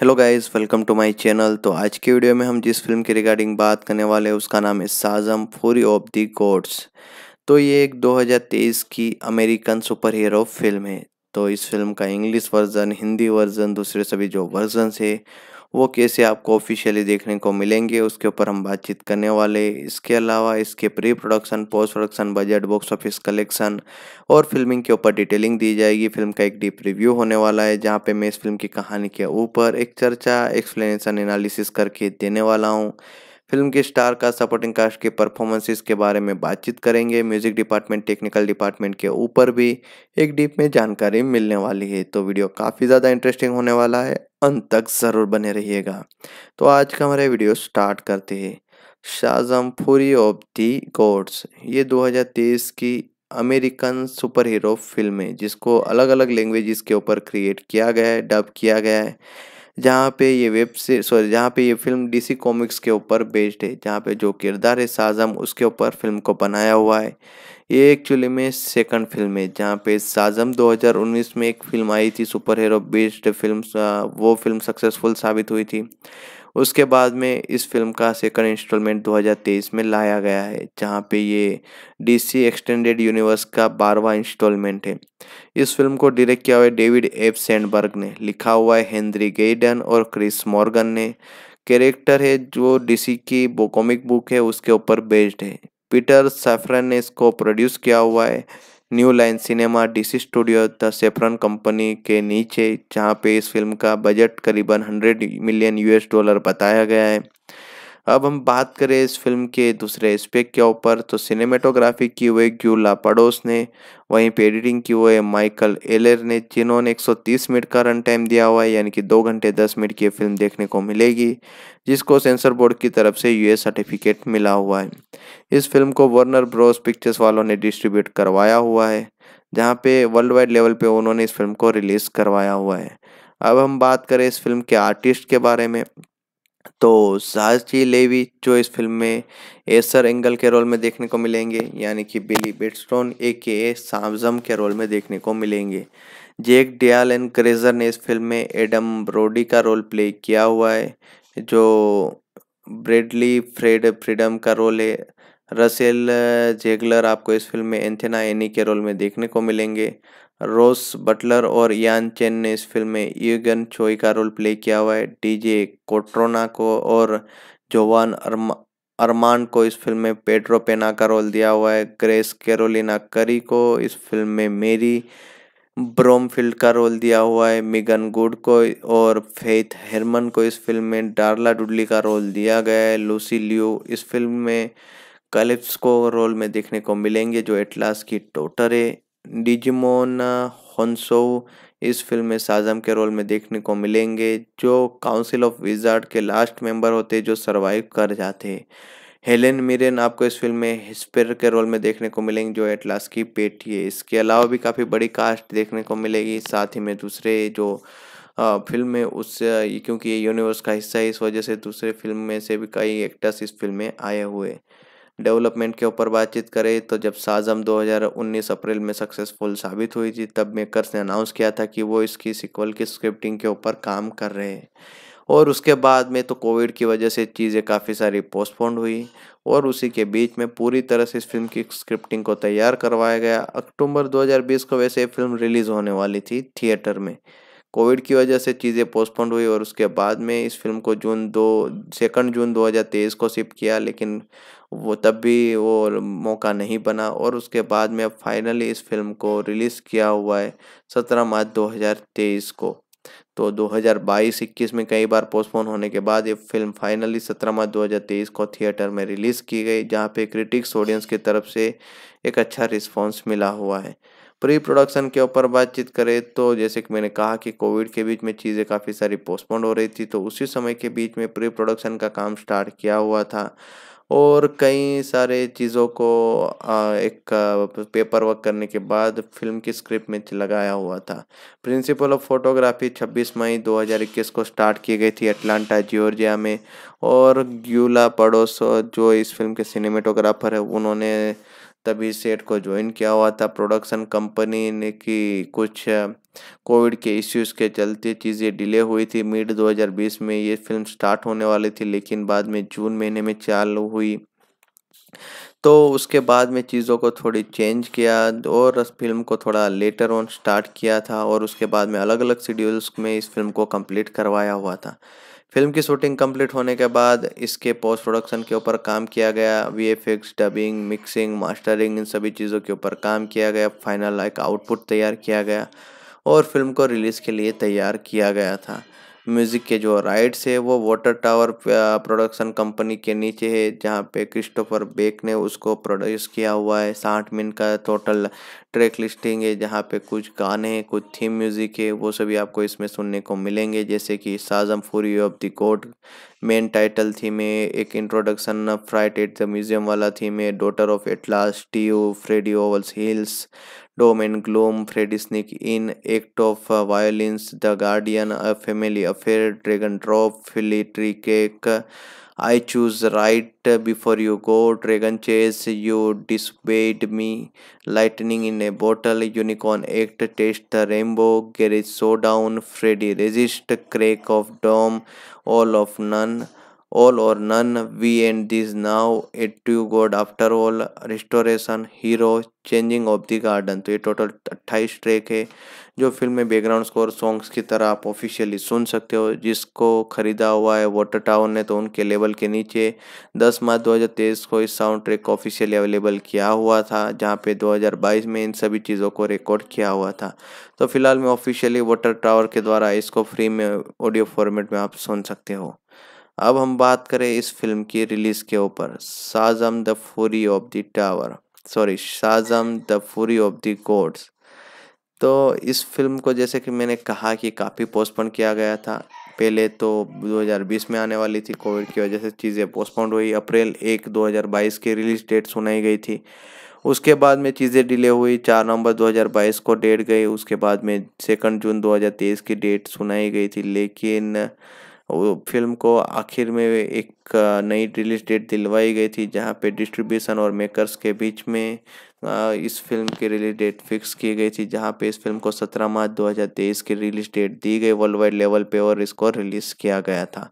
Hello guys welcome to my channel तो आज के वीडियो में हम जिस फिल्म के रिगार्डिंग बात करने वाले हैं उसका नाम है साजम फूरी ऑफ दी गॉड्स तो ये एक 2023 की अमेरिकन सुपर हीरो फिल्म है तो इस फिल्म का इंग्लिश वर्जन हिंदी वर्जन दूसरे सभी जो वर्जन है वो कैसे आपको ऑफिशियली देखने को मिलेंगे उसके ऊपर हम बातचीत करने वाले इसके अलावा इसके pre production post production budget box office collection और फिल्मिंग के ऊपर डिटेलिंग दी जाएगी फिल्म का एक डीप रिव्यू होने वाला है जहाँ पे मैं इस फिल्म की कहानी के ऊपर एक चर्चा एक्सप्लेनेशन एनालिसिस करके देने वाला हूँ फिल्म के स्टार का सपोर्टिंग कास्ट के परफॉर्मेंसेस के बारे में बातचीत करेंगे म्यूजिक डिपार्टमेंट टेक्निकल डिपार्टमेंट के ऊपर भी एक डीप में जानकारी मिलने वाली है तो वीडियो काफ़ी ज़्यादा इंटरेस्टिंग होने वाला है अंत तक ज़रूर बने रहिएगा तो आज का हमारा वीडियो स्टार्ट करते हैं शाजम फूरी ऑफ दी गॉड्स ये 2023 की अमेरिकन सुपर हीरो फिल्म है जिसको अलग अलग लैंग्वेजेस के ऊपर क्रिएट किया गया है डब किया गया है जहाँ पे ये वेब से सॉरी जहाँ पे ये फिल्म डीसी कॉमिक्स के ऊपर बेस्ड है जहाँ पे जो किरदार है साजम उसके ऊपर फिल्म को बनाया हुआ है ये एक्चुअली में सेकंड फिल्म है जहाँ पे साजम 2019 में एक फिल्म आई थी सुपर हीरो बेस्ड फिल्म वो फिल्म सक्सेसफुल साबित हुई थी उसके बाद में इस फिल्म का सेकंड इंस्टॉलमेंट 2023 में लाया गया है जहां पे ये डीसी एक्सटेंडेड यूनिवर्स का बारवा इंस्टॉलमेंट है इस फिल्म को डायरेक्ट किया हुआ है डेविड एफ सैंडबर्ग ने लिखा हुआ है हेनरी गेडन और क्रिस मॉर्गन ने कैरेक्टर है जो डीसी की कॉमिक बुक है उसके ऊपर बेस्ड है पीटर सैफरन ने इसको प्रोड्यूस किया हुआ है New Line Cinema DC studio the Safran company के नीचे जहां पे इस फिल्म का बजट करीबन हंड्रेड मिलियन यूएस डॉलर बताया गया है अब हम बात करें इस फिल्म के दूसरे एस्पेक्ट के ऊपर तो सिनेमेटोग्राफी की हुई ग्यूला पड़ोस ने वहीं पे एडिटिंग की हुई माइकल एलर ने जिन्होंने 130 मिनट का रन टाइम दिया हुआ है यानी कि दो घंटे दस मिनट की फिल्म देखने को मिलेगी जिसको सेंसर बोर्ड की तरफ से यूएस सर्टिफिकेट मिला हुआ है इस फिल्म को वर्नर ब्रोस पिक्चर्स वालों ने डिस्ट्रीब्यूट करवाया हुआ है जहाँ पे वर्ल्ड वाइड लेवल पर उन्होंने इस फिल्म को रिलीज़ करवाया हुआ है अब हम बात करें इस फिल्म के आर्टिस्ट के बारे में तो साहसी लेवी जो इस फिल्म में एसर एंगल के रोल में देखने को मिलेंगे यानी कि बिली बेटस्टोन ए के ए सामजम के रोल में देखने को मिलेंगे जेक डियाल एंड क्रेजर ने इस फिल्म में एडम ब्रोडी का रोल प्ले किया हुआ है जो ब्रेडली फ्रेड फ्रीडम का रोल है रसेल जेगलर आपको इस फिल्म में एंथेना एनी के रोल में देखने को मिलेंगे रोस बटलर और यान चेन ने इस फिल्म में यूगन चोई का रोल प्ले किया हुआ है डीजे कोट्रोना को और जोवान अरमा अरमान को इस फिल्म में पेट्रो पेना का रोल दिया हुआ है ग्रेस कैरोलिना करी को इस फिल्म में मेरी ब्रोमफील्ड का रोल दिया हुआ है मिगन गुड को और फेथ हेरमन को इस फिल्म में डार्ला डुडली का रोल दिया गया है लूसी लियू इस फिल्म में कलिप्स को रोल में देखने को मिलेंगे जो एटलास की टोटर है डिजिमोन हंसो uh, इस फिल्म में साजम के रोल में देखने को मिलेंगे जो काउंसिल ऑफ विजार्ड के लास्ट मेंबर होते जो सरवाइव कर जाते हेलेन मिरेन आपको इस फिल्म में हिस्पेर के रोल में देखने को मिलेंगे जो एटलास की पेटी है इसके अलावा भी काफ़ी बड़ी कास्ट देखने को मिलेगी साथ ही में दूसरे जो फिल्म uh, में उस uh, क्योंकि ये यूनिवर्स का हिस्सा है इस वजह से दूसरे फिल्म में से भी कई एक्टर्स इस फिल्म में आए हुए डेवलपमेंट के ऊपर बातचीत करें तो जब साजम 2019 अप्रैल में सक्सेसफुल साबित हुई थी तब मेकर्स ने अनाउंस किया था कि वो इसकी सिक्वल की स्क्रिप्टिंग के ऊपर काम कर रहे हैं और उसके बाद में तो कोविड की वजह से चीज़ें काफ़ी सारी पोस्टपोन्ड हुई और उसी के बीच में पूरी तरह से इस फिल्म की स्क्रिप्टिंग को तैयार करवाया गया अक्टूबर 2020 को वैसे फिल्म रिलीज़ होने वाली थी थिएटर में कोविड की वजह से चीज़ें पोस्टपोन्ड हुई और उसके बाद में इस फिल्म को जून दो सेकंड जून 2023 को शिफ्ट किया लेकिन वो तब भी वो मौका नहीं बना और उसके बाद में अब फाइनली इस फिल्म को रिलीज़ किया हुआ है सत्रह मार्च 2023 को तो 2022-21 में कई बार पोस्टपोन होने के बाद ये फिल्म फाइनली 17 मार्च 2023 को थिएटर में रिलीज़ की गई जहाँ पे क्रिटिक्स ऑडियंस की तरफ से एक अच्छा रिस्पांस मिला हुआ है प्री प्रोडक्शन के ऊपर बातचीत करें तो जैसे कि मैंने कहा कि कोविड के बीच में चीज़ें काफ़ी सारी पोस्टपोन हो रही थी तो उसी समय के बीच में प्री प्रोडक्शन का काम स्टार्ट किया हुआ था और कई सारे चीज़ों को एक पेपर वर्क करने के बाद फिल्म की स्क्रिप्ट में लगाया हुआ था प्रिंसिपल ऑफ फोटोग्राफी 26 मई 2021 को स्टार्ट की गई थी अटलांटा जॉर्जिया में और ग्यूला पड़ोस जो इस फिल्म के सिनेमेटोग्राफर है उन्होंने तभी सेट को ज्वाइन किया हुआ था प्रोडक्शन कंपनी ने की कुछ कोविड के इश्यूज के चलते चीज़ें डिले हुई थी मिड 2020 में ये फिल्म स्टार्ट होने वाली थी लेकिन बाद में जून महीने में चालू हुई तो उसके बाद में चीज़ों को थोड़ी चेंज किया और उस फिल्म को थोड़ा लेटर ऑन स्टार्ट किया था और उसके बाद में अलग अलग शेड्यूल्स में इस फिल्म को कंप्लीट करवाया हुआ था फिल्म की शूटिंग कंप्लीट होने के बाद इसके पोस्ट प्रोडक्शन के ऊपर काम किया गया वी डबिंग मिक्सिंग मास्टरिंग इन सभी चीज़ों के ऊपर काम किया गया फाइनल लाइक आउटपुट तैयार किया गया और फिल्म को रिलीज़ के लिए तैयार किया गया था म्यूज़िक के जो राइट्स है वो वाटर टावर प्रोडक्शन कंपनी के नीचे है जहाँ पे क्रिस्टोफर बेक ने उसको प्रोड्यूस किया हुआ है साठ मिनट का टोटल ट्रैक लिस्टिंग है जहाँ पे कुछ गाने हैं कुछ थीम म्यूज़िक है वो सभी आपको इसमें सुनने को मिलेंगे जैसे कि Shazam fury of the court main title theme है एक introduction fright at the museum वाला थीम है daughter of Atlas to Freddy owls hills doom and gloom फ्रेडिसनिक in act of violin the guardian a family affair dragon drop फिली tree cake I choose right before you go. Dragon chase, you disobeyed me. Lightning in a bottle, unicorn act, taste the rainbow. Garage showdown, Freddy resist, crack of dome, all of none. All और none we and this now it to god after all restoration hero changing of the garden तो ये total अट्ठाईस track है जो film में background score songs की तरह आप ऑफिशियली सुन सकते हो जिसको खरीदा हुआ है वाटर टावर ने तो उनके लेवल के नीचे दस मार्च दो हज़ार तेईस को इस साउंड ट्रैक को ऑफिशियली अवेलेबल किया हुआ था जहाँ पे दो हजार बाईस में इन सभी चीज़ों को रिकॉर्ड किया हुआ था तो फिलहाल मैं ऑफिशियली वाटर टावर के द्वारा इसको फ्री में ऑडियो फॉर्मेट में आप सुन सकते हो अब हम बात करें इस फिल्म की रिलीज़ के ऊपर Shazam the fury of the tower sorry Shazam the fury of the gods तो इस फिल्म को जैसे कि मैंने कहा कि काफ़ी पोस्टपोन किया गया था पहले तो 2020 में आने वाली थी कोविड की वजह से चीज़ें पोस्टपोन हुई अप्रैल एक 2022 की रिलीज डेट सुनाई गई थी उसके बाद में चीज़ें डिले हुई चार नवंबर 2022 को डेट गई उसके बाद में सेकंड जून 2023 की डेट सुनाई गई थी लेकिन वो फिल्म को आखिर में एक नई रिलीज डेट दिलवाई गई थी जहाँ पे डिस्ट्रीब्यूशन और मेकर्स के बीच में इस फिल्म की रिलीज डेट फिक्स की गई थी जहाँ पे इस फिल्म को सत्रह मार्च 2023 की रिलीज डेट दी गई वर्ल्ड वाइड लेवल पे और इसको रिलीज़ किया गया था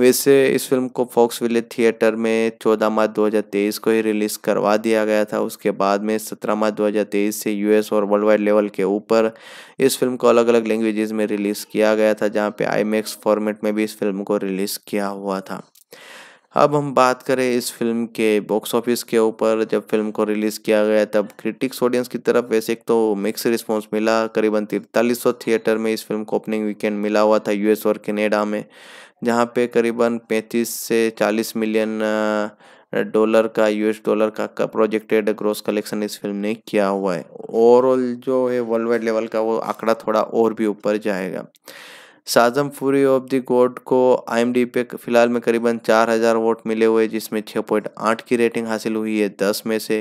वैसे इस फिल्म को फॉक्स विले थिएटर में 14 मार्च 2023 को ही रिलीज़ करवा दिया गया था उसके बाद में 17 मार्च 2023 से यूएस और वर्ल्ड वाइड लेवल के ऊपर इस फिल्म को अलग अलग लैंग्वेजेस में रिलीज़ किया गया था जहाँ पे आईमैक्स फॉर्मेट में भी इस फिल्म को रिलीज़ किया हुआ था अब हम बात करें इस फिल्म के बॉक्स ऑफिस के ऊपर जब फिल्म को रिलीज़ किया गया तब क्रिटिक्स ऑडियंस की तरफ वैसे एक तो मिक्स रिस्पॉन्स मिला करीबन तिरतालीस सौ थिएटर में इस फिल्म को ओपनिंग वीकेंड मिला हुआ था यूएस और कनेडा में जहाँ पे करीबन पैंतीस से चालीस मिलियन डॉलर का यूएस डॉलर का, प्रोजेक्टेड ग्रॉस कलेक्शन इस फिल्म ने किया हुआ है ओवरऑल जो है वर्ल्ड वाइड लेवल का वो आंकड़ा थोड़ा और भी ऊपर जाएगा साजम फूरी ऑफ द गोड को आई पे फिलहाल में करीबन चार हज़ार वोट मिले हुए जिसमें छः पॉइंट आठ की रेटिंग हासिल हुई है दस में से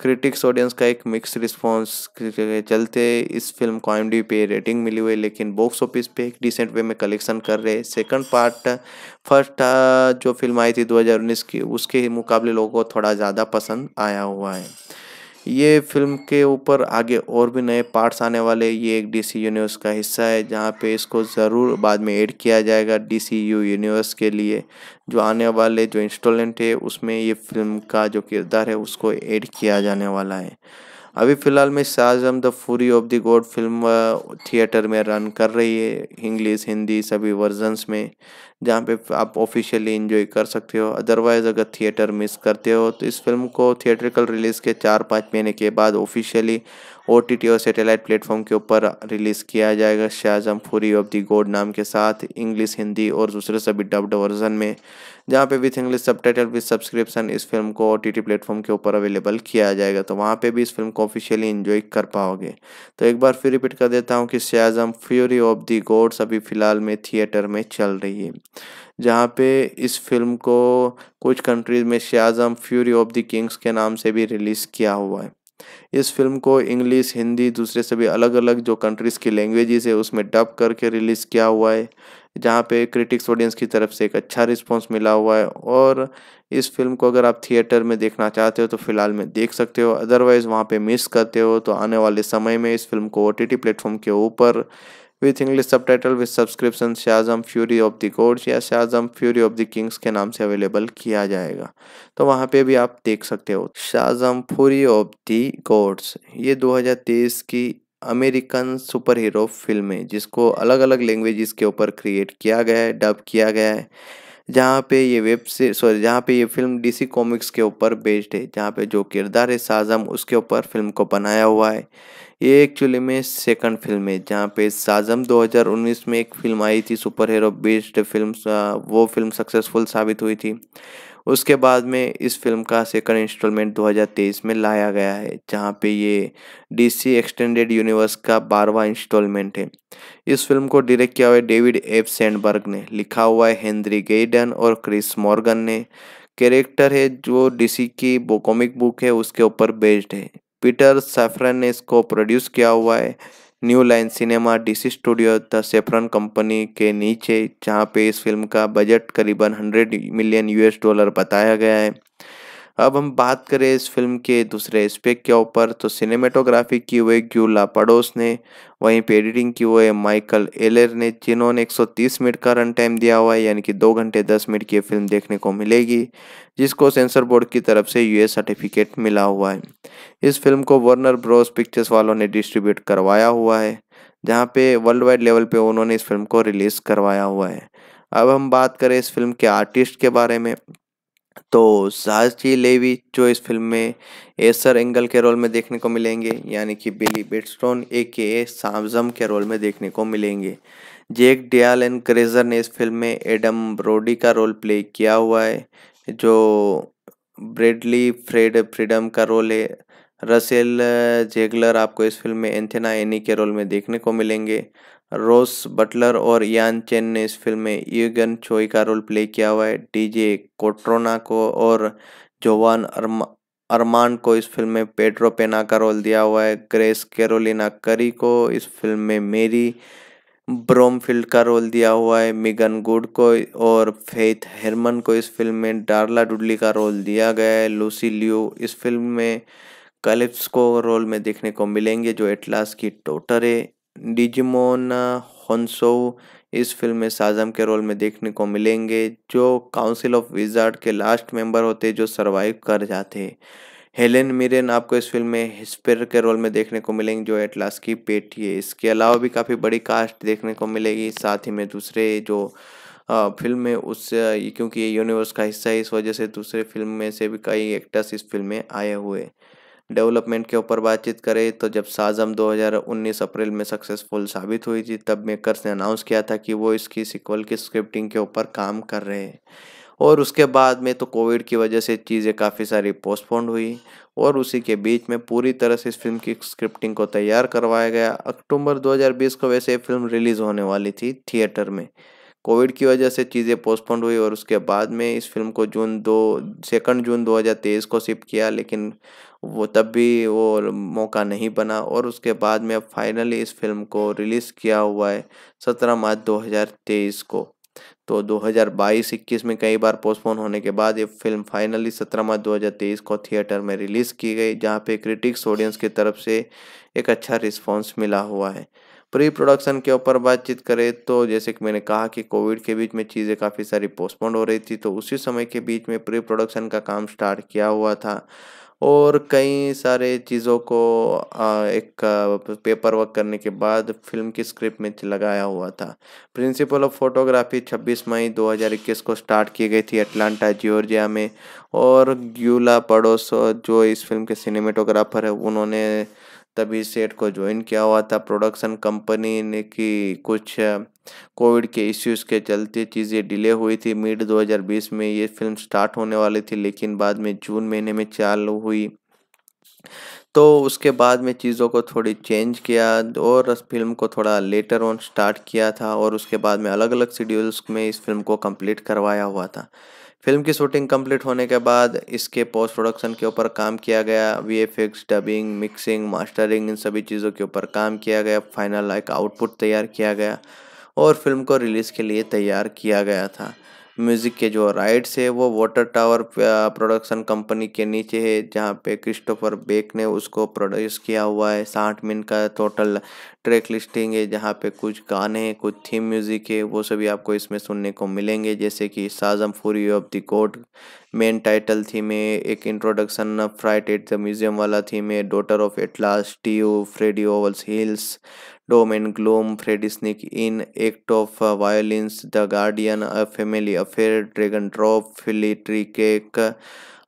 क्रिटिक्स ऑडियंस का एक मिक्स रिस्पॉन्स के चलते इस फिल्म को आई पे रेटिंग मिली हुई लेकिन बॉक्स ऑफिस पे एक डिसेंट वे में कलेक्शन कर रहे सेकंड पार्ट फर्स्ट जो फिल्म आई थी 2019 की उसके मुकाबले लोगों को थोड़ा ज़्यादा पसंद आया हुआ है ये फिल्म के ऊपर आगे और भी नए पार्ट्स आने वाले ये एक डीसी यूनिवर्स का हिस्सा है जहाँ पे इसको ज़रूर बाद में ऐड किया जाएगा डीसी यू यूनिवर्स के लिए जो आने वाले जो इंस्टॉलमेंट है उसमें ये फिल्म का जो किरदार है उसको ऐड किया जाने वाला है अभी फ़िलहाल में Shazam the fury of the god film theatre में रन कर रही है इंग्लिश हिंदी सभी वर्जन्स में जहाँ पे आप ऑफिशियली इन्जॉय कर सकते हो अदरवाइज़ अगर थिएटर मिस करते हो तो इस फिल्म को थिएटरिकल रिलीज़ के चार पाँच महीने के बाद ऑफिशियली ओ और सेटेलाइट प्लेटफॉर्म के ऊपर रिलीज़ किया जाएगा शाहजम फूरी ऑफ दी गोड नाम के साथ इंग्लिश हिंदी और दूसरे सभी डब्ड वर्जन में जहाँ पे विथ इंग्लिश सब टाइटल विथ सब्सक्रिप्शन इस फिल्म को ओ टी प्लेटफॉर्म के ऊपर अवेलेबल किया जाएगा तो वहाँ पे भी इस फिल्म को ऑफिशियली इन्जॉय कर पाओगे तो एक बार फिर रिपीट कर देता हूँ कि Shazam fury of the gods अभी फ़िलहाल में थिएटर में चल रही है जहाँ पे इस फिल्म को कुछ कंट्रीज़ में Shazam fury of the kings के नाम से भी रिलीज़ किया हुआ है इस फिल्म को इंग्लिश हिंदी दूसरे सभी अलग अलग जो कंट्रीज़ की लैंग्वेजेस है उसमें डब करके रिलीज़ किया हुआ है जहाँ पे क्रिटिक्स ऑडियंस की तरफ से एक अच्छा रिस्पांस मिला हुआ है और इस फिल्म को अगर आप थिएटर में देखना चाहते हो तो फ़िलहाल में देख सकते हो अदरवाइज़ वहाँ पे मिस करते हो तो आने वाले समय में इस फिल्म को ओ टी प्लेटफॉर्म के ऊपर विथ इंग्लिश सब title with subscription Shazam fury of the gods या Shazam fury of the kings के नाम से अवेलेबल किया जाएगा तो वहाँ पे भी आप देख सकते हो Shazam fury of the gods ये 2023 की अमेरिकन सुपर हीरो फिल्म है जिसको अलग अलग लैंग्वेजेस के ऊपर क्रिएट किया गया है डब किया गया है जहाँ पे ये वेब से सॉरी जहाँ पे ये फिल्म डीसी कॉमिक्स के ऊपर बेस्ड है जहाँ पे जो किरदार है साजम उसके ऊपर फिल्म को बनाया हुआ है ये एक्चुअली में सेकंड फिल्म है जहाँ पे साजम 2019 में एक फिल्म आई थी सुपर हीरो बेस्ड फिल्म वो फिल्म सक्सेसफुल साबित हुई थी उसके बाद में इस फिल्म का सेकंड इंस्टॉलमेंट 2023 में लाया गया है जहाँ पे ये डीसी एक्सटेंडेड यूनिवर्स का बारवा इंस्टॉलमेंट है इस फिल्म को डायरेक्ट किया हुआ है डेविड एफ सैंडबर्ग ने लिखा हुआ है हेनरी गेडन और क्रिस मॉर्गन ने कैरेक्टर है जो डीसी की कॉमिक बुक है उसके ऊपर बेस्ड है पीटर सैफरन ने इसको प्रोड्यूस किया हुआ है New Line Cinema DC studio the Safran company के नीचे जहाँ पे इस फिल्म का बजट करीबन हंड्रेड मिलियन यूएस डॉलर बताया गया है अब हम बात करें इस फिल्म के दूसरे एस्पेक्ट के ऊपर तो सिनेमेटोग्राफी की हुई ग्यूला पड़ोस ने वहीं पे एडिटिंग की हुई माइकल एलर ने जिन्होंने 130 मिनट का रन टाइम दिया हुआ है यानी कि दो घंटे दस मिनट की फिल्म देखने को मिलेगी जिसको सेंसर बोर्ड की तरफ से यूएस सर्टिफिकेट मिला हुआ है इस फिल्म को वर्नर ब्रोस पिक्चर्स वालों ने डिस्ट्रीब्यूट करवाया हुआ है जहाँ पे वर्ल्ड वाइड लेवल पर उन्होंने इस फिल्म को रिलीज़ करवाया हुआ है अब हम बात करें इस फिल्म के आर्टिस्ट के बारे में तो साहसी लेवी जो इस फिल्म में एसर एंगल के रोल में देखने को मिलेंगे यानी कि बिली बेटस्टोन ए के ए सामजम के रोल में देखने को मिलेंगे जेक डियाल एंड क्रेजर ने इस फिल्म में एडम ब्रोडी का रोल प्ले किया हुआ है जो ब्रेडली फ्रेड फ्रीडम का रोल है रसेल जेगलर आपको इस फिल्म में एंथेना एनी के रोल में देखने को मिलेंगे रोस बटलर और यान चेन ने इस फिल्म में यूगन चोई का रोल प्ले किया हुआ है डीजे कोट्रोना को और जोवान अरमा अरमान को इस फिल्म में पेड्रो पेना का रोल दिया हुआ है ग्रेस कैरोलिना करी को इस फिल्म में मेरी ब्रोमफील्ड का रोल दिया हुआ है मिगन गुड को और फेथ हेरमन को इस फिल्म में डार्ला डुडली का रोल दिया गया है लूसी ल्यू इस फिल्म में कलिप्स को रोल में देखने को मिलेंगे जो एटलास की टोटर है डिजिमोन होनसो uh, इस फिल्म में साजम के रोल में देखने को मिलेंगे जो काउंसिल ऑफ विजार्ड के लास्ट मेंबर होते जो सरवाइव कर जाते हेलेन मिरेन आपको इस फिल्म में हिस्पेर के रोल में देखने को मिलेंगे जो एटलास की पेटी है इसके अलावा भी काफ़ी बड़ी कास्ट देखने को मिलेगी साथ ही में दूसरे जो फिल्म uh, में उस uh, क्योंकि ये यूनिवर्स का हिस्सा है इस वजह से दूसरे फिल्म में से भी कई एक्टर्स इस फिल्म में आए हुए डेवलपमेंट के ऊपर बातचीत करें तो जब साजम 2019 अप्रैल में सक्सेसफुल साबित हुई थी तब मेकर्स ने अनाउंस किया था कि वो इसकी सिक्वल की स्क्रिप्टिंग के ऊपर काम कर रहे हैं और उसके बाद में तो कोविड की वजह से चीज़ें काफ़ी सारी पोस्टपोन हुई और उसी के बीच में पूरी तरह से इस फिल्म की स्क्रिप्टिंग को तैयार करवाया गया अक्टूबर 2020 को वैसे फिल्म रिलीज़ होने वाली थी थिएटर में कोविड की वजह से चीज़ें पोस्टपोन हुई और उसके बाद में इस फिल्म को जून दो सेकंड जून 2023 को शिफ्ट किया लेकिन वो तब भी वो मौका नहीं बना और उसके बाद में अब फाइनली इस फिल्म को रिलीज़ किया हुआ है सत्रह मार्च दो हज़ार तेईस को तो 2022-21 में कई बार पोस्टपोन होने के बाद ये फिल्म फाइनली 17 मार्च 2023 को थिएटर में रिलीज़ की गई जहाँ पे क्रिटिक्स ऑडियंस की तरफ से एक अच्छा रिस्पांस मिला हुआ है प्री प्रोडक्शन के ऊपर बातचीत करें तो जैसे कि मैंने कहा कि कोविड के बीच में चीज़ें काफ़ी सारी पोस्टपोन हो रही थी तो उसी समय के बीच में प्री प्रोडक्शन का काम स्टार्ट किया हुआ था और कई सारे चीज़ों को एक पेपर वर्क करने के बाद फिल्म की स्क्रिप्ट में लगाया हुआ था प्रिंसिपल ऑफ फोटोग्राफी 26 मई 2021 को स्टार्ट की गई थी अटलांटा जॉर्जिया में और ग्यूला पड़ोस जो इस फिल्म के सिनेमेटोग्राफर है उन्होंने तभी सेट को ज्वाइन किया हुआ था प्रोडक्शन कंपनी ने की कुछ कोविड के इश्यूज़ के चलते चीज़ें डिले हुई थी मिड 2020 में ये फिल्म स्टार्ट होने वाली थी लेकिन बाद में जून महीने में चालू हुई तो उसके बाद में चीज़ों को थोड़ी चेंज किया और उस फिल्म को थोड़ा लेटर ऑन स्टार्ट किया था और उसके बाद में अलग अलग शेड्यूल्स में इस फिल्म को कंप्लीट करवाया हुआ था फिल्म की शूटिंग कंप्लीट होने के बाद इसके पोस्ट प्रोडक्शन के ऊपर काम किया गया वीएफएक्स डबिंग मिक्सिंग मास्टरिंग इन सभी चीज़ों के ऊपर काम किया गया फाइनल एक आउटपुट तैयार किया गया और फिल्म को रिलीज़ के लिए तैयार किया गया था म्यूज़िक के जो राइट्स है वो वाटर टावर प्रोडक्शन कंपनी के नीचे है जहाँ पे क्रिस्टोफर बेक ने उसको प्रोड्यूस किया हुआ है साठ मिनट का टोटल ट्रैक लिस्टिंग है जहाँ पे कुछ गाने हैं कुछ थीम म्यूज़िक है वो सभी आपको इसमें सुनने को मिलेंगे जैसे कि Shazam fury of the court main title theme है एक introduction fright at the museum वाला थीम है daughter of Atlas T Freddy owls hills doom and gloom Freddy snick in act of violin the guardian a family affair dragon drop फिली tree cake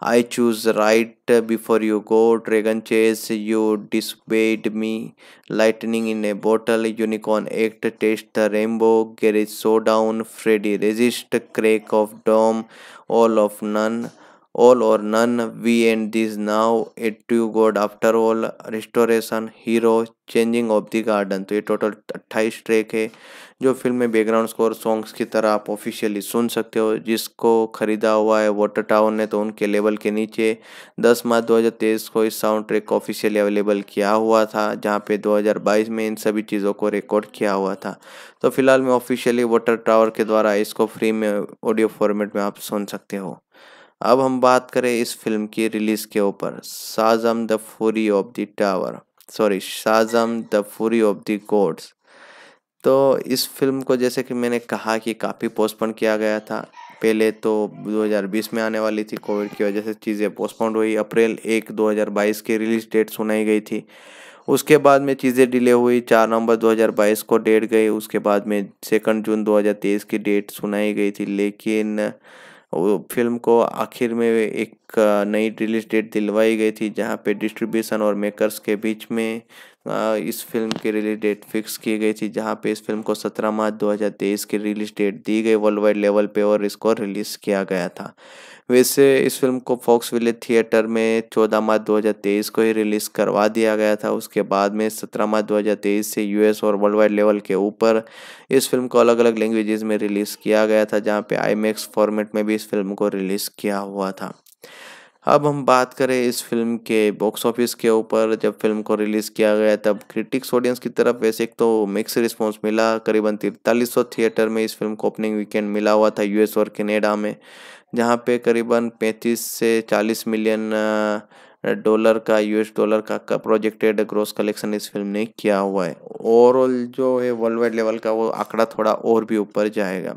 I choose right before you go. Dragon chase, you disobeyed me. Lightning in a bottle, unicorn act, taste the rainbow. Garage showdown, Freddy resist, crack of dome, all of none all or none we end this now a two god after all restoration hero changing of the garden So a total अट्ठाईस track. जो film में background score songs की तरह आप officially सुन सकते हो जिसको खरीदा हुआ है वाटर टाउन ने तो उनके लेवल के नीचे 10 मार्च 2023 को इस साउंड ट्रैक को ऑफिशियली अवेलेबल किया हुआ था जहाँ पे 2022 में इन सभी चीज़ों को रिकॉर्ड किया हुआ था तो फिलहाल मैं ऑफिशियली वाटर टावर के द्वारा इसको फ्री में ऑडियो फॉर्मेट में आप सुन सकते हो अब हम बात करें इस फिल्म की रिलीज़ के ऊपर Shazam the fury of the tower sorry Shazam the fury of the gods तो इस फिल्म को जैसे कि मैंने कहा कि काफ़ी पोस्टपोन किया गया था पहले तो 2020 में आने वाली थी कोविड की वजह से चीज़ें पोस्टपोन हुई अप्रैल एक 2022 की रिलीज डेट सुनाई गई थी उसके बाद में चीज़ें डिले हुई चार नवंबर 2022 को डेट गई उसके बाद में सेकंड जून 2023 की डेट सुनाई गई थी लेकिन वो फिल्म को आखिर में एक नई रिलीज डेट दिलवाई गई थी जहाँ पे डिस्ट्रीब्यूशन और मेकर्स के बीच में इस फिल्म के रिलीज डेट फिक्स की गई थी जहां पे इस फिल्म को 17 मार्च 2023 की रिलीज डेट दी गई वर्ल्ड वाइड लेवल पे और इसको रिलीज़ किया गया था वैसे इस फिल्म को फॉक्स विलेज थिएटर में 14 मार्च 2023 को ही रिलीज़ करवा दिया गया था उसके बाद में 17 मार्च 2023 से यूएस और वर्ल्ड वाइड लेवल के ऊपर इस फिल्म को अलग अलग लैंग्वेजेस में रिलीज़ किया गया था जहाँ पे आई फॉर्मेट में भी इस फिल्म को रिलीज़ किया हुआ था अब हम बात करें इस फिल्म के बॉक्स ऑफिस के ऊपर जब फिल्म को रिलीज़ किया गया तब क्रिटिक्स ऑडियंस की तरफ वैसे एक तो मिक्स रिस्पॉन्स मिला करीबन तिरतालीस थिएटर में इस फिल्म को ओपनिंग वीकेंड मिला हुआ था यूएस और कैनेडा में जहाँ पे करीबन 35 से 40 मिलियन डॉलर का यूएस डॉलर का, का प्रोजेक्टेड ग्रॉस कलेक्शन इस फिल्म ने किया हुआ है ओवरऑल जो है वर्ल्ड वाइड लेवल का वो आंकड़ा थोड़ा और भी ऊपर जाएगा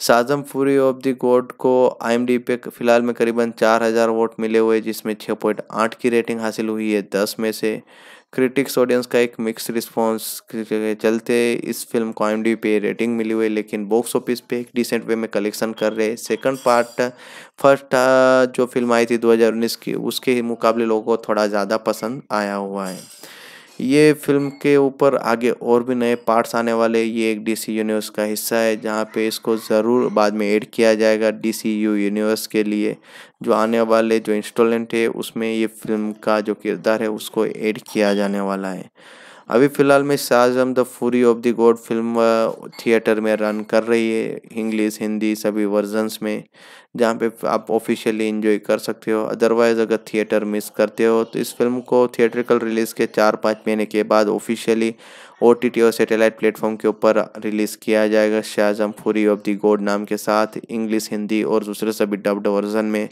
साजम फूरी ऑफ द गोड को आई पे फिलहाल में करीबन चार हज़ार वोट मिले हुए जिसमें छः पॉइंट आठ की रेटिंग हासिल हुई है दस में से क्रिटिक्स ऑडियंस का एक मिक्स रिस्पॉन्स के चलते इस फिल्म को आई पे रेटिंग मिली हुई लेकिन बॉक्स ऑफिस पे एक डिसेंट वे में कलेक्शन कर रहे सेकंड पार्ट फर्स्ट जो फिल्म आई थी 2019 की उसके मुकाबले लोगों को थोड़ा ज़्यादा पसंद आया हुआ है ये फिल्म के ऊपर आगे और भी नए पार्ट्स आने वाले ये एक डीसी यूनिवर्स का हिस्सा है जहाँ पे इसको ज़रूर बाद में ऐड किया जाएगा डीसी यू यूनिवर्स के लिए जो आने वाले जो इंस्टॉलेंट है उसमें ये फिल्म का जो किरदार है उसको ऐड किया जाने वाला है अभी फ़िलहाल में Shazam the fury of the god film theatre में रन कर रही है इंग्लिश हिंदी सभी वर्जन्स में जहाँ पे आप ऑफिशियली इन्जॉय कर सकते हो अदरवाइज़ अगर थिएटर मिस करते हो तो इस फिल्म को थिएटरिकल रिलीज़ के चार पाँच महीने के बाद ऑफिशियली ओ टी टी और सेटेलाइट प्लेटफॉर्म के ऊपर रिलीज़ किया जाएगा शाहजम फूरी ऑफ दी गोड नाम के साथ इंग्लिश हिंदी और दूसरे सभी डब्ड वर्जन में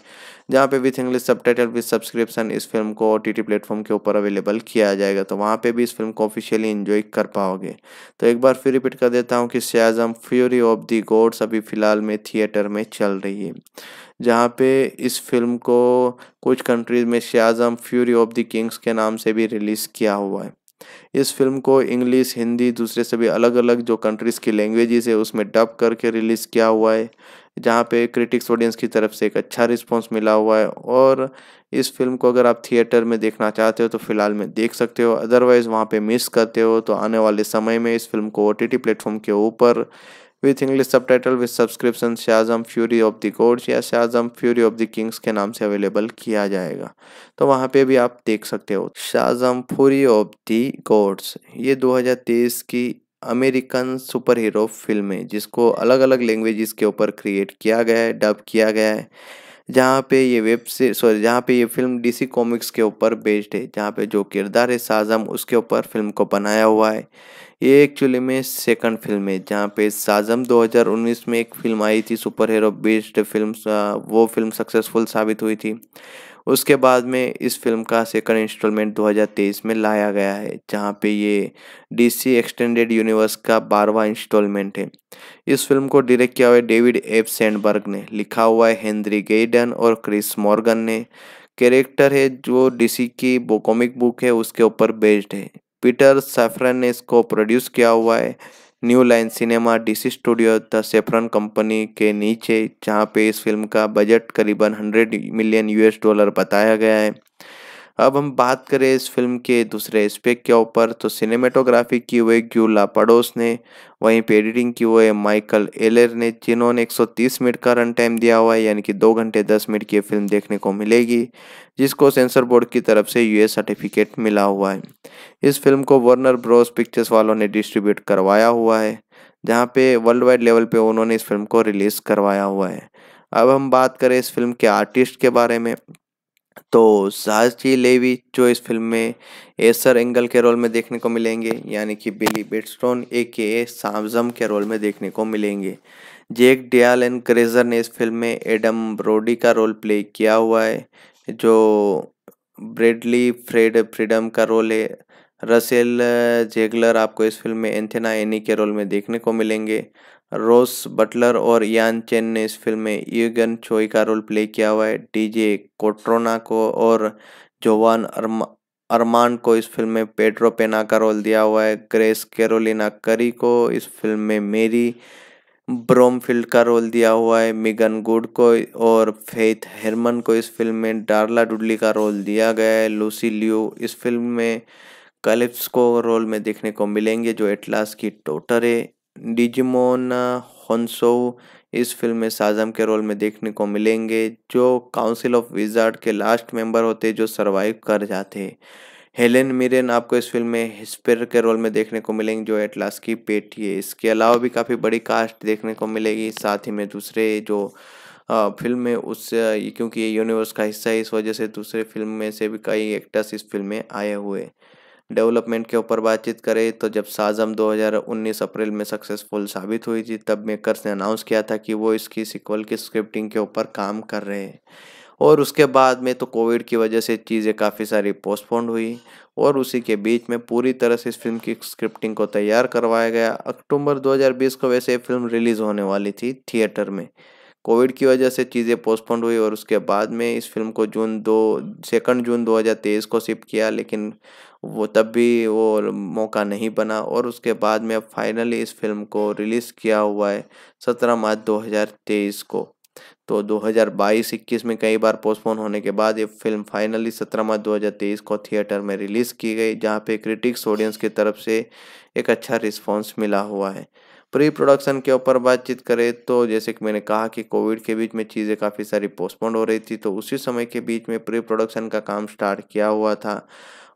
जहाँ पे विथ इंग्लिश सब टाइटल विथ सब्सक्रिप्शन इस फिल्म को ओ टी टी प्लेटफॉर्म के ऊपर अवेलेबल किया जाएगा तो वहाँ पे भी इस फिल्म को ऑफिशियली इन्जॉय कर पाओगे तो एक बार फिर रिपीट कर देता हूँ कि Shazam fury of the gods अभी फ़िलहाल में थिएटर में चल रही है जहाँ पे इस फिल्म को कुछ कंट्रीज़ में Shazam fury of the kings के नाम से भी रिलीज़ किया हुआ है इस फिल्म को इंग्लिश हिंदी दूसरे सभी अलग अलग जो कंट्रीज़ की लैंग्वेजेस है उसमें डब करके रिलीज़ किया हुआ है जहाँ पे क्रिटिक्स ऑडियंस की तरफ से एक अच्छा रिस्पांस मिला हुआ है और इस फिल्म को अगर आप थिएटर में देखना चाहते हो तो फ़िलहाल में देख सकते हो अदरवाइज़ वहाँ पे मिस करते हो तो आने वाले समय में इस फिल्म को ओ टी प्लेटफॉर्म के ऊपर विथ इंग्लिश सब title with subscription Shazam fury of the courts या Shazam fury of the kings के नाम से अवेलेबल किया जाएगा तो वहाँ पे भी आप देख सकते हो Shazam fury of the courts ये 2023 की अमेरिकन सुपर हीरो फिल्म है जिसको अलग अलग लैंग्वेजेस के ऊपर क्रिएट किया गया है डब किया गया है जहाँ पे ये वेब से सॉरी जहाँ पे ये फिल्म डीसी कॉमिक्स के ऊपर बेस्ड है जहाँ पे जो किरदार है साजम उसके ऊपर फिल्म को बनाया हुआ है ये एक्चुअली में सेकंड फिल्म है जहाँ पे साजम 2019 में एक फिल्म आई थी सुपर हीरो बेस्ड फिल्म वो फिल्म सक्सेसफुल साबित हुई थी उसके बाद में इस फिल्म का सेकंड इंस्टॉलमेंट 2023 में लाया गया है जहाँ पे ये डीसी एक्सटेंडेड यूनिवर्स का बारवा इंस्टॉलमेंट है इस फिल्म को डायरेक्ट किया हुआ है डेविड एफ सैंडबर्ग ने लिखा हुआ है हेनरी गेडन और क्रिस मॉर्गन ने कैरेक्टर है जो डीसी की कॉमिक बुक है उसके ऊपर बेस्ड है पीटर सैफरन ने इसको प्रोड्यूस किया हुआ है New Line Cinema DC studio the Safran company के नीचे जहाँ पे इस फिल्म का बजट करीबन हंड्रेड मिलियन यूएस डॉलर बताया गया है अब हम बात करें इस फिल्म के दूसरे एस्पेक्ट के ऊपर तो सिनेमेटोग्राफी की हुई ग्यूला पड़ोस ने वहीं पे एडिटिंग की हुए माइकल एलर ने जिन्होंने 130 मिनट का रन टाइम दिया हुआ है यानी कि दो घंटे दस मिनट की फिल्म देखने को मिलेगी जिसको सेंसर बोर्ड की तरफ से यूएस सर्टिफिकेट मिला हुआ है इस फिल्म को वर्नर ब्रोस पिक्चर्स वालों ने डिस्ट्रीब्यूट करवाया हुआ है जहाँ पे वर्ल्ड वाइड लेवल पर उन्होंने इस फिल्म को रिलीज़ करवाया हुआ है अब हम बात करें इस फिल्म के आर्टिस्ट के बारे में तो साजी लेवी जो इस फिल्म में एसर एंगल के रोल में देखने को मिलेंगे यानी कि बिली बेटस्टोन ए के ए सामजम के रोल में देखने को मिलेंगे जेक डियाल एंड क्रेजर ने इस फिल्म में एडम ब्रोडी का रोल प्ले किया हुआ है जो ब्रेडली फ्रेड फ्रीडम का रोल है रसेल जेगलर आपको इस फिल्म में एंथेना एनी के रोल में देखने को मिलेंगे रोस बटलर और यान चेन ने इस फिल्म में यूगन चोई का रोल प्ले किया हुआ है डीजे कोट्रोना को और जोवान अरमा अरमान को इस फिल्म में पेड्रो पेना का रोल दिया हुआ है ग्रेस कैरोलिना करी को इस फिल्म में मेरी ब्रोमफील्ड का रोल दिया हुआ है मिगन गुड को और फेथ हेरमन को इस फिल्म में डार्ला डुडली का रोल दिया गया है लूसी ल्यू इस फिल्म में कलिप्स को रोल में देखने को मिलेंगे जो एटलास की टोटर है डिजिमोन होनसोउ uh, इस फिल्म में साजम के रोल में देखने को मिलेंगे जो काउंसिल ऑफ विजार्ड के लास्ट मेंबर होते जो सरवाइव कर जाते हेलेन मिरेन आपको इस फिल्म में हिस्पेर के रोल में देखने को मिलेंगे जो एटलास की पेटी है इसके अलावा भी काफ़ी बड़ी कास्ट देखने को मिलेगी साथ ही में दूसरे जो फिल्म uh, में उस uh, क्योंकि ये यूनिवर्स का हिस्सा है इस वजह से दूसरे फिल्म में से भी कई एक्टर्स इस फिल्म में आए हुए डेवलपमेंट के ऊपर बातचीत करें तो जब साजम 2019 अप्रैल में सक्सेसफुल साबित हुई थी तब मेकर्स ने अनाउंस किया था कि वो इसकी सिक्वल की स्क्रिप्टिंग के ऊपर काम कर रहे हैं और उसके बाद में तो कोविड की वजह से चीज़ें काफ़ी सारी पोस्टपोन्ड हुई और उसी के बीच में पूरी तरह से इस फिल्म की स्क्रिप्टिंग को तैयार करवाया गया अक्टूबर 2020 को वैसे फिल्म रिलीज़ होने वाली थी थिएटर में कोविड की वजह से चीज़ें पोस्टपोन हुई और उसके बाद में इस फिल्म को जून दो सेकंड जून 2023 को शिफ्ट किया लेकिन वो तब भी वो मौका नहीं बना और उसके बाद में अब फाइनली इस फिल्म को रिलीज़ किया हुआ है सत्रह मार्च 2023 को तो 2022-21 में कई बार पोस्टपोन होने के बाद ये फिल्म फाइनली 17 मार्च 2023 को थिएटर में रिलीज़ की गई जहाँ पे क्रिटिक्स ऑडियंस की तरफ से एक अच्छा रिस्पांस मिला हुआ है प्री प्रोडक्शन के ऊपर बातचीत करें तो जैसे कि मैंने कहा कि कोविड के बीच में चीज़ें काफ़ी सारी पोस्टपोन्ड हो रही थी तो उसी समय के बीच में प्री प्रोडक्शन का काम स्टार्ट किया हुआ था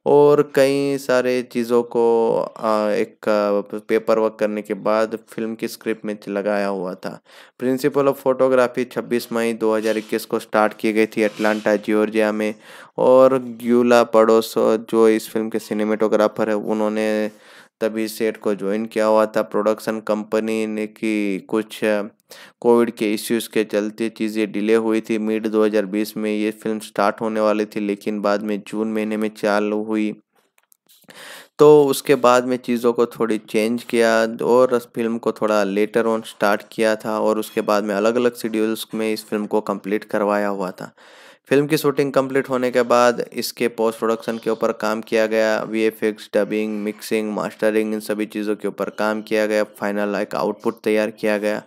और कई सारे चीज़ों को एक पेपर वर्क करने के बाद फिल्म की स्क्रिप्ट में लगाया हुआ था प्रिंसिपल ऑफ फोटोग्राफी 26 मई 2021 को स्टार्ट की गई थी अटलांटा जॉर्जिया में और ग्यूला पड़ोस जो इस फिल्म के सिनेमेटोग्राफर है उन्होंने तभी सेठ को ज्वाइन किया हुआ था प्रोडक्शन कंपनी ने की कुछ कोविड के इश्यूज के चलते चीज़ें डिले हुई थी मिड 2020 में ये फिल्म स्टार्ट होने वाली थी लेकिन बाद में जून महीने में चालू हुई तो उसके बाद में चीज़ों को थोड़ी चेंज किया और फिल्म को थोड़ा लेटर ऑन स्टार्ट किया था और उसके बाद में अलग अलग शेड्यूल्स में इस फिल्म को कंप्लीट करवाया हुआ था फिल्म की शूटिंग कंप्लीट होने के बाद इसके पोस्ट प्रोडक्शन के ऊपर काम किया गया वी डबिंग मिक्सिंग मास्टरिंग इन सभी चीज़ों के ऊपर काम किया गया फाइनल एक आउटपुट तैयार किया गया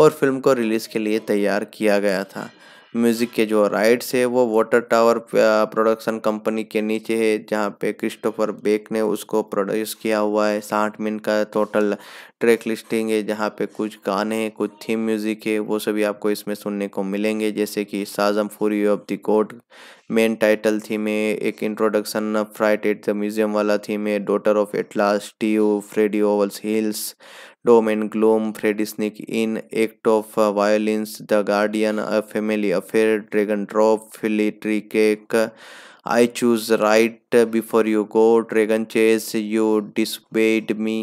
और फिल्म को रिलीज़ के लिए तैयार किया गया था म्यूज़िक के जो राइट्स है वो वाटर टावर प्रोडक्शन कंपनी के नीचे है जहाँ पे क्रिस्टोफर बेक ने उसको प्रोड्यूस किया हुआ है साठ मिनट का टोटल ट्रैक लिस्टिंग है जहाँ पे कुछ गाने हैं कुछ थीम म्यूज़िक है वो सभी आपको इसमें सुनने को मिलेंगे जैसे कि Shazam fury of the court main title थी में एक introduction fright at the museum वाला थी में daughter of Atlas to Freddy owls hills doom and gloom Freddy snick in act of violins the guardian a family affair dragon drop फिली tree cake I choose right before you go dragon chase you disturbed me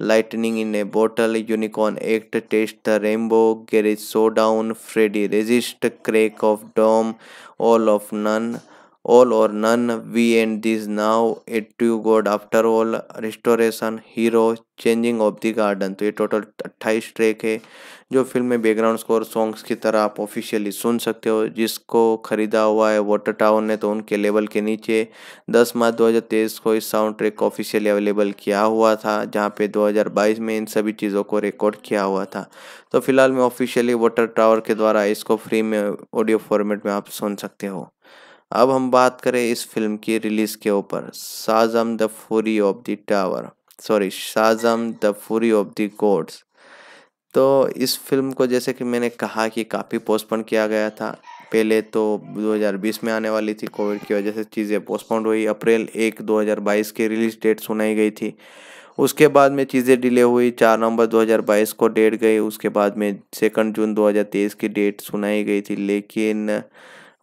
lightning in a bottle unicorn act test the rainbow garage so down Freddy resist crack of dome all of none all or none we end this now it to god after all restoration hero changing of the garden तो ये total अट्ठाईस track है जो film में background score songs की तरह आप officially सुन सकते हो जिसको खरीदा हुआ है वाटर टाउन ने तो उनके लेवल के नीचे 10 मार्च 2023 को इस साउंड ट्रैक को ऑफिशियली अवेलेबल किया हुआ था जहाँ पे 2022 में इन सभी चीज़ों को रिकॉर्ड किया हुआ था तो फिलहाल में ऑफिशियली वाटर टावर के द्वारा इसको फ्री में ऑडियो फॉर्मेट में आप सुन सकते हो अब हम बात करें इस फिल्म की रिलीज़ के ऊपर Shazam the fury of the tower sorry Shazam the fury of the gods तो इस फिल्म को जैसे कि मैंने कहा कि काफ़ी पोस्टपोन किया गया था पहले तो 2020 में आने वाली थी कोविड की वजह से चीज़ें पोस्टपोन हुई अप्रैल एक 2022 की रिलीज डेट सुनाई गई थी उसके बाद में चीज़ें डिले हुई चार नवंबर 2022 को डेट गई उसके बाद में सेकंड जून 2023 की डेट सुनाई गई थी लेकिन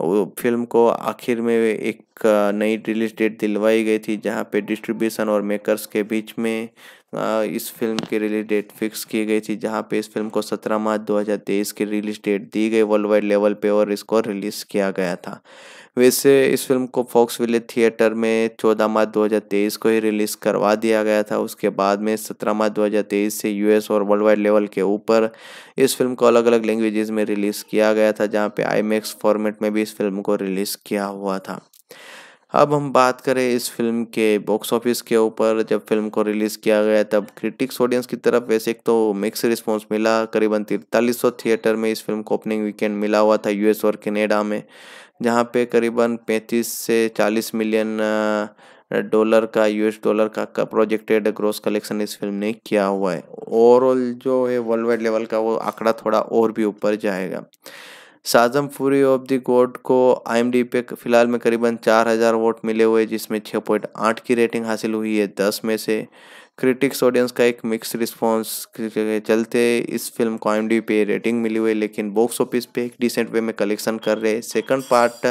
वो फिल्म को आखिर में एक नई रिलीज डेट दिलवाई गई थी जहाँ पे डिस्ट्रीब्यूशन और मेकर्स के बीच में इस फिल्म की रिलीज डेट फिक्स की गई थी जहाँ पे इस फिल्म को 17 मार्च 2023 की रिलीज डेट दी गई वर्ल्ड वाइड लेवल पे और इसको रिलीज़ किया गया था वैसे इस फिल्म को फॉक्स विले थिएटर में 14 मार्च 2023 को ही रिलीज़ करवा दिया गया था उसके बाद में 17 मार्च 2023 से यूएस और वर्ल्ड वाइड लेवल के ऊपर इस फिल्म को अलग अलग लैंग्वेजेस में रिलीज़ किया गया था जहाँ पे आईमैक्स फॉर्मेट में भी इस फिल्म को रिलीज़ किया हुआ था अब हम बात करें इस फिल्म के बॉक्स ऑफिस के ऊपर जब फिल्म को रिलीज़ किया गया तब क्रिटिक्स ऑडियंस की तरफ वैसे एक तो मिक्स रिस्पॉन्स मिला करीबन तिरतालीस सौ थिएटर में इस फिल्म को ओपनिंग वीकेंड मिला हुआ था यूएस और कनेडा में जहाँ पे करीबन पैंतीस से चालीस मिलियन डॉलर का यूएस डॉलर का, का प्रोजेक्टेड ग्रॉस कलेक्शन इस फिल्म ने किया हुआ है ओवरऑल जो है वर्ल्ड वाइड लेवल का वो आंकड़ा थोड़ा और भी ऊपर जाएगा Shazam fury of the god को आई पे फिलहाल में करीबन 4000 वोट मिले हुए जिसमें 6.8 की रेटिंग हासिल हुई है 10 में से क्रिटिक्स ऑडियंस का एक मिक्स रिस्पॉन्स के चलते इस फिल्म को आई पे रेटिंग मिली हुई लेकिन बॉक्स ऑफिस पे एक डिसेंट वे में कलेक्शन कर रहे सेकंड पार्ट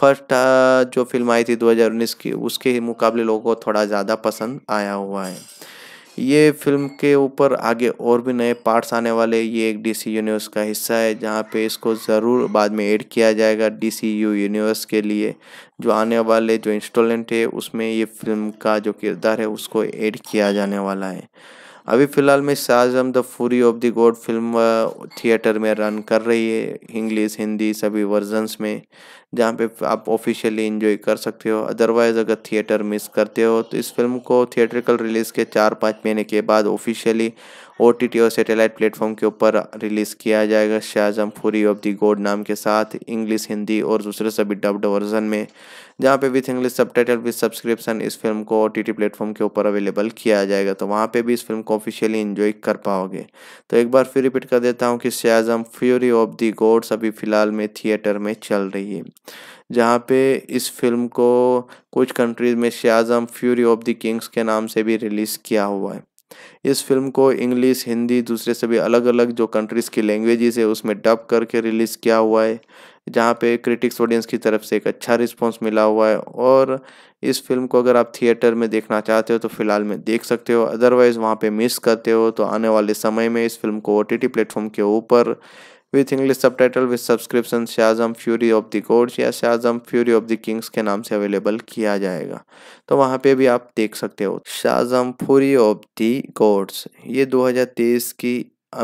फर्स्ट जो फिल्म आई थी 2019 की उसके मुकाबले लोगों को थोड़ा ज़्यादा पसंद आया हुआ है ये फिल्म के ऊपर आगे और भी नए पार्ट्स आने वाले ये एक डीसी यूनिवर्स का हिस्सा है जहाँ पे इसको ज़रूर बाद में ऐड किया जाएगा डीसी यू यूनिवर्स के लिए जो आने वाले जो इंस्टॉलेंट है उसमें ये फिल्म का जो किरदार है उसको ऐड किया जाने वाला है अभी फ़िलहाल में Shazam the fury of the god film theatre में रन कर रही है इंग्लिश हिंदी सभी वर्जन्स में जहाँ पे आप ऑफिशियली इन्जॉय कर सकते हो अदरवाइज़ अगर थिएटर मिस करते हो तो इस फिल्म को थिएट्रिकल रिलीज़ के चार पाँच महीने के बाद ऑफिशियली ओ टी टी और सेटेलाइट प्लेटफॉर्म के ऊपर रिलीज़ किया जाएगा शाहजम फूरी ऑफ दी गोड नाम के साथ इंग्लिश हिंदी और दूसरे सभी डब्ड वर्जन में जहाँ पे विथ इंग्लिश सब टाइटल विथ सब्सक्रिप्शन इस फिल्म को ओ टी प्लेटफॉर्म के ऊपर अवेलेबल किया जाएगा तो वहाँ पे भी इस फिल्म को ऑफिशियली इन्जॉय कर पाओगे तो एक बार फिर रिपीट कर देता हूँ कि Shazam fury of the gods अभी फ़िलहाल में थिएटर में चल रही है जहाँ पे इस फिल्म को कुछ कंट्रीज में Shazam fury of the kings के नाम से भी रिलीज़ किया हुआ है इस फिल्म को इंग्लिश हिंदी दूसरे सभी अलग अलग जो कंट्रीज़ की लैंग्वेजेस है उसमें डब करके रिलीज़ किया हुआ है जहाँ पे क्रिटिक्स ऑडियंस की तरफ से एक अच्छा रिस्पॉन्स मिला हुआ है और इस फिल्म को अगर आप थिएटर में देखना चाहते हो तो फ़िलहाल में देख सकते हो अदरवाइज़ वहाँ पे मिस करते हो तो आने वाले समय में इस फिल्म को ओ टी प्लेटफॉर्म के ऊपर विथ इंग्लिश सब title with subscription Shazam fury of the courts या Shazam fury of the kings के नाम से अवेलेबल किया जाएगा तो वहाँ पे भी आप देख सकते हो Shazam fury of the courts ये 2023 की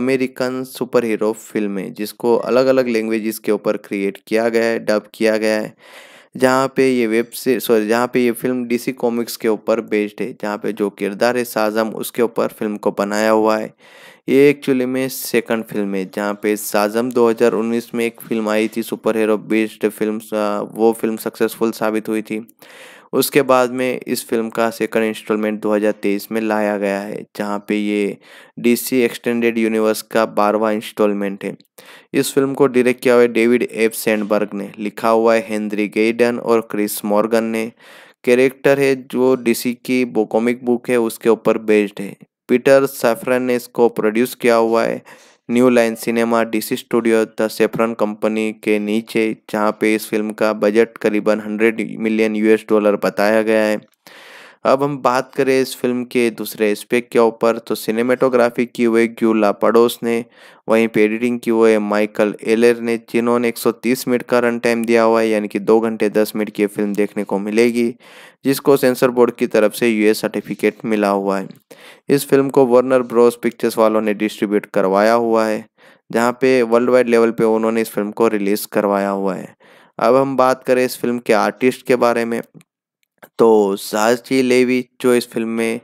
अमेरिकन सुपर हीरो फिल्म है जिसको अलग अलग लैंग्वेजेस के ऊपर क्रिएट किया गया है डब किया गया है जहाँ पे ये वेब से सॉरी जहाँ पे ये फिल्म डीसी कॉमिक्स के ऊपर बेस्ड है जहाँ पे जो किरदार है शाहजम उसके ऊपर फिल्म को बनाया हुआ है ये एक्चुअली में सेकंड फिल्म है जहाँ पे साजम 2019 में एक फिल्म आई थी सुपर हीरो बेस्ड फिल्म वो फिल्म सक्सेसफुल साबित हुई थी उसके बाद में इस फिल्म का सेकंड इंस्टॉलमेंट 2023 में लाया गया है जहाँ पे ये डीसी एक्सटेंडेड यूनिवर्स का बारहवा इंस्टॉलमेंट है इस फिल्म को डायरेक्ट किया हुआ है डेविड एफ सैंडबर्ग ने लिखा हुआ है हेनरी गेडन और क्रिस मॉर्गन ने कैरेक्टर है जो डीसी की कॉमिक बुक है उसके ऊपर बेस्ड है पीटर सैफरन ने इसको प्रोड्यूस किया हुआ है New Line Cinema DC studio the Safran company के नीचे जहां पे इस फिल्म का बजट करीबन 100 मिलियन यूएस डॉलर बताया गया है अब हम बात करें इस फिल्म के दूसरे एस्पेक्ट के ऊपर तो सिनेमेटोग्राफी की हुए ग्यू लापाडोस ने वहीं पे एडिटिंग की हुए माइकल एलर ने जिन्होंने 130 मिनट का रन टाइम दिया हुआ है यानी कि दो घंटे दस मिनट की फिल्म देखने को मिलेगी जिसको सेंसर बोर्ड की तरफ से यूएस सर्टिफिकेट मिला हुआ है इस फिल्म को वर्नर ब्रोस पिक्चर्स वालों ने डिस्ट्रीब्यूट करवाया हुआ है जहाँ पे वर्ल्ड वाइड लेवल पर उन्होंने इस फिल्म को रिलीज़ करवाया हुआ है अब हम बात करें इस फिल्म के आर्टिस्ट के बारे में तो साहसी लेवी जो इस फिल्म में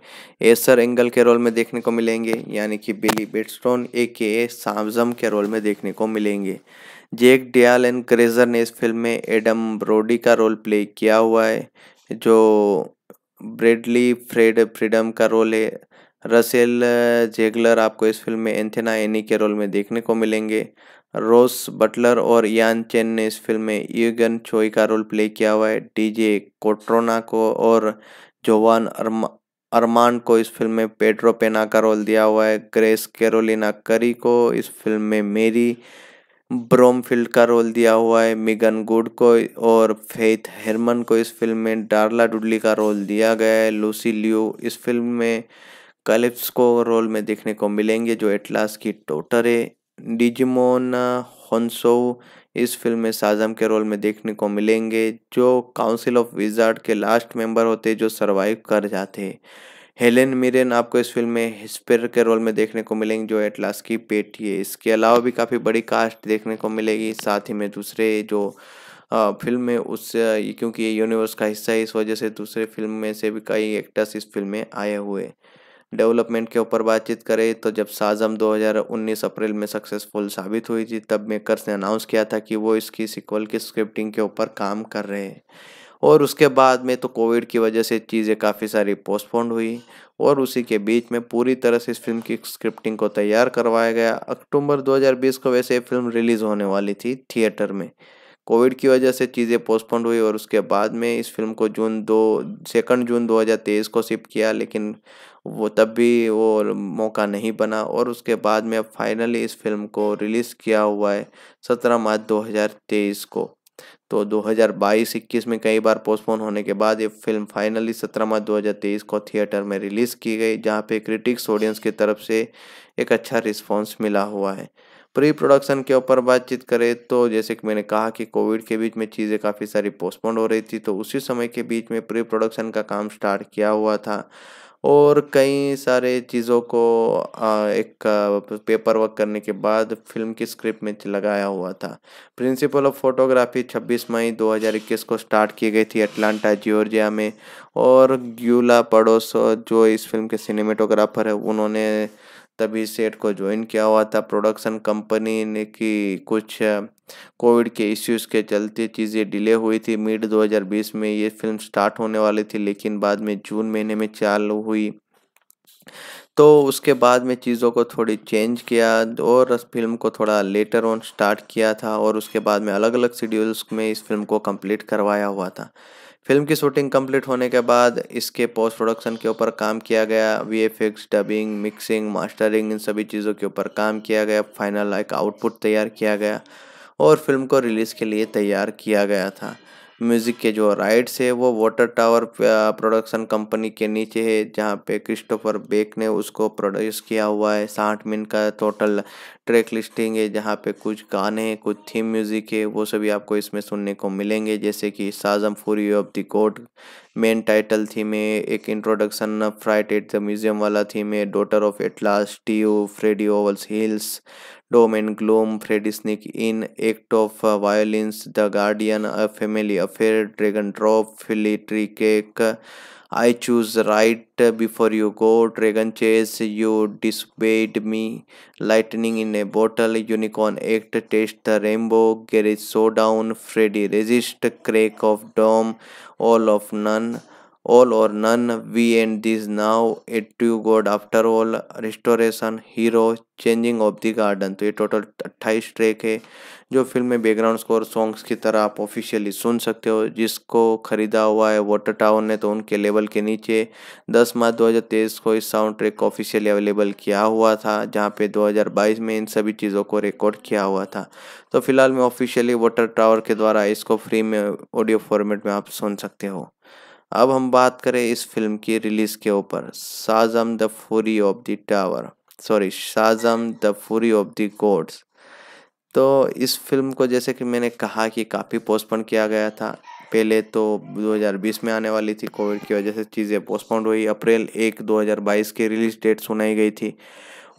एसर एंगल के रोल में देखने को मिलेंगे यानी कि बिली बेटस्टोन ए के ए सामजम के रोल में देखने को मिलेंगे जेक डियाल एंड क्रेजर ने इस फिल्म में एडम ब्रोडी का रोल प्ले किया हुआ है जो ब्रेडली फ्रेड फ्रीडम का रोल है रसेल जेगलर आपको इस फिल्म में एंथेना एनी के रोल में देखने को मिलेंगे रोस बटलर और यान चेन ने इस फिल्म में यूगन चोई का रोल प्ले किया हुआ है डीजे कोट्रोना को और जोवान अरमा अरमान को इस फिल्म में पेड्रो पेना का रोल दिया हुआ है ग्रेस कैरोलिना करी को इस फिल्म में मेरी ब्रोमफील्ड का रोल दिया हुआ है मिगन गुड को और फेथ हेरमन को इस फिल्म में डार्ला डुडली का रोल दिया गया है लूसी लियो इस फिल्म में कलिप्स को रोल में देखने को मिलेंगे जो एटलास की टोटर है डिजिमोन हंसो uh, इस फिल्म में साजम के रोल में देखने को मिलेंगे जो काउंसिल ऑफ विजार्ड के लास्ट मेंबर होते जो सरवाइव कर जाते हेलेन मिरेन आपको इस फिल्म में हिस्पर के रोल में देखने को मिलेंगे जो एटलास की पेटी है इसके अलावा भी काफ़ी बड़ी कास्ट देखने को मिलेगी साथ ही में दूसरे जो फिल्म uh, में उस uh, क्योंकि ये यूनिवर्स का हिस्सा है इस वजह से दूसरे फिल्म में से भी कई एक्टर्स इस फिल्म में आए हुए डेवलपमेंट के ऊपर बातचीत करें तो जब साजम 2019 अप्रैल में सक्सेसफुल साबित हुई थी तब मेकर्स ने अनाउंस किया था कि वो इसकी सिक्वल की स्क्रिप्टिंग के ऊपर काम कर रहे हैं और उसके बाद में तो कोविड की वजह से चीज़ें काफ़ी सारी पोस्टपोन्ड हुई और उसी के बीच में पूरी तरह से इस फिल्म की स्क्रिप्टिंग को तैयार करवाया गया अक्टूबर 2020 को वैसे फिल्म रिलीज़ होने वाली थी थिएटर में कोविड की वजह से चीज़ें पोस्टपोन हुई और उसके बाद में इस फिल्म को जून दो सेकंड जून 2023 को शिफ्ट किया लेकिन वो तब भी वो मौका नहीं बना और उसके बाद में अब फाइनली इस फिल्म को रिलीज़ किया हुआ है सत्रह मार्च 2023 को तो 2022-21 में कई बार पोस्टपोन होने के बाद ये फिल्म फाइनली 17 मार्च 2023 को थिएटर में रिलीज़ की गई जहाँ पे क्रिटिक्स ऑडियंस की तरफ से एक अच्छा रिस्पॉन्स मिला हुआ है प्री प्रोडक्शन के ऊपर बातचीत करें तो जैसे कि मैंने कहा कि कोविड के बीच में चीज़ें काफ़ी सारी पोस्टपोन हो रही थी तो उसी समय के बीच में प्री प्रोडक्शन का काम स्टार्ट किया हुआ था और कई सारे चीज़ों को एक पेपर वर्क करने के बाद फिल्म की स्क्रिप्ट में लगाया हुआ था प्रिंसिपल ऑफ फोटोग्राफी 26 मई 2021 को स्टार्ट की गई थी अटलांटा जॉर्जिया में और ग्यूला पड़ोस जो इस फिल्म के सिनेमेटोग्राफर है उन्होंने तभी सेठ को ज्वाइन किया हुआ था प्रोडक्शन कंपनी ने की कुछ कोविड के इश्यूज़ के चलते चीज़ें डिले हुई थी मिड 2020 में ये फिल्म स्टार्ट होने वाली थी लेकिन बाद में जून महीने में चालू हुई तो उसके बाद में चीज़ों को थोड़ी चेंज किया और फिल्म को थोड़ा लेटर ऑन स्टार्ट किया था और उसके बाद में अलग अलग शेड्यूल्स में इस फिल्म को कंप्लीट करवाया हुआ था फिल्म की शूटिंग कंप्लीट होने के बाद इसके पोस्ट प्रोडक्शन के ऊपर काम किया गया वी डबिंग मिक्सिंग मास्टरिंग इन सभी चीज़ों के ऊपर काम किया गया फाइनल एक आउटपुट तैयार किया गया और फिल्म को रिलीज़ के लिए तैयार किया गया था म्यूज़िक के जो राइट्स है वो वाटर टावर प्रोडक्शन कंपनी के नीचे है जहाँ पे क्रिस्टोफर बेक ने उसको प्रोड्यूस किया हुआ है साठ मिनट का टोटल ट्रैक लिस्टिंग है जहाँ पे कुछ गाने हैं कुछ थीम म्यूज़िक है वो सभी आपको इसमें सुनने को मिलेंगे जैसे कि Shazam fury of the court main title theme है एक introduction fright at the museum वाला थीम है daughter of Atlas to Freddy owls hills doom and gloom फ्रेडिसनिक in act of violin the guardian a family affair dragon drop फिली tree cake I choose right before you go, dragon chase, you disobeyed me, lightning in a bottle, unicorn act, taste the rainbow, garage showdown, Freddy resist, crack of dome, all of none. all or none, we end this now, it to God after all, restoration, hero, changing of the garden तो ये total अट्ठाईस track है जो film में background score songs की तरह आप officially सुन सकते हो जिसको खरीदा हुआ है वाटर टावर ने तो उनके लेवल के नीचे 10 मार्च 2023 को इस साउंड ट्रैक को ऑफिशियली अवेलेबल किया हुआ था जहाँ पे 2022 में इन सभी चीज़ों को रिकॉर्ड किया हुआ था तो फिलहाल मैं ऑफिशियली वाटर टावर के द्वारा इसको फ्री में ऑडियो फॉर्मेट में आप सुन सकते हो अब हम बात करें इस फिल्म की रिलीज़ के ऊपर Shazam the fury of the tower sorry Shazam the fury of the gods तो इस फिल्म को जैसे कि मैंने कहा कि काफ़ी पोस्टपोन किया गया था पहले तो 2020 में आने वाली थी कोविड की वजह से चीज़ें पोस्टपोन हुई अप्रैल एक 2022 की रिलीज़ डेट सुनाई गई थी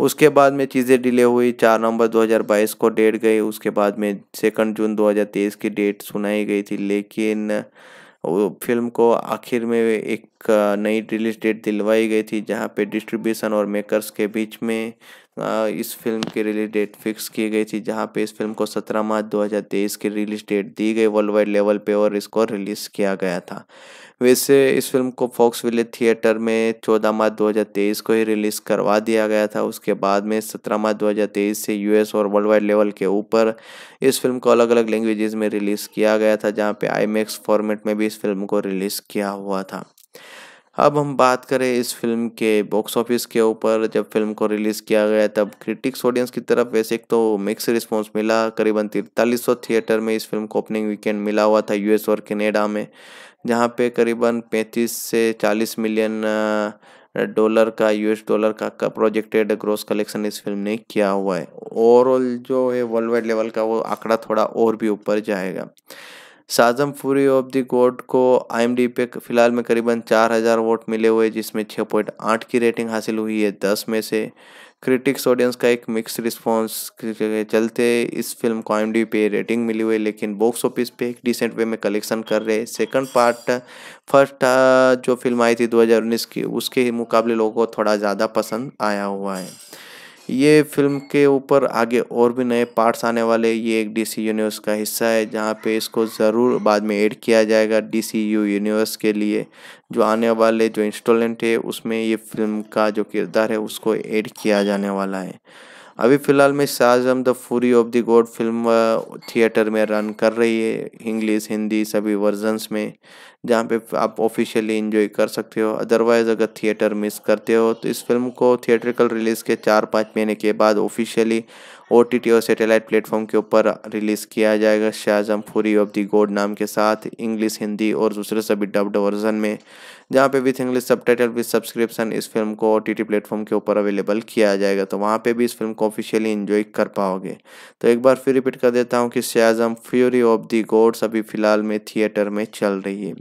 उसके बाद में चीज़ें डिले हुई चार नवंबर 2022 को डेट गई उसके बाद में सेकंड जून 2023 की डेट सुनाई गई थी लेकिन वो फिल्म को आखिर में एक नई रिलीज डेट दिलवाई गई थी जहाँ पे डिस्ट्रीब्यूशन और मेकर्स के बीच में इस फिल्म के रिलीज डेट फिक्स की गई थी जहां पे इस फिल्म को 17 मार्च 2023 की रिलीज डेट दी गई वर्ल्ड वाइड लेवल पे और इसको रिलीज़ किया गया था वैसे इस फिल्म को फॉक्स विलेज थिएटर में 14 मार्च 2023 को ही रिलीज़ करवा दिया गया था उसके बाद में 17 मार्च 2023 से यूएस और वर्ल्ड वाइड लेवल के ऊपर इस फिल्म को अलग अलग लैंग्वेजेस में रिलीज़ किया गया था जहाँ पे आई फॉर्मेट में भी इस फिल्म को रिलीज़ किया हुआ था अब हम बात करें इस फिल्म के बॉक्स ऑफिस के ऊपर जब फिल्म को रिलीज़ किया गया तब क्रिटिक्स ऑडियंस की तरफ वैसे एक तो मिक्स रिस्पॉन्स मिला करीबन तिरतालीस सौ थिएटर में इस फिल्म को ओपनिंग वीकेंड मिला हुआ था यूएस और कनाडा में जहाँ पे करीबन पैंतीस से चालीस मिलियन डॉलर का यूएस डॉलर का, का प्रोजेक्टेड ग्रोस कलेक्शन इस फिल्म ने किया हुआ है ओवरऑल जो है वर्ल्ड वाइड लेवल का वो आंकड़ा थोड़ा और भी ऊपर जाएगा Shazam fury of the court को आई पे फिलहाल में करीबन चार हज़ार वोट मिले हुए जिसमें छः पॉइंट आठ की रेटिंग हासिल हुई है दस में से क्रिटिक्स ऑडियंस का एक मिक्स रिस्पॉन्स के चलते इस फिल्म को आई पे रेटिंग मिली हुई लेकिन बॉक्स ऑफिस पे एक डिसेंट वे में कलेक्शन कर रहे सेकंड पार्ट फर्स्ट जो फिल्म आई थी 2019 की उसके मुकाबले लोगों को थोड़ा ज़्यादा पसंद आया हुआ है ये फिल्म के ऊपर आगे और भी नए पार्ट्स आने वाले ये एक डीसी यूनिवर्स का हिस्सा है जहाँ पे इसको ज़रूर बाद में ऐड किया जाएगा डीसी यू यूनिवर्स के लिए जो आने वाले जो इंस्टॉलमेंट है उसमें ये फिल्म का जो किरदार है उसको ऐड किया जाने वाला है अभी फ़िलहाल में Shazam the fury of the god film theatre में रन कर रही है इंग्लिश हिंदी सभी वर्जन्स में जहाँ पे आप ऑफिशियली इन्जॉय कर सकते हो अदरवाइज़ अगर थिएटर मिस करते हो तो इस फिल्म को थिएट्रिकल रिलीज़ के चार पाँच महीने के बाद ऑफिशियली ओ टी टी और सेटेलाइट प्लेटफॉर्म के ऊपर रिलीज़ किया जाएगा शाहजम फूरी ऑफ दी गोड नाम के साथ इंग्लिश हिंदी और दूसरे सभी डब्ड वर्जन में जहाँ पे विथ इंग्लिश सब टाइटल विथ सब्सक्रिप्शन इस फिल्म को ओ टी टी प्लेटफॉर्म के ऊपर अवेलेबल किया जाएगा तो वहाँ पे भी इस फिल्म को ऑफिशियली इन्जॉय कर पाओगे तो एक बार फिर रिपीट कर देता हूँ कि Shazam fury of the gods अभी फ़िलहाल में थिएटर में चल रही है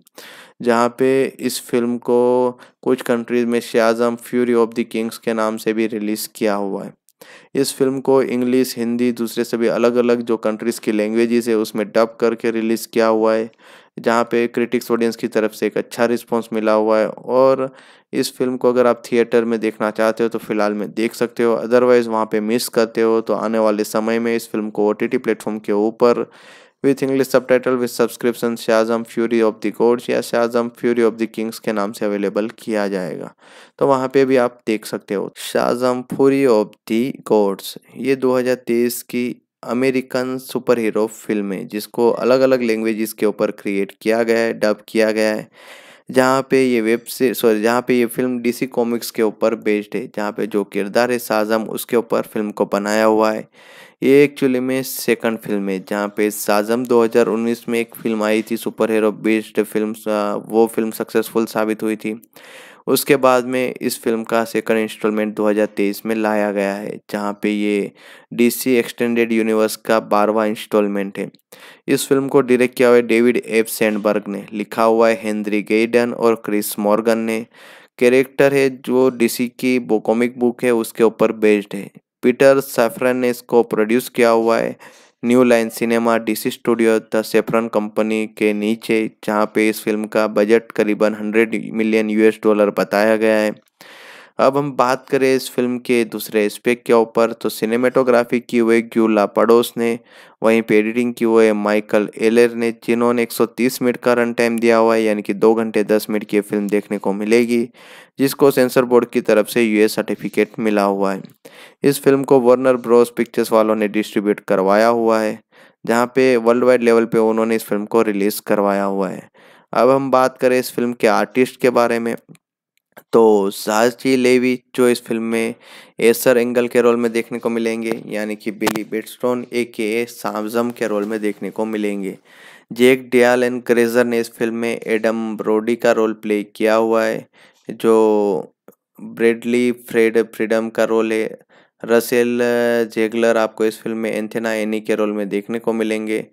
जहाँ पे इस फिल्म को कुछ कंट्रीज में Shazam fury of the kings के नाम से भी रिलीज़ किया हुआ है इस फिल्म को इंग्लिश हिंदी दूसरे सभी अलग अलग जो कंट्रीज़ की लैंग्वेजेस है उसमें डब करके रिलीज़ किया हुआ है जहाँ पे क्रिटिक्स ऑडियंस की तरफ से एक अच्छा रिस्पॉन्स मिला हुआ है और इस फिल्म को अगर आप थिएटर में देखना चाहते हो तो फ़िलहाल में देख सकते हो अदरवाइज़ वहाँ पे मिस करते हो तो आने वाले समय में इस फिल्म को ओ टी प्लेटफॉर्म के ऊपर विथ इंग्लिश सब title with subscription Shazam fury of the course या Shazam fury of the kings के नाम से अवेलेबल किया जाएगा तो वहाँ पे भी आप देख सकते हो Shazam fury of the courts ये 2023 की अमेरिकन सुपर हीरो फिल्म है जिसको अलग अलग लैंग्वेजेस के ऊपर क्रिएट किया गया है डब किया गया है जहाँ पे ये वेब से सॉरी जहाँ पे ये फिल्म डीसी कॉमिक्स के ऊपर बेस्ड है जहाँ पे जो किरदार है साजम उसके ऊपर फिल्म को बनाया हुआ है ये एक्चुअली में सेकंड फिल्म है जहाँ पे साजम 2019 में एक फिल्म आई थी सुपर हीरो बेस्ड फिल्म वो फिल्म सक्सेसफुल साबित हुई थी उसके बाद में इस फिल्म का सेकंड इंस्टॉलमेंट 2023 में लाया गया है जहां पे ये डीसी एक्सटेंडेड यूनिवर्स का बारहवा इंस्टॉलमेंट है इस फिल्म को डायरेक्ट किया हुआ है डेविड एफ सैंडबर्ग ने लिखा हुआ है हेनरी गेडन और क्रिस मॉर्गन ने कैरेक्टर है जो डीसी की कॉमिक बुक है उसके ऊपर बेस्ड है पीटर सैफरन ने इसको प्रोड्यूस किया हुआ है New Line Cinema DC studio the Safran company के नीचे जहां पे इस फिल्म का बजट करीबन हंड्रेड मिलियन यूएस डॉलर बताया गया है अब हम बात करें इस फिल्म के दूसरे एस्पेक्ट के ऊपर तो सिनेमेटोग्राफी की हुए ग्यू लापाडोस ने वहीं पर एडिटिंग की हुए माइकल एलर ने जिन्होंने 130 मिनट का रन टाइम दिया हुआ है यानी कि दो घंटे दस मिनट की फिल्म देखने को मिलेगी जिसको सेंसर बोर्ड की तरफ से यूएस सर्टिफिकेट मिला हुआ है इस फिल्म को वर्नर ब्रोस पिक्चर्स वालों ने डिस्ट्रीब्यूट करवाया हुआ है जहाँ पे वर्ल्ड वाइड लेवल पर उन्होंने इस फिल्म को रिलीज़ करवाया हुआ है अब हम बात करें इस फिल्म के आर्टिस्ट के बारे में तो साजी लेवी जो इस फिल्म में एसर एंगल के रोल में देखने को मिलेंगे यानी कि बिली बेटस्टोन ए के ए सामजम के रोल में देखने को मिलेंगे जेक डियाल एंड क्रेजर ने इस फिल्म में एडम ब्रोडी का रोल प्ले किया हुआ है जो ब्रेडली फ्रेड फ्रीडम का रोल है रसेल जेगलर आपको इस फिल्म में एंथेना एनी के रोल में देखने को मिलेंगे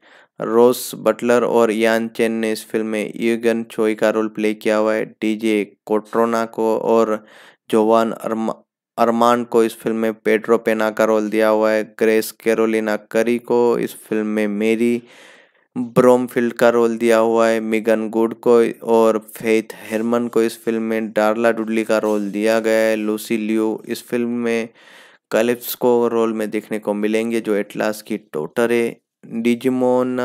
रोस बटलर और यान चेन ने इस फिल्म में यूगन चोई का रोल प्ले किया हुआ है डीजे कोट्रोना को और जोवान अरमा अरमान को इस फिल्म में पेड्रो पेना का रोल दिया हुआ है ग्रेस कैरोलिना करी को इस फिल्म में मेरी ब्रोमफील्ड का रोल दिया हुआ है मिगन गुड को और फेथ हेरमन को इस फिल्म में डार्ला डुडली का रोल दिया गया है लूसी लियो इस फिल्म में कलिप्स को रोल में देखने को मिलेंगे जो एटलास की टोटर है डिजिमोन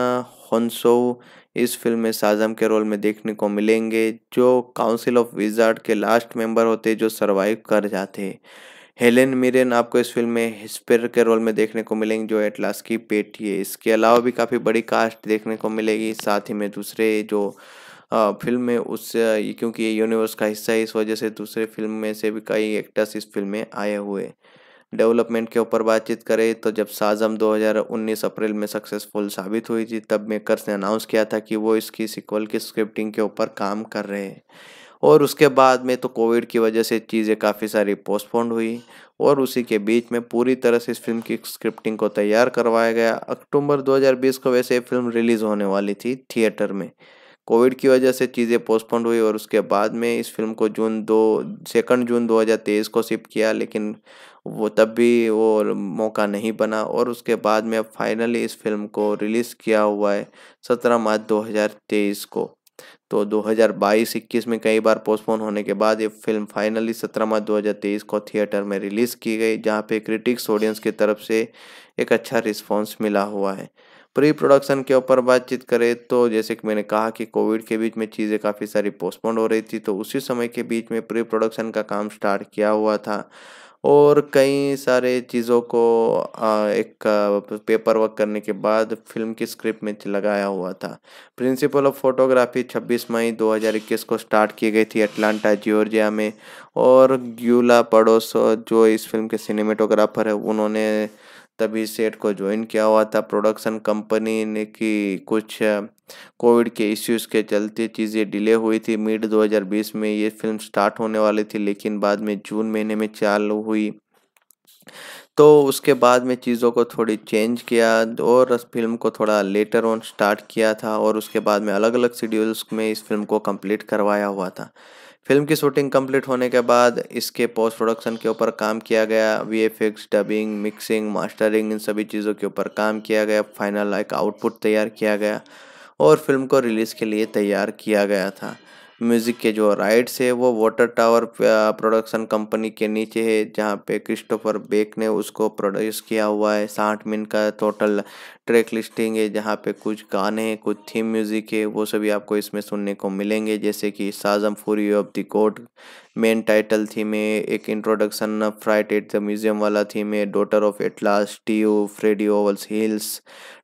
हंसो इस फिल्म में साजम के रोल में देखने को मिलेंगे जो काउंसिल ऑफ विजार्ड के लास्ट मेंबर होते जो सरवाइव कर जाते हेलेन मिरेन आपको इस फिल्म में हिस्पेर के रोल में देखने को मिलेंगे जो एटलास की पेटी है इसके अलावा भी काफ़ी बड़ी कास्ट देखने को मिलेगी साथ ही में दूसरे जो फिल्म है उस क्योंकि ये यूनिवर्स का हिस्सा है इस वजह से दूसरे फिल्म में से भी कई एक्टर्स इस फिल्म में आए हुए डेवलपमेंट के ऊपर बातचीत करें तो जब साजम 2019 अप्रैल में सक्सेसफुल साबित हुई थी तब मेकर्स ने अनाउंस किया था कि वो इसकी सिक्वल की स्क्रिप्टिंग के ऊपर काम कर रहे हैं और उसके बाद में तो कोविड की वजह से चीज़ें काफ़ी सारी पोस्टपोन्ड हुई और उसी के बीच में पूरी तरह से इस फिल्म की स्क्रिप्टिंग को तैयार करवाया गया अक्टूबर 2020 को वैसे फिल्म रिलीज़ होने वाली थी थिएटर में कोविड की वजह से चीज़ें पोस्टपोन्ड हुई और उसके बाद में इस फिल्म को जून दो सेकंड जून 2023 को शिफ्ट किया लेकिन वो तब भी वो मौका नहीं बना और उसके बाद में अब फाइनली इस फिल्म को रिलीज़ किया हुआ है सत्रह मार्च 2023 को तो 2022-21 में कई बार पोस्टपोन होने के बाद ये फिल्म फाइनली 17 मार्च 2023 को थिएटर में रिलीज़ की गई जहाँ पे क्रिटिक्स ऑडियंस की तरफ से एक अच्छा रिस्पांस मिला हुआ है प्री प्रोडक्शन के ऊपर बातचीत करें तो जैसे कि मैंने कहा कि कोविड के बीच में चीज़ें काफ़ी सारी पोस्टपोन हो रही थी तो उसी समय के बीच में प्री प्रोडक्शन का काम स्टार्ट किया हुआ था और कई सारे चीज़ों को एक पेपर वर्क करने के बाद फिल्म की स्क्रिप्ट में लगाया हुआ था प्रिंसिपल ऑफ फोटोग्राफी 26 मई 2021 को स्टार्ट की गई थी अटलांटा जॉर्जिया में और ग्यूला पड़ोस जो इस फिल्म के सिनेमेटोग्राफर है उन्होंने तभी सेट को ज्वाइन किया हुआ था प्रोडक्शन कंपनी ने की कुछ कोविड के इश्यूज के चलते चीज़ें डिले हुई थी मिड 2020 में ये फिल्म स्टार्ट होने वाली थी लेकिन बाद में जून महीने में चालू हुई तो उसके बाद में चीज़ों को थोड़ी चेंज किया और उस फिल्म को थोड़ा लेटर ऑन स्टार्ट किया था और उसके बाद में अलग अलग शेड्यूल्स में इस फिल्म को कंप्लीट करवाया हुआ था फिल्म की शूटिंग कंप्लीट होने के बाद इसके पोस्ट प्रोडक्शन के ऊपर काम किया गया वी डबिंग मिक्सिंग मास्टरिंग इन सभी चीज़ों के ऊपर काम किया गया फाइनल एक आउटपुट तैयार किया गया और फिल्म को रिलीज़ के लिए तैयार किया गया था म्यूज़िक के जो राइट्स है वो वाटर टावर प्रोडक्शन कंपनी के नीचे है जहाँ पे क्रिस्टोफर बेक ने उसको प्रोड्यूस किया हुआ है साठ मिनट का टोटल ट्रैक लिस्टिंग है जहाँ पे कुछ गाने कुछ थीम म्यूज़िक है वो सभी आपको इसमें सुनने को मिलेंगे जैसे कि Shazam fury of the court main title theme है एक introduction fright at the museum वाला थीम है daughter of Atlas to Freddy owls hills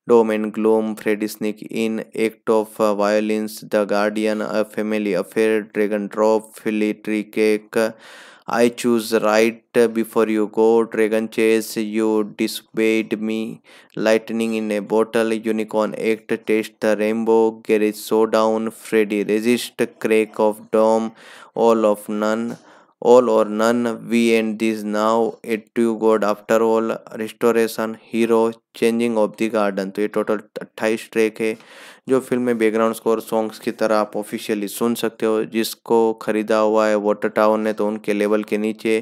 doom and gloom फ्रेडिसनिक in act of violin the guardian a family affair dragon drop फिली tree cake I choose right before you go, dragon chase, you disobeyed me, lightning in a bottle, unicorn act, taste the rainbow, garage showdown, Freddy resist, crack of dome, all of none. all or none, we end this now, it to God after all, restoration, hero, changing of the garden तो ये total अट्ठाईस track है जो film में background score songs की तरह आप officially सुन सकते हो जिसको खरीदा हुआ है वाटर टाउन ने तो उनके लेवल के नीचे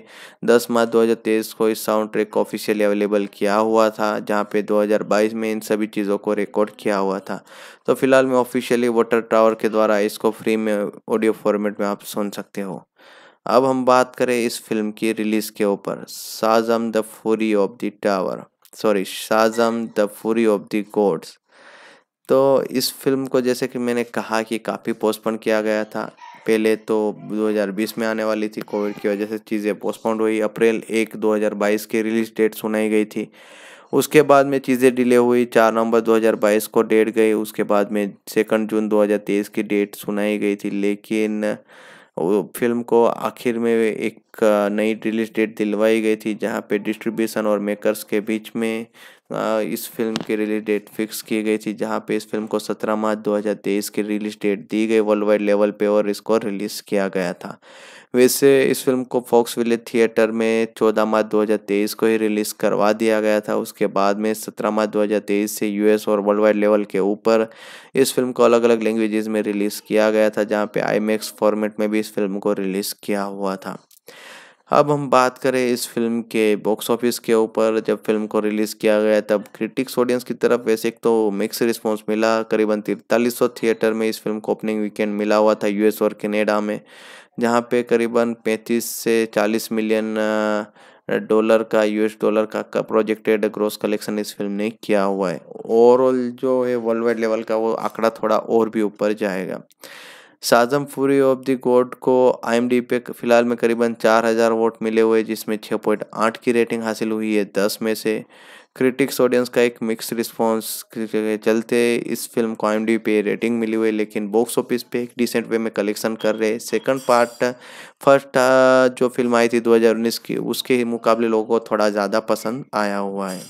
10 मार्च 2023 को इस साउंड ट्रैक को ऑफिशियली अवेलेबल किया हुआ था जहाँ पे 2022 में इन सभी चीज़ों को रिकॉर्ड किया हुआ था तो फिलहाल मैं ऑफिशियली वाटर टावर के द्वारा इसको फ्री में ऑडियो फॉर्मेट में आप सुन सकते हो अब हम बात करें इस फिल्म की रिलीज के ऊपर Shazam the fury of the tower sorry Shazam the fury of the gods तो इस फिल्म को जैसे कि मैंने कहा कि काफ़ी पोस्टपोन किया गया था पहले तो 2020 में आने वाली थी कोविड की वजह से चीज़ें पोस्टपोन हुई अप्रैल एक 2022 की रिलीज डेट सुनाई गई थी उसके बाद में चीज़ें डिले हुई चार नवंबर 2022 को डेट गई उसके बाद में सेकंड जून 2023 की डेट सुनाई गई थी लेकिन वो फिल्म को आखिर में एक नई रिलीज डेट दिलवाई गई थी जहाँ पे डिस्ट्रीब्यूशन और मेकर्स के बीच में इस फिल्म की रिलीज डेट फिक्स की गई थी जहाँ पे इस फिल्म को 17 मार्च 2023 की रिलीज डेट दी गई वर्ल्ड वाइड लेवल पे और इसको रिलीज़ किया गया था वैसे इस फिल्म को फॉक्स विले थिएटर में 14 मार्च 2023 को ही रिलीज़ करवा दिया गया था उसके बाद में 17 मार्च 2023 से यूएस और वर्ल्ड वाइड लेवल के ऊपर इस फिल्म को अलग अलग लैंग्वेजेस में रिलीज़ किया गया था जहाँ पे आई फॉर्मेट में भी इस फिल्म को रिलीज़ किया हुआ था अब हम बात करें इस फिल्म के बॉक्स ऑफिस के ऊपर जब फिल्म को रिलीज़ किया गया तब क्रिटिक्स ऑडियंस की तरफ वैसे एक तो मिक्स रिस्पांस मिला करीबन तिरतालीस थिएटर में इस फिल्म को ओपनिंग वीकेंड मिला हुआ था यूएस और कनाडा में जहाँ पे करीबन 35 से 40 मिलियन डॉलर का यूएस डॉलर का, का प्रोजेक्टेड ग्रोस कलेक्शन इस फिल्म ने किया हुआ है ओवरऑल जो है वर्ल्ड वाइड लेवल का वो आंकड़ा थोड़ा और भी ऊपर जाएगा Shazam fury of the god को आई पे फिलहाल में करीबन 4000 वोट मिले हुए जिसमें 6.8 की रेटिंग हासिल हुई है 10 में से क्रिटिक्स ऑडियंस का एक मिक्स रिस्पॉन्स चलते इस फिल्म को एम पे रेटिंग मिली हुई लेकिन बॉक्स ऑफिस पे एक डिसेंट वे में कलेक्शन कर रहे सेकंड पार्ट फर्स्ट जो फिल्म आई थी 2019 की उसके मुकाबले लोगों को थोड़ा ज़्यादा पसंद आया हुआ है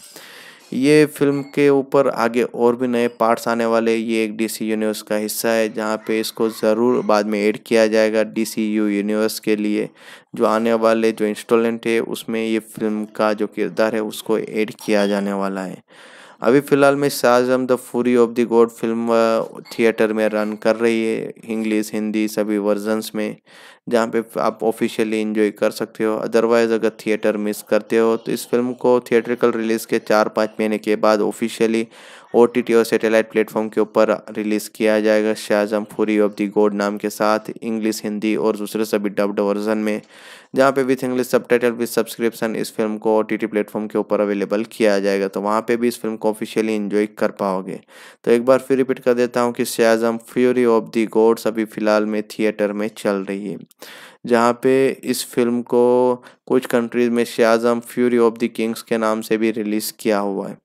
ये फिल्म के ऊपर आगे और भी नए पार्ट्स आने वाले ये एक डीसी यूनिवर्स का हिस्सा है जहाँ पे इसको ज़रूर बाद में ऐड किया जाएगा डीसी यू यूनिवर्स के लिए जो आने वाले जो इंस्टॉलेंट है उसमें ये फिल्म का जो किरदार है उसको ऐड किया जाने वाला है अभी फ़िलहाल में Shazam the fury of the god film theatre में रन कर रही है इंग्लिश हिंदी सभी वर्जन्स में जहाँ पे आप ऑफिशियली इन्जॉय कर सकते हो अदरवाइज़ अगर थिएटर मिस करते हो तो इस फिल्म को थिएटरिकल रिलीज़ के चार पाँच महीने के बाद ऑफिशियली ओ और सेटेलाइट प्लेटफॉर्म के ऊपर रिलीज़ किया जाएगा शाहजम फूरी ऑफ दी गोड नाम के साथ इंग्लिश हिंदी और दूसरे सभी डब्ड वर्जन में जहाँ पे विथ इंग्लिश सब टाइटल विथ सब्सक्रिप्शन इस फिल्म को ओ प्लेटफॉर्म के ऊपर अवेलेबल किया जाएगा तो वहाँ पे भी इस फिल्म को ऑफिशियली इन्जॉय कर पाओगे तो एक बार फिर रिपीट कर देता हूँ कि Shazam fury of the gods अभी फ़िलहाल में थिएटर में चल रही है जहाँ पे इस फिल्म को कुछ कंट्रीज में Shazam fury of the kings के नाम से भी रिलीज़ किया हुआ है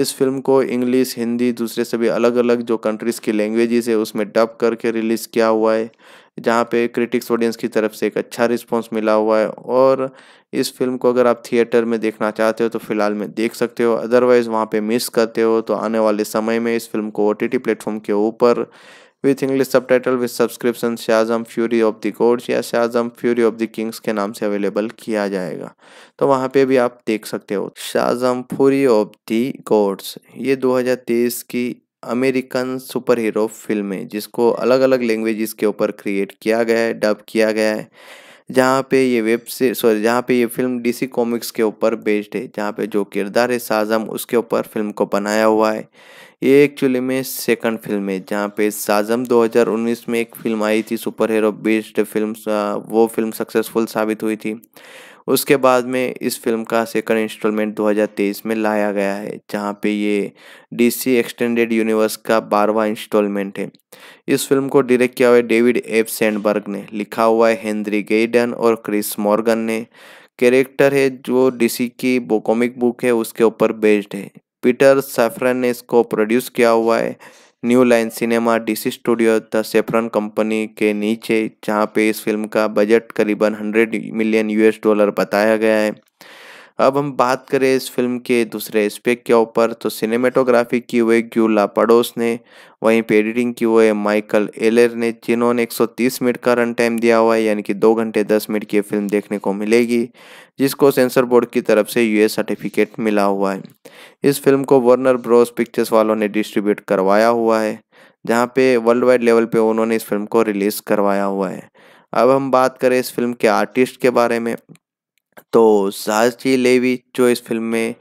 इस फिल्म को इंग्लिश हिंदी दूसरे सभी अलग अलग जो कंट्रीज़ की लैंग्वेजेस है उसमें डब करके रिलीज़ किया हुआ है जहाँ पे क्रिटिक्स ऑडियंस की तरफ से एक अच्छा रिस्पांस मिला हुआ है और इस फिल्म को अगर आप थिएटर में देखना चाहते हो तो फ़िलहाल में देख सकते हो अदरवाइज़ वहाँ पे मिस करते हो तो आने वाले समय में इस फिल्म को ओ टी प्लेटफॉर्म के ऊपर विथ इंग्लिश सब title with subscription Shazam fury of the courts या Shazam fury of the kings के नाम से अवेलेबल किया जाएगा तो वहाँ पे भी आप देख सकते हो Shazam fury of the courts ये 2023 की अमेरिकन सुपर हीरो फिल्म है जिसको अलग अलग लैंग्वेजेस के ऊपर क्रिएट किया गया है डब किया गया है जहाँ पे ये वेब से सॉरी जहाँ पे ये फिल्म डीसी कॉमिक्स के ऊपर बेस्ड है जहाँ पे जो किरदार है साजम उसके ऊपर फिल्म को बनाया हुआ है ये एक्चुअली में सेकंड फिल्म है जहाँ पे साजम 2019 में एक फिल्म आई थी सुपर हीरो बेस्ड फिल्म वो फिल्म सक्सेसफुल साबित हुई थी उसके बाद में इस फिल्म का सेकंड इंस्टॉलमेंट 2023 में लाया गया है जहाँ पे ये डीसी एक्सटेंडेड यूनिवर्स का बारहवा इंस्टॉलमेंट है इस फिल्म को डायरेक्ट किया हुआ है डेविड एफ सैंडबर्ग ने लिखा हुआ है हेनरी गेडन और क्रिस मॉर्गन ने कैरेक्टर है जो डीसी की कॉमिक बुक है उसके ऊपर बेस्ड है पीटर सैफरन ने इसको प्रोड्यूस किया हुआ है New Line Cinema DC studio the Safran company के नीचे जहां पे इस फिल्म का बजट करीबन 100 मिलियन यूएस डॉलर बताया गया है अब हम बात करें इस फिल्म के दूसरे एस्पेक्ट के ऊपर तो सिनेमेटोग्राफी की हुई ग्यू लापाडोस ने वहीं पे एडिटिंग की हुए माइकल एलर ने जिन्होंने 130 मिनट का रन टाइम दिया हुआ है यानी कि दो घंटे दस मिनट की फिल्म देखने को मिलेगी जिसको सेंसर बोर्ड की तरफ से यूए सर्टिफिकेट मिला हुआ है इस फिल्म को वर्नर ब्रोस पिक्चर्स वालों ने डिस्ट्रीब्यूट करवाया हुआ है जहाँ पे वर्ल्ड वाइड लेवल पर उन्होंने इस फिल्म को रिलीज़ करवाया हुआ है अब हम बात करें इस फिल्म के आर्टिस्ट के बारे में तो साहसी लेवी जो इस फिल्म में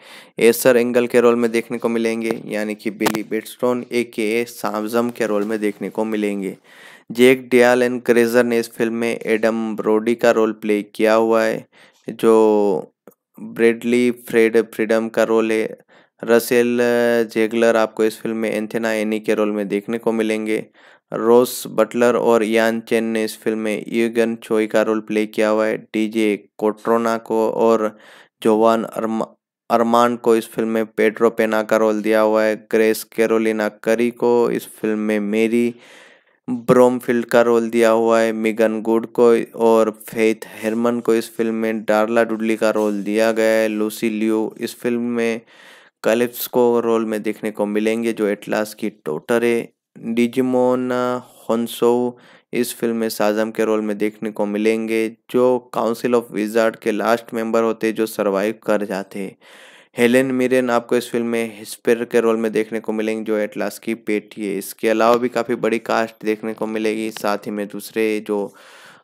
एसर एंगल के रोल में देखने को मिलेंगे यानी कि बिली बेटस्टोन ए के ए सामजम के रोल में देखने को मिलेंगे जेक डियाल एंड क्रेजर ने इस फिल्म में एडम ब्रोडी का रोल प्ले किया हुआ है जो ब्रेडली फ्रेड फ्रीडम का रोल है रसेल जेगलर आपको इस फिल्म में एंथेना एनी के रोल में देखने को मिलेंगे रोस बटलर और यान चेन ने इस फिल्म में यूगन चोई का रोल प्ले किया हुआ है डीजे कोट्रोना को और जोवान अरमा अरमान को इस फिल्म में पेड्रो पेना का रोल दिया हुआ है ग्रेस कैरोलिना करी को इस फिल्म में मेरी ब्रोमफील्ड का रोल दिया हुआ है मिगन गुड को और फेथ हेरमन को इस फिल्म में डार्ला डुडली का रोल दिया गया है लूसी लियो इस फिल्म में कलिप्स को रोल में देखने को मिलेंगे जो एटलास की टोटर है डिजिमोन हंसो uh, इस फिल्म में साजम के रोल में देखने को मिलेंगे जो काउंसिल ऑफ विजार्ड के लास्ट मेंबर होते जो सरवाइव कर जाते हेलेन मिरेन आपको इस फिल्म में हिस्पेर के रोल में देखने को मिलेंगे जो एटलास की पेटी है इसके अलावा भी काफ़ी बड़ी कास्ट देखने को मिलेगी साथ ही में दूसरे जो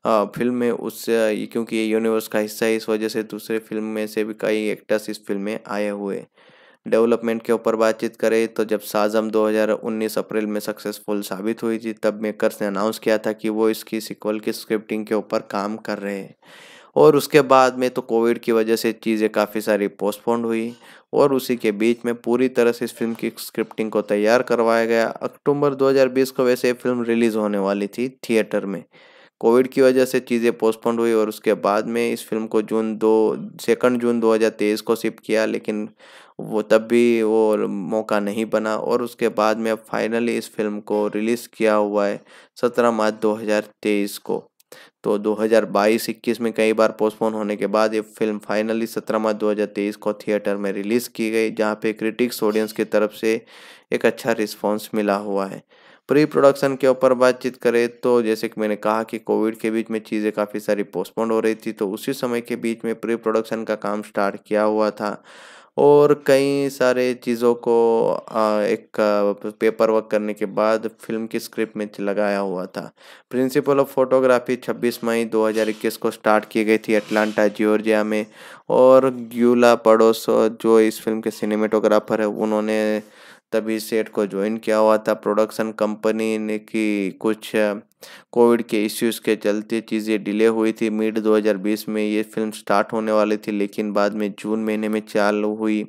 फिल्म में उस क्योंकि ये यूनिवर्स का हिस्सा है इस वजह से दूसरे फिल्म में से भी कई एक्टर्स इस फिल्म में आए हुए डेवलपमेंट के ऊपर बातचीत करें तो जब साजम 2019 अप्रैल में सक्सेसफुल साबित हुई थी तब मेकर्स ने अनाउंस किया था कि वो इसकी सिक्वल की स्क्रिप्टिंग के ऊपर काम कर रहे हैं और उसके बाद में तो कोविड की वजह से चीज़ें काफ़ी सारी पोस्टपोन्ड हुई और उसी के बीच में पूरी तरह से इस फिल्म की स्क्रिप्टिंग को तैयार करवाया गया अक्टूबर 2020 को वैसे फिल्म रिलीज़ होने वाली थी थिएटर में कोविड की वजह से चीज़ें पोस्टपोन्ड हुई और उसके बाद में इस फिल्म को जून दो सेकंड जून 2023 को शिफ्ट किया लेकिन वो तब भी वो मौका नहीं बना और उसके बाद में अब फाइनली इस फिल्म को रिलीज़ किया हुआ है सत्रह मार्च 2023 को तो 2022-21 में कई बार पोस्टपोन होने के बाद ये फिल्म फाइनली 17 मार्च 2023 को थिएटर में रिलीज़ की गई जहाँ पे क्रिटिक्स ऑडियंस की तरफ से एक अच्छा रिस्पांस मिला हुआ है प्री प्रोडक्शन के ऊपर बातचीत करें तो जैसे कि मैंने कहा कि कोविड के बीच में चीज़ें काफ़ी सारी पोस्टपोन हो रही थी तो उसी समय के बीच में प्री प्रोडक्शन का काम स्टार्ट किया हुआ था और कई सारे चीज़ों को एक पेपर वर्क करने के बाद फिल्म की स्क्रिप्ट में लगाया हुआ था प्रिंसिपल ऑफ फोटोग्राफी 26 मई 2021 को स्टार्ट की गई थी अटलांटा जॉर्जिया में और ग्यूला पड़ोस जो इस फिल्म के सिनेमेटोग्राफर है उन्होंने तभी सेठ को ज्वाइन किया हुआ था प्रोडक्शन कंपनी ने की कुछ कोविड के इश्यूज के चलते चीज़ें डिले हुई थी मिड 2020 में ये फिल्म स्टार्ट होने वाली थी लेकिन बाद में जून महीने में चालू हुई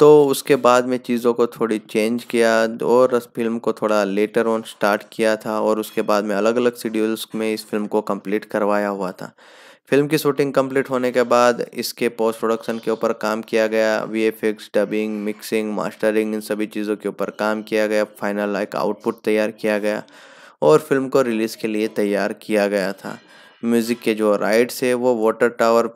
तो उसके बाद में चीज़ों को थोड़ी चेंज किया और फिल्म को थोड़ा लेटर ऑन स्टार्ट किया था और उसके बाद में अलग अलग शेड्यूल्स में इस फिल्म को कंप्लीट करवाया हुआ था फिल्म की शूटिंग कंप्लीट होने के बाद इसके पोस्ट प्रोडक्शन के ऊपर काम किया गया वी डबिंग मिक्सिंग मास्टरिंग इन सभी चीज़ों के ऊपर काम किया गया फाइनल एक आउटपुट तैयार किया गया और फिल्म को रिलीज़ के लिए तैयार किया गया था म्यूज़िक के जो राइट्स है वो वाटर टावर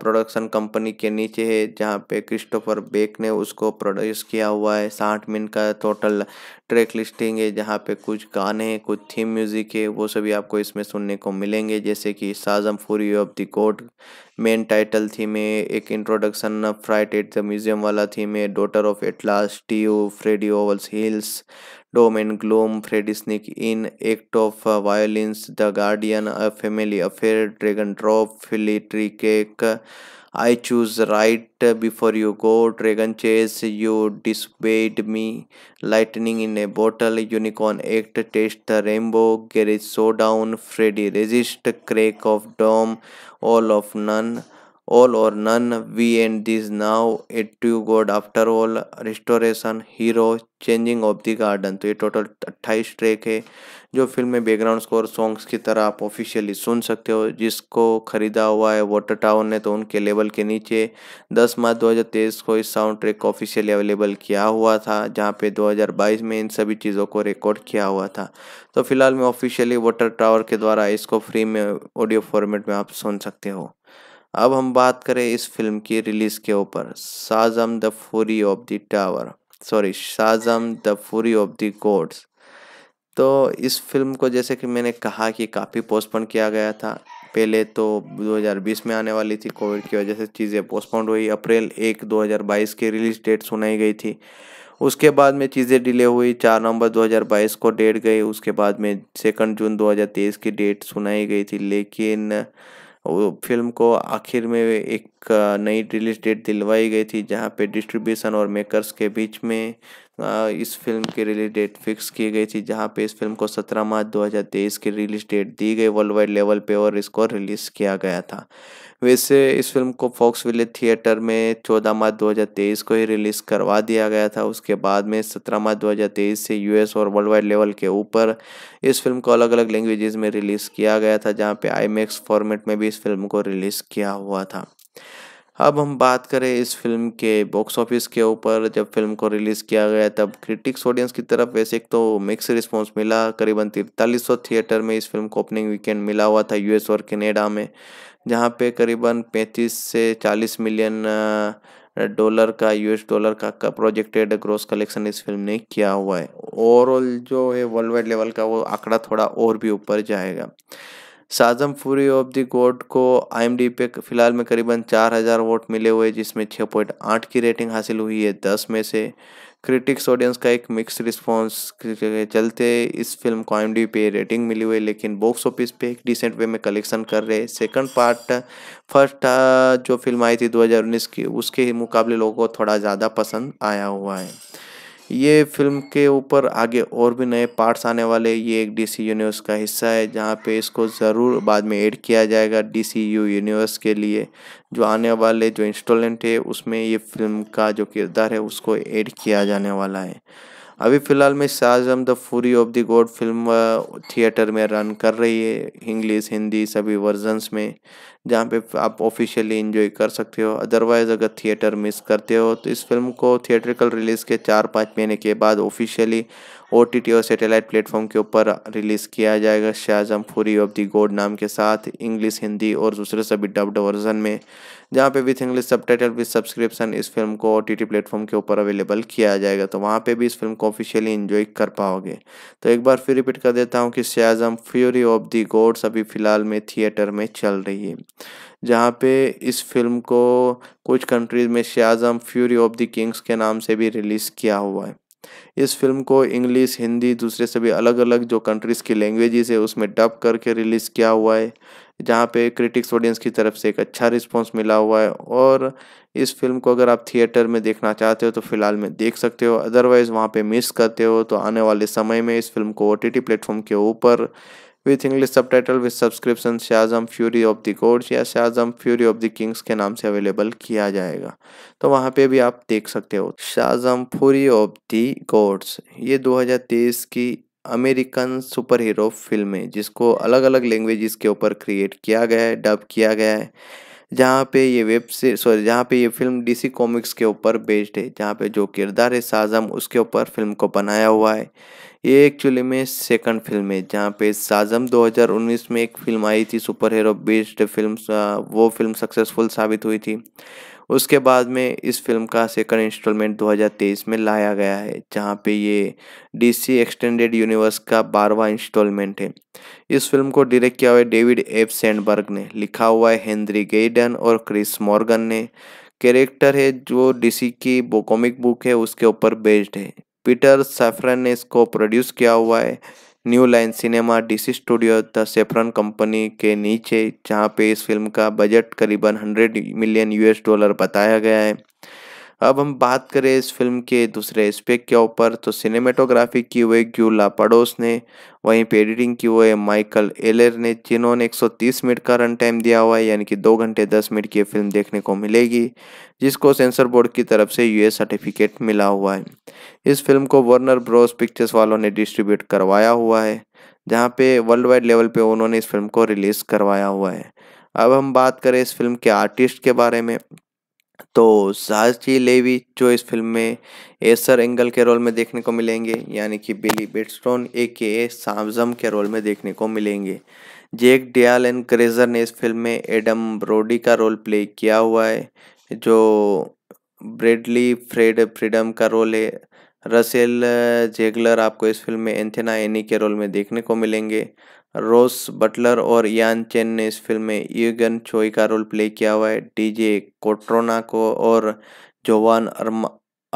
प्रोडक्शन कंपनी के नीचे है जहाँ पे क्रिस्टोफर बेक ने उसको प्रोड्यूस किया हुआ है साठ मिनट का टोटल ट्रैक लिस्टिंग है जहाँ पे कुछ गाने कुछ थीम म्यूज़िक है वो सभी आपको इसमें सुनने को मिलेंगे जैसे कि Shazam fury of the court main title theme है एक introduction fright at the museum वाला थीम है daughter of Atlas to Freddy owls hills doom and gloom Freddy snick in act of violin the guardian a family affair dragon drop फिली tree cake I choose right before you go. Dragon chase, you disobeyed me. Lightning in a bottle, unicorn act, taste the rainbow. Garage showdown, Freddy resist, crack of dawn. all of none. All or none, we end this now. A two god after all, restoration, hero, Changing of the garden. So ये total अट्ठाईस track जो film में background score songs की तरह आप officially सुन सकते हो जिसको खरीदा हुआ है वाटर टावर ने तो उनके लेवल के नीचे 10 मार्च 2023 को इस साउंड ट्रैक को ऑफिशियली अवेलेबल किया हुआ था जहाँ पे 2022 में इन सभी चीज़ों को रिकॉर्ड किया हुआ था तो फिलहाल में ऑफिशियली वाटर टावर के द्वारा इसको फ्री में ऑडियो फॉर्मेट में आप सुन सकते हो अब हम बात करें इस फिल्म की रिलीज़ के ऊपर Shazam the fury of the tower sorry Shazam the fury of the gods तो इस फिल्म को जैसे कि मैंने कहा कि काफ़ी पोस्टपोन किया गया था पहले तो 2020 में आने वाली थी कोविड की वजह से चीज़ें पोस्टपोन हुई अप्रैल एक 2022 की रिलीज डेट सुनाई गई थी उसके बाद में चीज़ें डिले हुई चार नवंबर 2022 को डेट गई उसके बाद में सेकंड जून 2023 की डेट सुनाई गई थी लेकिन फिल्म को आखिर में एक नई रिलीज डेट दिलवाई गई थी जहाँ पे डिस्ट्रीब्यूशन और मेकर्स के बीच में इस फिल्म के रिलीज डेट फिक्स की गई थी जहाँ पे इस फिल्म को 17 मार्च 2023 की रिलीज डेट दी गई वर्ल्ड वाइड लेवल पे और इसको रिलीज़ किया गया था वैसे इस फिल्म को फॉक्स विलेज थिएटर में 14 मार्च 2023 को ही रिलीज़ करवा दिया गया था उसके बाद में 17 मार्च 2023 से यूएस और वर्ल्ड वाइड लेवल के ऊपर इस फिल्म को अलग अलग लैंग्वेजेस में रिलीज़ किया गया था जहाँ पे आई फॉर्मेट में भी इस फिल्म को रिलीज़ किया हुआ था अब हम बात करें इस फिल्म के बॉक्स ऑफिस के ऊपर जब फिल्म को रिलीज़ किया गया तब क्रिटिक्स ऑडियंस की तरफ वैसे एक तो मिक्स रिस्पॉन्स मिला करीबन तिरतालीस सौ थिएटर में इस फिल्म को ओपनिंग वीकेंड मिला हुआ था यूएस और कैनेडा में जहाँ पे करीबन 35 से 40 मिलियन डॉलर का यूएस डॉलर का, का प्रोजेक्टेड ग्रॉस कलेक्शन इस फिल्म ने किया हुआ है ओवरऑल जो है वर्ल्ड वाइड लेवल का वो आंकड़ा थोड़ा और भी ऊपर जाएगा साजम फूरी ऑफ द गोड को आई पे फिलहाल में करीबन चार हज़ार वोट मिले हुए जिसमें छः पॉइंट आठ की रेटिंग हासिल हुई है दस में से क्रिटिक्स ऑडियंस का एक मिक्स रिस्पॉन्स के चलते इस फिल्म को आई पे रेटिंग मिली हुई लेकिन बॉक्स ऑफिस पे एक डिसेंट वे में कलेक्शन कर रहे सेकंड पार्ट फर्स्ट जो फिल्म आई थी 2019 की उसके मुकाबले लोगों को थोड़ा ज़्यादा पसंद आया हुआ है ये फिल्म के ऊपर आगे और भी नए पार्ट्स आने वाले ये एक डी यूनिवर्स का हिस्सा है जहाँ पे इसको ज़रूर बाद में ऐड किया जाएगा डी यू यूनिवर्स के लिए जो आने वाले जो इंस्टॉलेंट है उसमें ये फिल्म का जो किरदार है उसको ऐड किया जाने वाला है अभी फ़िलहाल में Shazam the fury of the god film theatre में रन कर रही है इंग्लिश हिंदी सभी वर्जन्स में जहाँ पे आप ऑफिशियली इन्जॉय कर सकते हो अदरवाइज़ अगर थिएटर मिस करते हो तो इस फिल्म को थिएटरिकल रिलीज़ के चार पाँच महीने के बाद ऑफिशियली ओ और सेटेलाइट प्लेटफॉर्म के ऊपर रिलीज़ किया जाएगा शाहजम फूरी ऑफ दी गोड नाम के साथ इंग्लिश हिंदी और दूसरे सभी डब्ड वर्जन में जहाँ पे विथ इंग्लिश सब टाइटल विथ सब्सक्रिप्शन इस फिल्म को ओ टी प्लेटफॉर्म के ऊपर अवेलेबल किया जाएगा तो वहाँ पे भी इस फिल्म को ऑफिशियली इन्जॉय कर पाओगे तो एक बार फिर रिपीट कर देता हूँ कि Shazam fury of the gods अभी फ़िलहाल में थिएटर में चल रही है जहाँ पे इस फिल्म को कुछ कंट्रीज़ में Shazam fury of the kings के नाम से भी रिलीज़ किया हुआ है इस फिल्म को इंग्लिश हिंदी दूसरे सभी अलग अलग जो कंट्रीज़ की लैंग्वेजेस है उसमें डब करके रिलीज़ किया हुआ है जहाँ पे क्रिटिक्स ऑडियंस की तरफ से एक अच्छा रिस्पांस मिला हुआ है और इस फिल्म को अगर आप थिएटर में देखना चाहते हो तो फ़िलहाल में देख सकते हो अदरवाइज़ वहाँ पे मिस करते हो तो आने वाले समय में इस फिल्म को ओ टी प्लेटफॉर्म के ऊपर विथ इंग्लिश सब title with subscription Shazam fury of the gods या Shazam fury of the kings के नाम से अवेलेबल किया जाएगा तो वहाँ पे भी आप देख सकते हो Shazam fury of the gods ये 2023 की अमेरिकन सुपर हीरो फिल्म है जिसको अलग अलग लैंग्वेज के ऊपर क्रिएट किया गया है डब किया गया है जहाँ पे ये वेब से सॉरी जहाँ पे ये फिल्म डीसी कॉमिक्स के ऊपर बेस्ड है जहाँ पे जो किरदार है साजम उसके ऊपर फिल्म को बनाया हुआ है ये एक्चुअली में सेकंड फिल्म है जहाँ पे साजम 2019 में एक फिल्म आई थी सुपर हीरो बेस्ड फिल्म वो फिल्म सक्सेसफुल साबित हुई थी उसके बाद में इस फिल्म का सेकंड इंस्टॉलमेंट 2023 में लाया गया है जहाँ पे ये डीसी एक्सटेंडेड यूनिवर्स का बारवा इंस्टॉलमेंट है इस फिल्म को डायरेक्ट किया हुआ है डेविड एफ सैंडबर्ग ने लिखा हुआ है हेनरी गेडन और क्रिस मॉर्गन ने कैरेक्टर है जो डीसी की कॉमिक बुक है उसके ऊपर बेस्ड है पीटर सैफरन ने इसको प्रोड्यूस किया हुआ है New Line Cinema DC studio the Safran company के नीचे जहां पे इस फिल्म का बजट करीबन 100 मिलियन यूएस डॉलर बताया गया है अब हम बात करें इस फिल्म के दूसरे एस्पेक्ट के ऊपर तो सिनेमेटोग्राफी की हुई ग्यूला पड़ोस ने वहीं पे एडिटिंग की हुई माइकल एलर ने जिन्होंने 130 मिनट का रन टाइम दिया हुआ है यानी कि दो घंटे दस मिनट की फिल्म देखने को मिलेगी जिसको सेंसर बोर्ड की तरफ से यूएस सर्टिफिकेट मिला हुआ है इस फिल्म को वर्नर ब्रोस पिक्चर्स वालों ने डिस्ट्रीब्यूट करवाया हुआ है जहाँ पे वर्ल्ड वाइड लेवल पर उन्होंने इस फिल्म को रिलीज़ करवाया हुआ है अब हम बात करें इस फिल्म के आर्टिस्ट के बारे में तो साहसी लेवी जो इस फिल्म में एसर एंगल के रोल में देखने को मिलेंगे यानी कि बिली बेटस्टोन ए के ए सामजम के रोल में देखने को मिलेंगे जेक डियाल एंड क्रेजर ने इस फिल्म में एडम ब्रोडी का रोल प्ले किया हुआ है जो ब्रेडली फ्रेड फ्रीडम का रोल है रसेल जेगलर आपको इस फिल्म में एंथेना एनी के रोल में देखने को मिलेंगे रोस बटलर और यान चेन ने इस फिल्म में यूगन चोई का रोल प्ले किया हुआ है डीजे कोट्रोना को और जोवान अरमा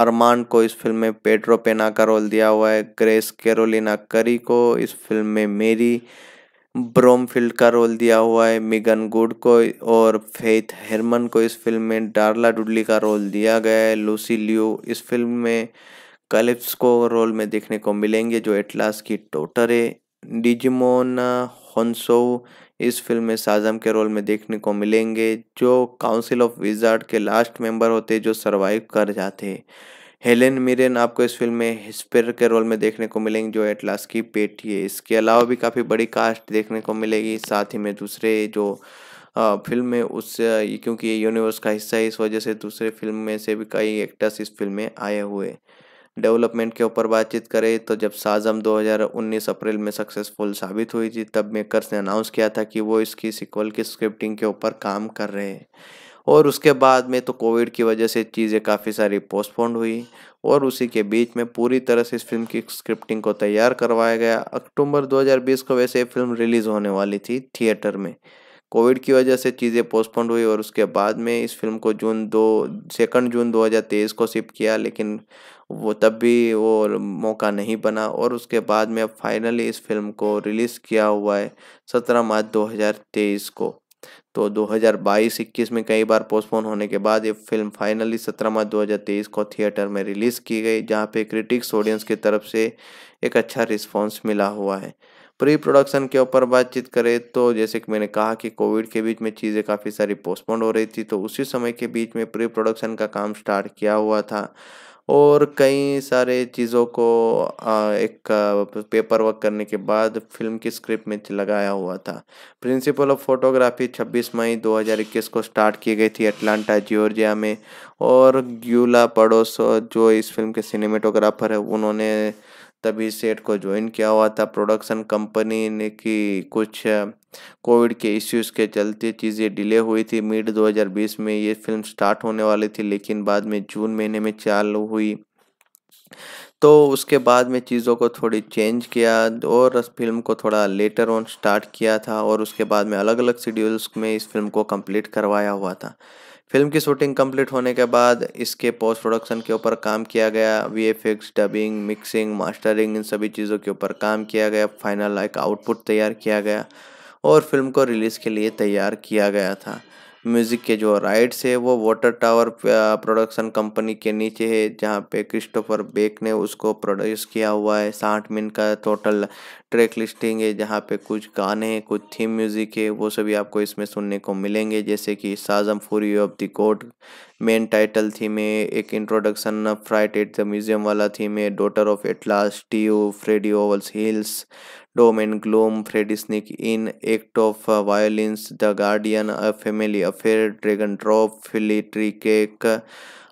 अरमान को इस फिल्म में पेट्रो पेना का रोल दिया हुआ है ग्रेस कैरोलिना करी को इस फिल्म में मेरी ब्रोमफील्ड का रोल दिया हुआ है मिगन गुड को और फेथ हेरमन को इस फिल्म में डार्ला डुडली का रोल दिया गया है लूसी लियू इस फिल्म में कलिप्स को रोल में देखने को मिलेंगे जो एटलास की टोटर है डिजिमोन हंसो इस फिल्म में साजम के रोल में देखने को मिलेंगे जो काउंसिल ऑफ विजार्ड के लास्ट मेंबर होते जो सरवाइव कर जाते हेलेन मिरेन आपको इस फिल्म में हिस्पेर के रोल में देखने को मिलेंगे जो एटलास की पेटी है इसके अलावा भी काफ़ी बड़ी कास्ट देखने को मिलेगी साथ ही में दूसरे जो फिल्म में उस क्योंकि ये यूनिवर्स का हिस्सा है इस वजह से दूसरे फिल्म में से भी कई एक्टर्स इस फिल्म में आए हुए डेवलपमेंट के ऊपर बातचीत करें तो जब साजम 2019 अप्रैल में सक्सेसफुल साबित हुई थी तब मेकर्स ने अनाउंस किया था कि वो इसकी सिक्वल की स्क्रिप्टिंग के ऊपर काम कर रहे हैं और उसके बाद में तो कोविड की वजह से चीज़ें काफ़ी सारी पोस्टपोन्ड हुई और उसी के बीच में पूरी तरह से इस फिल्म की स्क्रिप्टिंग को तैयार करवाया गया अक्टूबर 2020 को वैसे फिल्म रिलीज़ होने वाली थी थिएटर में कोविड की वजह से चीज़ें पोस्टपोन्ड हुई और उसके बाद में इस फिल्म को जून दो सेकंड जून 2023 को शिफ्ट किया लेकिन वो तब भी वो मौका नहीं बना और उसके बाद में अब फाइनली इस फिल्म को रिलीज़ किया हुआ है सत्रह मार्च 2023 को तो 2022-21 में कई बार पोस्टपोन होने के बाद ये फिल्म फाइनली 17 मार्च 2023 को थिएटर में रिलीज़ की गई जहाँ पे क्रिटिक्स ऑडियंस की तरफ से एक अच्छा रिस्पांस मिला हुआ है प्री प्रोडक्शन के ऊपर बातचीत करें तो जैसे कि मैंने कहा कि कोविड के बीच में चीज़ें काफ़ी सारी पोस्टपोन हो रही थी तो उसी समय के बीच में प्री प्रोडक्शन का काम स्टार्ट किया हुआ था और कई सारे चीज़ों को एक पेपर वर्क करने के बाद फिल्म की स्क्रिप्ट में लगाया हुआ था प्रिंसिपल ऑफ फोटोग्राफी 26 मई 2021 को स्टार्ट की गई थी अटलांटा जॉर्जिया में और ग्यूला पड़ोस जो इस फिल्म के सिनेमेटोग्राफर है उन्होंने तभी सेट को ज्वाइन किया हुआ था प्रोडक्शन कंपनी ने की कुछ कोविड के इश्यूज के चलते चीज़ें डिले हुई थी मिड 2020 में ये फिल्म स्टार्ट होने वाली थी लेकिन बाद में जून महीने में चालू हुई तो उसके बाद में चीज़ों को थोड़ी चेंज किया और उस फिल्म को थोड़ा लेटर ऑन स्टार्ट किया था और उसके बाद में अलग अलग शेड्यूल्स में इस फिल्म को कंप्लीट करवाया हुआ था फिल्म की शूटिंग कंप्लीट होने के बाद इसके पोस्ट प्रोडक्शन के ऊपर काम किया गया वी डबिंग मिक्सिंग मास्टरिंग इन सभी चीज़ों के ऊपर काम किया गया फाइनल एक आउटपुट तैयार किया गया और फिल्म को रिलीज़ के लिए तैयार किया गया था म्यूज़िक के जो राइट्स है वो वाटर टावर प्रोडक्शन कंपनी के नीचे है जहाँ पे क्रिस्टोफर बेक ने उसको प्रोड्यूस किया हुआ है साठ मिनट का टोटल ट्रैक लिस्टिंग है जहाँ पे कुछ गाने हैं कुछ थीम म्यूज़िक है वो सभी आपको इसमें सुनने को मिलेंगे जैसे कि Shazam fury of the court main title theme है एक introduction fright at the museum वाला थीम है daughter of Atlas T U Freddy owls hills Domain Gloom, Freddy Sneak In, Act of uh, Violence, The Guardian, A Family Affair, Dragon Drop, Philly Tree Cake,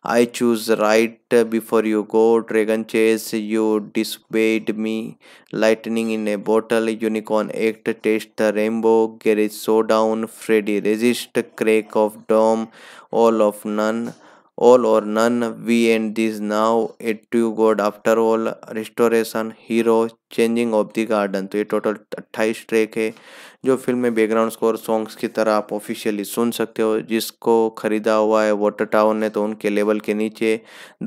I Choose Right Before You Go, Dragon Chase, You Disobeyed Me, Lightning in a Bottle, Unicorn Act, Taste the Rainbow, Garage Showdown, Freddy Resist, Crack of Doom, All of None. All और none we and this now it to god after all restoration hero changing of the garden तो ये total अट्ठाईस track है जो film में background score songs की तरह आप ऑफिशियली सुन सकते हो जिसको खरीदा हुआ है वाटर टावर ने तो उनके लेवल के नीचे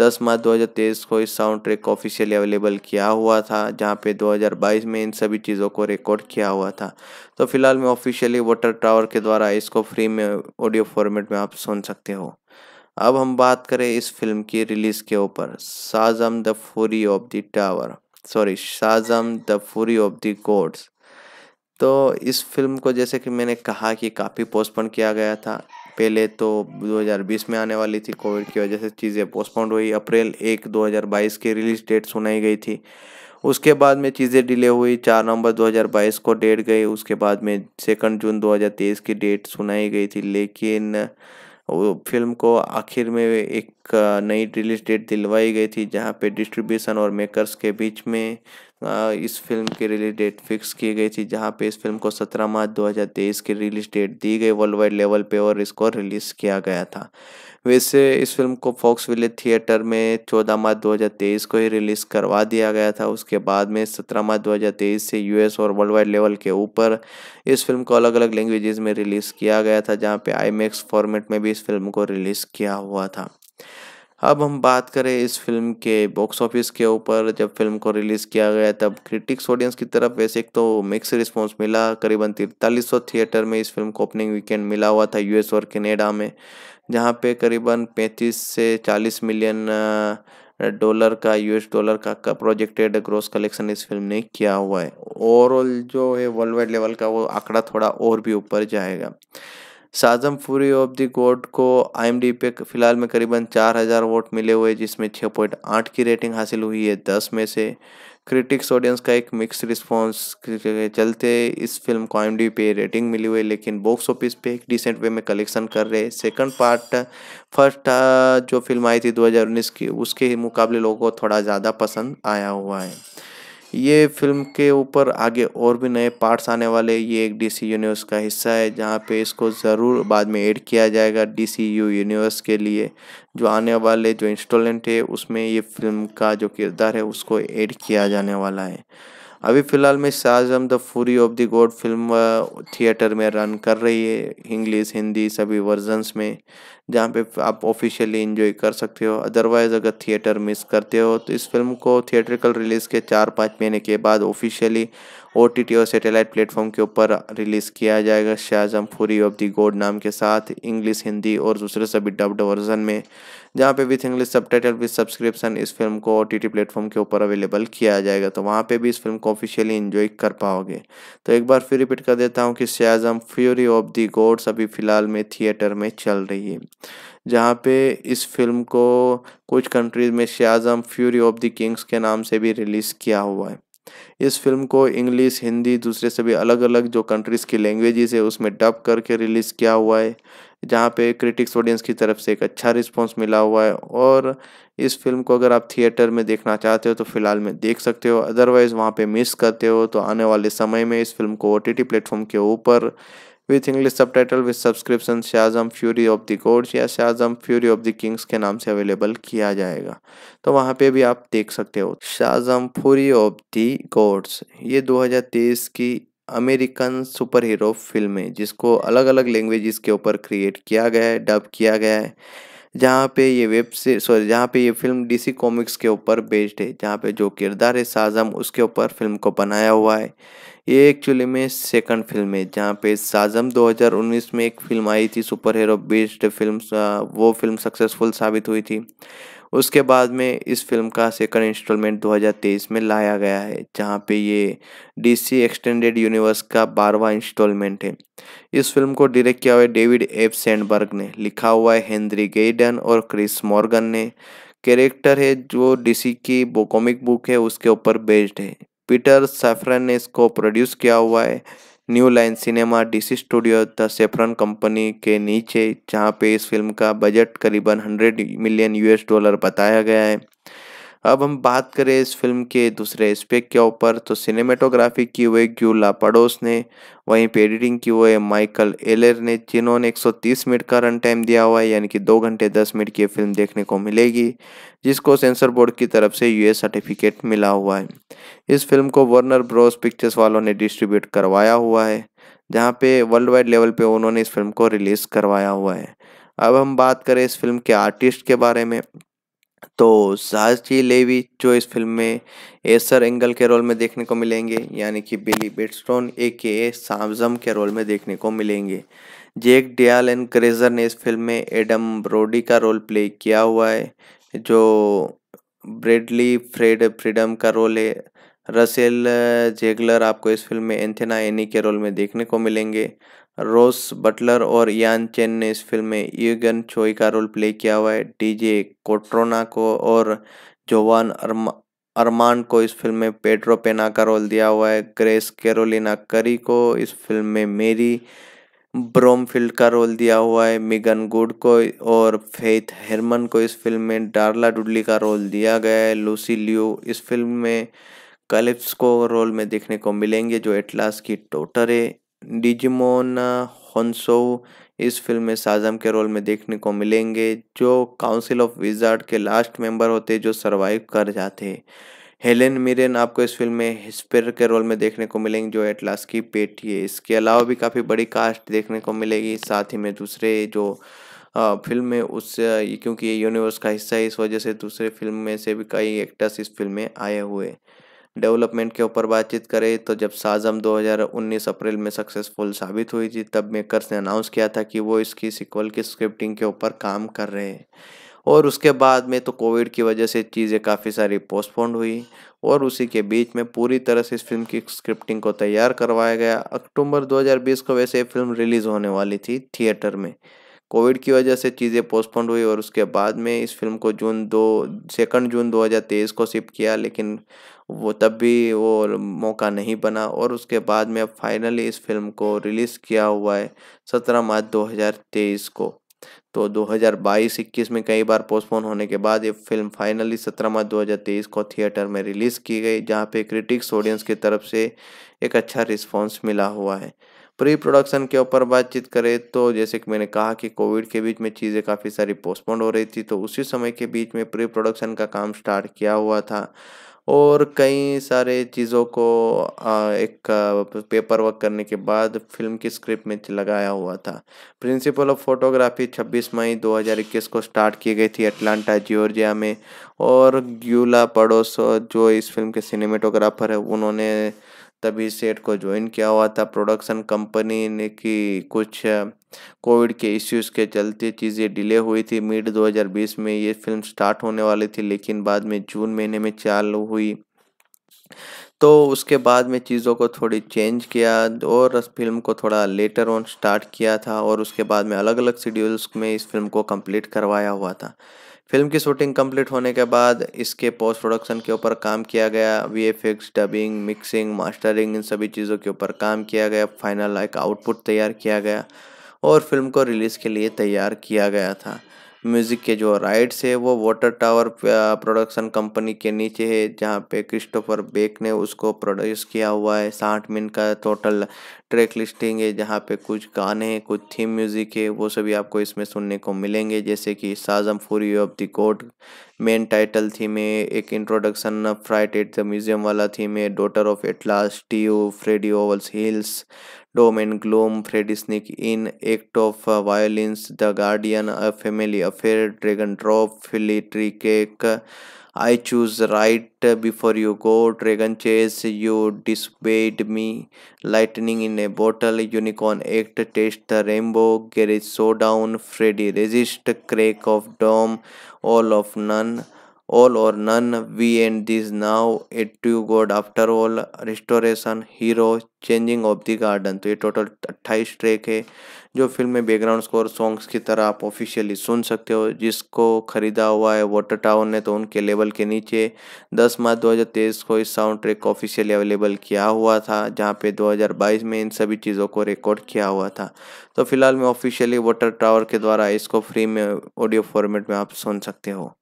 दस मार्च दो हज़ार तेईस को इस साउंड ट्रैक को ऑफिशियली अवेलेबल किया हुआ था जहाँ पे दो हजार बाईस में इन सभी चीज़ों को रिकॉर्ड किया हुआ था तो फिलहाल मैं ऑफिशियली वाटर टावर के द्वारा इसको फ्री में ऑडियो फॉर्मेट में आप सुन सकते हो अब हम बात करें इस फिल्म की रिलीज़ के ऊपर Shazam the fury of the tower sorry Shazam the fury of the gods तो इस फिल्म को जैसे कि मैंने कहा कि काफ़ी पोस्टपोन किया गया था पहले तो 2020 में आने वाली थी कोविड की वजह से चीज़ें पोस्टपोन हुई अप्रैल एक 2022 की रिलीज डेट सुनाई गई थी उसके बाद में चीज़ें डिले हुई चार नवंबर 2022 को डेट गई उसके बाद में सेकंड जून 2023 की डेट सुनाई गई थी लेकिन वो फिल्म को आखिर में एक नई रिलीज डेट दिलवाई गई थी जहाँ पे डिस्ट्रीब्यूशन और मेकर्स के बीच में इस फिल्म की रिलीज डेट फिक्स की गई थी जहाँ पे इस फिल्म को 17 मार्च 2023 की रिलीज डेट दी गई वर्ल्ड वाइड लेवल पे और इसको रिलीज़ किया गया था वैसे इस फिल्म को फॉक्स विलेज थिएटर में 14 मार्च 2023 को ही रिलीज़ करवा दिया गया था उसके बाद में 17 मार्च 2023 से यूएस और वर्ल्ड वाइड लेवल के ऊपर इस फिल्म को अलग अलग लैंग्वेजेस में रिलीज़ किया गया था जहाँ पे आईमैक्स फॉर्मेट में भी इस फिल्म को रिलीज़ किया हुआ था अब हम बात करें इस फिल्म के बॉक्स ऑफिस के ऊपर जब फिल्म को रिलीज़ किया गया तब क्रिटिक्स ऑडियंस की तरफ वैसे एक तो मिक्स रिस्पॉन्स मिला करीबन तिरतालीस सौ थिएटर में इस फिल्म को ओपनिंग वीकेंड मिला हुआ था यूएस और कनेडा में जहाँ पे करीबन 35 से 40 मिलियन डॉलर का यूएस डॉलर का, प्रोजेक्टेड ग्रॉस कलेक्शन इस फिल्म ने किया हुआ है ओवरऑल जो है वर्ल्ड वाइड लेवल का वो आंकड़ा थोड़ा और भी ऊपर जाएगा साजम फूरी ऑफ द गोड को आई पे फिलहाल में करीबन चार हज़ार वोट मिले हुए जिसमें छः पॉइंट आठ की रेटिंग हासिल हुई है दस में से क्रिटिक्स ऑडियंस का एक मिक्स रिस्पॉन्स के चलते इस फिल्म को आई पे रेटिंग मिली हुई लेकिन बॉक्स ऑफिस पे एक डिसेंट वे में कलेक्शन कर रहे सेकंड पार्ट फर्स्ट जो फिल्म आई थी 2019 की उसके मुकाबले लोगों को थोड़ा ज़्यादा पसंद आया हुआ है ये फिल्म के ऊपर आगे और भी नए पार्ट्स आने वाले ये एक डीसी यूनिवर्स का हिस्सा है जहाँ पे इसको ज़रूर बाद में ऐड किया जाएगा डीसी यू यूनिवर्स के लिए जो आने वाले जो इंस्टॉलमेंट है उसमें ये फिल्म का जो किरदार है उसको ऐड किया जाने वाला है अभी फ़िलहाल में Shazam the fury of the god film theatre में रन कर रही है इंग्लिश हिंदी सभी वर्जन्स में जहाँ पे आप ऑफिशियली इन्जॉय कर सकते हो अदरवाइज़ अगर थिएटर मिस करते हो तो इस फिल्म को थिएटरिकल रिलीज़ के चार पाँच महीने के बाद ऑफिशियली ओ और सेटेलाइट प्लेटफॉर्म के ऊपर रिलीज़ किया जाएगा शाहजम फूरी ऑफ दी गोड नाम के साथ इंग्लिश हिंदी और दूसरे सभी डब्ड वर्जन में जहाँ पे विथ इंग्लिश सब टाइटल विथ सब्सक्रिप्शन इस फिल्म को ओ टी प्लेटफॉर्म के ऊपर अवेलेबल किया जाएगा तो वहाँ पे भी इस फिल्म को ऑफिशियली इन्जॉय कर पाओगे तो एक बार फिर रिपीट कर देता हूँ कि Shazam fury of the gods अभी फ़िलहाल में थिएटर में चल रही है जहाँ पे इस फिल्म को कुछ कंट्रीज़ में Shazam fury of the kings के नाम से भी रिलीज़ किया हुआ है इस फिल्म को इंग्लिश हिंदी दूसरे सभी अलग अलग जो कंट्रीज़ की लैंग्वेजेस है उसमें डब करके रिलीज़ किया हुआ है जहाँ पे क्रिटिक्स ऑडियंस की तरफ से एक अच्छा रिस्पांस मिला हुआ है और इस फिल्म को अगर आप थिएटर में देखना चाहते हो तो फ़िलहाल में देख सकते हो अदरवाइज़ वहाँ पे मिस करते हो तो आने वाले समय में इस फिल्म को ओ टी प्लेटफॉर्म के ऊपर विथ इंग्लिश सब title with subscription Shazam fury of the gods या Shazam fury of the kings के नाम से अवेलेबल किया जाएगा तो वहाँ पे भी आप देख सकते हो Shazam fury of the gods ये 2023 की अमेरिकन सुपर हीरो फिल्म है जिसको अलग अलग लैंग्वेजेस के ऊपर क्रिएट किया गया है डब किया गया है जहाँ पे ये वेब से सॉरी जहाँ पे ये फिल्म डीसी कॉमिक्स के ऊपर बेस्ड है जहाँ पे जो किरदार है शाहजम उसके ऊपर फिल्म को बनाया हुआ है ये एक्चुअली में सेकंड फिल्म है जहाँ पे साजम 2019 में एक फिल्म आई थी सुपर हीरो बेस्ड फिल्म वो फिल्म सक्सेसफुल साबित हुई थी उसके बाद में इस फिल्म का सेकंड इंस्टॉलमेंट 2023 में लाया गया है जहाँ पे ये डीसी एक्सटेंडेड यूनिवर्स का बारवा इंस्टॉलमेंट है इस फिल्म को डायरेक्ट किया हुआ है डेविड एफ सैंडबर्ग ने लिखा हुआ है हेनरी गेडन और क्रिस मॉर्गन ने कैरेक्टर है जो डीसी की कॉमिक बुक है उसके ऊपर बेस्ड है पीटर सेफरन ने इसको प्रोड्यूस किया हुआ है New Line Cinema DC studio the Safran company के नीचे जहां पे इस फिल्म का बजट करीबन 100 मिलियन यूएस डॉलर बताया गया है अब हम बात करें इस फिल्म के दूसरे एस्पेक्ट के ऊपर तो सिनेमेटोग्राफी की हुई ग्यूला पड़ोस ने वहीं पे एडिटिंग की हुए माइकल एलर ने जिन्होंने 130 मिनट का रन टाइम दिया हुआ है यानी कि दो घंटे दस मिनट की फिल्म देखने को मिलेगी जिसको सेंसर बोर्ड की तरफ से यूएस सर्टिफिकेट मिला हुआ है इस फिल्म को वर्नर ब्रोस पिक्चर्स वालों ने डिस्ट्रीब्यूट करवाया हुआ है जहाँ पे वर्ल्ड वाइड लेवल पे उन्होंने इस फिल्म को रिलीज़ करवाया हुआ है अब हम बात करें इस फिल्म के आर्टिस्ट के बारे में तो साहसी लेवी जो इस फिल्म में एसर एंगल के रोल में देखने को मिलेंगे यानी कि बिली बेटस्टोन ए के ए सामजम के रोल में देखने को मिलेंगे जेक डियाल एंड क्रेजर ने इस फिल्म में एडम ब्रोडी का रोल प्ले किया हुआ है जो ब्रेडली फ्रेड फ्रीडम का रोल है रसेल जेगलर आपको इस फिल्म में एंथेना एनी के रोल में देखने को मिलेंगे रोस बटलर और यान चेन ने इस फिल्म में यूगन चोई का रोल प्ले किया हुआ है डीजे कोट्रोना को और जोवान अरमा अरमान को इस फिल्म में पेट्रो पेना का रोल दिया हुआ है ग्रेस कैरोलिना करी को इस फिल्म में मेरी ब्रोमफील्ड का रोल दिया हुआ है मिगन गुड को और फेथ हेरमन को इस फिल्म में डार्ला डुडली का रोल दिया गया है लूसी ल्यू इस फिल्म में कलिप्स को रोल में देखने को मिलेंगे जो एटलास की टोटर है डिजिमोन होन्सोउ uh, इस फिल्म में साजम के रोल में देखने को मिलेंगे जो काउंसिल ऑफ विजार्ड के लास्ट मेंबर होते जो सरवाइव कर जाते हेलेन मिरेन आपको इस फिल्म में हिस्पिर के रोल में देखने को मिलेंगे जो एटलास की पेटी है इसके अलावा भी काफ़ी बड़ी कास्ट देखने को मिलेगी साथ ही में दूसरे जो फिल्म uh, में उस uh, क्योंकि ये यूनिवर्स का हिस्सा है इस वजह से दूसरे फिल्म में से भी कई एक्टर्स इस फिल्म में आए हुए डेवलपमेंट के ऊपर बातचीत करें तो जब साजम 2019 अप्रैल में सक्सेसफुल साबित हुई थी तब मेकर्स ने अनाउंस किया था कि वो इसकी सिक्वल की स्क्रिप्टिंग के ऊपर काम कर रहे हैं और उसके बाद में तो कोविड की वजह से चीज़ें काफ़ी सारी पोस्टपोन्ड हुई और उसी के बीच में पूरी तरह से इस फिल्म की स्क्रिप्टिंग को तैयार करवाया गया अक्टूबर 2020 को वैसे फिल्म रिलीज़ होने वाली थी थिएटर में कोविड की वजह से चीज़ें पोस्टपोन्ड हुई और उसके बाद में इस फिल्म को जून दो सेकंड जून 2023 को शिफ्ट किया लेकिन वो तब भी वो मौका नहीं बना और उसके बाद में अब फाइनली इस फिल्म को रिलीज़ किया हुआ है सत्रह मार्च 2023 को तो 2022-21 में कई बार पोस्टपोन होने के बाद ये फिल्म फाइनली 17 मार्च 2023 को थिएटर में रिलीज़ की गई जहाँ पे क्रिटिक्स ऑडियंस की तरफ से एक अच्छा रिस्पॉन्स मिला हुआ है प्री प्रोडक्शन के ऊपर बातचीत करें तो जैसे कि मैंने कहा कि कोविड के बीच में चीज़ें काफ़ी सारी पोस्टपोन हो रही थी तो उसी समय के बीच में प्री प्रोडक्शन का काम स्टार्ट किया हुआ था और कई सारे चीज़ों को एक पेपर वर्क करने के बाद फिल्म की स्क्रिप्ट में लगाया हुआ था प्रिंसिपल ऑफ फोटोग्राफी 26 मई 2021 को स्टार्ट की गई थी अटलांटा जॉर्जिया में और ग्यूला पड़ोस जो इस फिल्म के सिनेमेटोग्राफर है उन्होंने तभी सेठ को ज्वाइन किया हुआ था प्रोडक्शन कंपनी ने की कुछ कोविड के इश्यूज़ के चलते चीज़ें डिले हुई थी मिड 2020 में ये फिल्म स्टार्ट होने वाली थी लेकिन बाद में जून महीने में चालू हुई तो उसके बाद में चीज़ों को थोड़ी चेंज किया और उस फिल्म को थोड़ा लेटर ऑन स्टार्ट किया था और उसके बाद में अलग अलग शेड्यूल्स में इस फिल्म को कंप्लीट करवाया हुआ था फिल्म की शूटिंग कंप्लीट होने के बाद इसके पोस्ट प्रोडक्शन के ऊपर काम किया गया वी डबिंग मिक्सिंग मास्टरिंग इन सभी चीज़ों के ऊपर काम किया गया फाइनल एक आउटपुट तैयार किया गया और फिल्म को रिलीज़ के लिए तैयार किया गया था म्यूज़िक के जो राइट्स है वो वाटर टावर प्रोडक्शन कंपनी के नीचे है जहाँ पे क्रिस्टोफर बेक ने उसको प्रोड्यूस किया हुआ है साठ मिनट का टोटल ट्रैक लिस्टिंग है जहाँ पे कुछ गाने हैं कुछ थीम म्यूज़िक है वो सभी आपको इसमें सुनने को मिलेंगे जैसे कि Shazam fury of the court main title theme है एक introduction fright at the museum वाला थीम है daughter of Atlas T U Freddy owls hills Domain Gloom, Freddy Sneak In, Act of uh, Violence, The Guardian, A Family Affair, Dragon Drop, Philly Tree Cake, I Choose Right Before You Go, Dragon Chase, You Disobeyed Me, Lightning in a Bottle, Unicorn Act, Taste the Rainbow, Garage Showdown, Freddy Resist, Crack of Dome, All of None. all or none, we end this now, it to God after all, restoration, hero, changing of the garden तो ये total अट्ठाईस track है जो film में background score songs की तरह आप officially सुन सकते हो जिसको खरीदा हुआ है वाटर टावर ने तो उनके लेवल के नीचे 10 मार्च 2023 को इस साउंड ट्रैक को ऑफिशियली अवेलेबल किया हुआ था जहाँ पे 2022 में इन सभी चीज़ों को रिकॉर्ड किया हुआ था तो फिलहाल में ऑफिशियली वाटर टावर के द्वारा इसको फ्री में ऑडियो फॉर्मेट में आप सुन सकते हो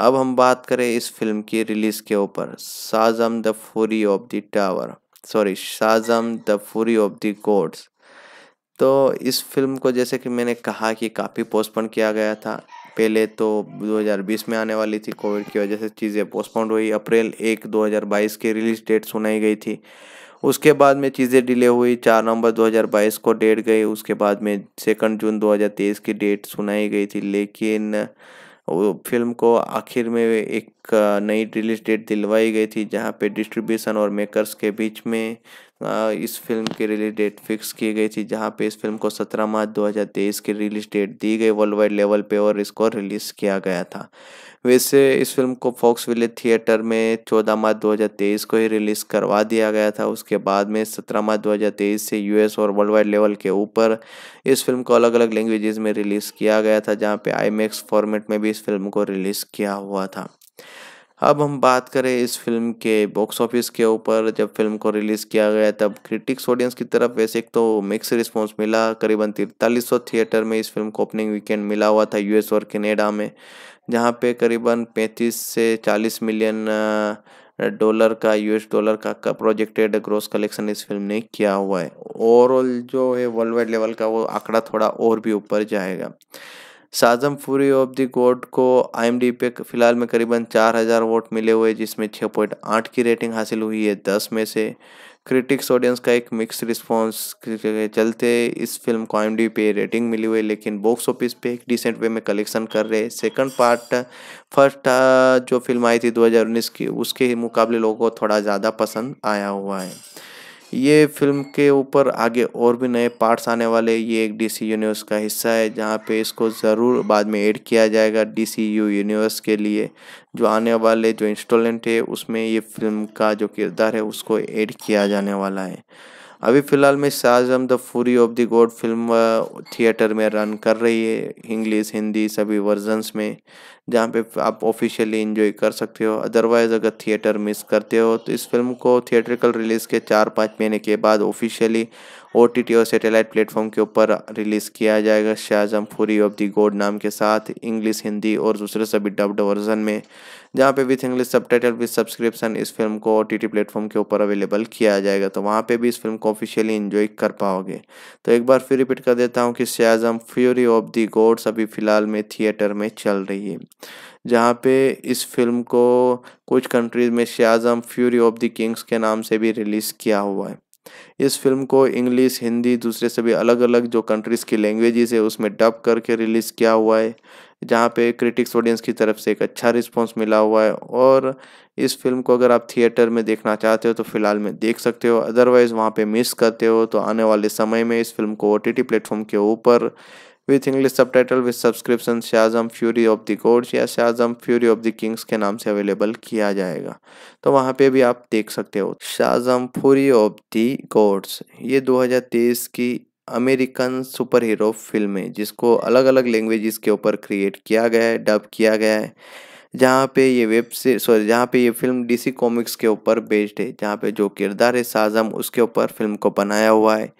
अब हम बात करें इस फिल्म की रिलीज़ के ऊपर Shazam the fury of the tower sorry Shazam the fury of the gods तो इस फिल्म को जैसे कि मैंने कहा कि काफ़ी पोस्टपोन किया गया था पहले तो 2020 में आने वाली थी कोविड की वजह से चीज़ें पोस्टपोन हुई अप्रैल एक 2022 की रिलीज डेट सुनाई गई थी उसके बाद में चीज़ें डिले हुई चार नवंबर 2022 को डेट गई उसके बाद में सेकंड जून 2023 की डेट सुनाई गई थी लेकिन वो फिल्म को आखिर में एक नई रिलीज डेट दिलवाई गई थी जहाँ पे डिस्ट्रीब्यूशन और मेकर्स के बीच में इस फिल्म की रिलीज डेट फिक्स की गई थी जहाँ पे इस फिल्म को 17 मार्च 2023 की रिलीज डेट दी गई वर्ल्ड वाइड लेवल पे और इसको रिलीज़ किया गया था वैसे इस फिल्म को फॉक्स विलेज थिएटर में 14 मार्च 2023 को ही रिलीज करवा दिया गया था उसके बाद में 17 मार्च 2023 से यूएस और वर्ल्ड वाइड लेवल के ऊपर इस फिल्म को अलग अलग लैंग्वेजेस में रिलीज़ किया गया था जहाँ पे आई फॉर्मेट में भी इस फिल्म को रिलीज़ किया हुआ था अब हम बात करें इस फिल्म के बॉक्स ऑफिस के ऊपर जब फिल्म को रिलीज़ किया गया तब क्रिटिक्स ऑडियंस की तरफ वैसे एक तो मिक्स रिस्पांस मिला करीबन तिरतालीस थिएटर में इस फिल्म को ओपनिंग वीकेंड मिला हुआ था यूएस और कनाडा में जहाँ पे करीबन 35 से 40 मिलियन डॉलर का यूएस डॉलर का, प्रोजेक्टेड ग्रोस कलेक्शन इस फिल्म ने किया हुआ है ओवरऑल जो है वर्ल्ड वाइड लेवल का वो आंकड़ा थोड़ा और भी ऊपर जाएगा साजम फूरी ऑफ द गोड को आई पे फिलहाल में करीबन चार हज़ार वोट मिले हुए जिसमें छः पॉइंट आठ की रेटिंग हासिल हुई है दस में से क्रिटिक्स ऑडियंस का एक मिक्स रिस्पॉन्स के चलते इस फिल्म को आई पे रेटिंग मिली हुई लेकिन बॉक्स ऑफिस पे एक डिसेंट वे में कलेक्शन कर रहे सेकंड पार्ट फर्स्ट जो फिल्म आई थी 2019 की उसके मुकाबले लोगों को थोड़ा ज़्यादा पसंद आया हुआ है ये फिल्म के ऊपर आगे और भी नए पार्ट्स आने वाले ये एक डीसी यूनिवर्स का हिस्सा है जहाँ पे इसको ज़रूर बाद में ऐड किया जाएगा डीसी यू यूनिवर्स के लिए जो आने वाले जो इंस्टॉलेंट है उसमें ये फिल्म का जो किरदार है उसको ऐड किया जाने वाला है अभी फ़िलहाल में Shazam the fury of the god film theatre में रन कर रही है इंग्लिश हिंदी सभी वर्जन्स में जहाँ पे आप ऑफिशियली इन्जॉय कर सकते हो अदरवाइज़ अगर थिएटर मिस करते हो तो इस फिल्म को थिएट्रिकल रिलीज़ के चार पाँच महीने के बाद ऑफिशियली ओ टी टी और सेटेलाइट प्लेटफॉर्म के ऊपर रिलीज़ किया जाएगा शाहजम फूरी ऑफ दी गोड नाम के साथ इंग्लिश हिंदी और दूसरे सभी डब्ड वर्जन में जहाँ पे विथ इंग्लिश सब टाइटल विथ सब्सक्रिप्शन इस फिल्म को ओ टी टी प्लेटफॉर्म के ऊपर अवेलेबल किया जाएगा तो वहाँ पे भी इस फिल्म को ऑफिशियली इन्जॉय कर पाओगे तो एक बार फिर रिपीट कर देता हूँ कि Shazam fury of the gods अभी फ़िलहाल में थिएटर में चल रही है जहाँ पे इस फिल्म को कुछ कंट्रीज़ में Shazam fury of the kings के नाम से भी रिलीज़ किया हुआ है इस फिल्म को इंग्लिश हिंदी दूसरे सभी अलग अलग जो कंट्रीज़ की लैंग्वेजेस है उसमें डब करके रिलीज़ किया हुआ है जहाँ पे क्रिटिक्स ऑडियंस की तरफ से एक अच्छा रिस्पॉन्स मिला हुआ है और इस फिल्म को अगर आप थिएटर में देखना चाहते हो तो फ़िलहाल में देख सकते हो अदरवाइज़ वहाँ पे मिस करते हो तो आने वाले समय में इस फिल्म को ओ टी प्लेटफॉर्म के ऊपर विथ इंग्लिश सब title with subscription Shazam fury of the courts या Shazam fury of the kings के नाम से अवेलेबल किया जाएगा तो वहाँ पे भी आप देख सकते हो Shazam fury of the courts ये 2023 की अमेरिकन सुपर हीरो फिल्म है जिसको अलग अलग लैंग्वेज के ऊपर क्रिएट किया गया है डब किया गया है जहाँ पे ये वेब से सॉरी जहाँ पे ये फिल्म डीसी कॉमिक्स के ऊपर बेस्ड है जहाँ पे जो किरदार है शाहजम उसके ऊपर फिल्म को बनाया हुआ है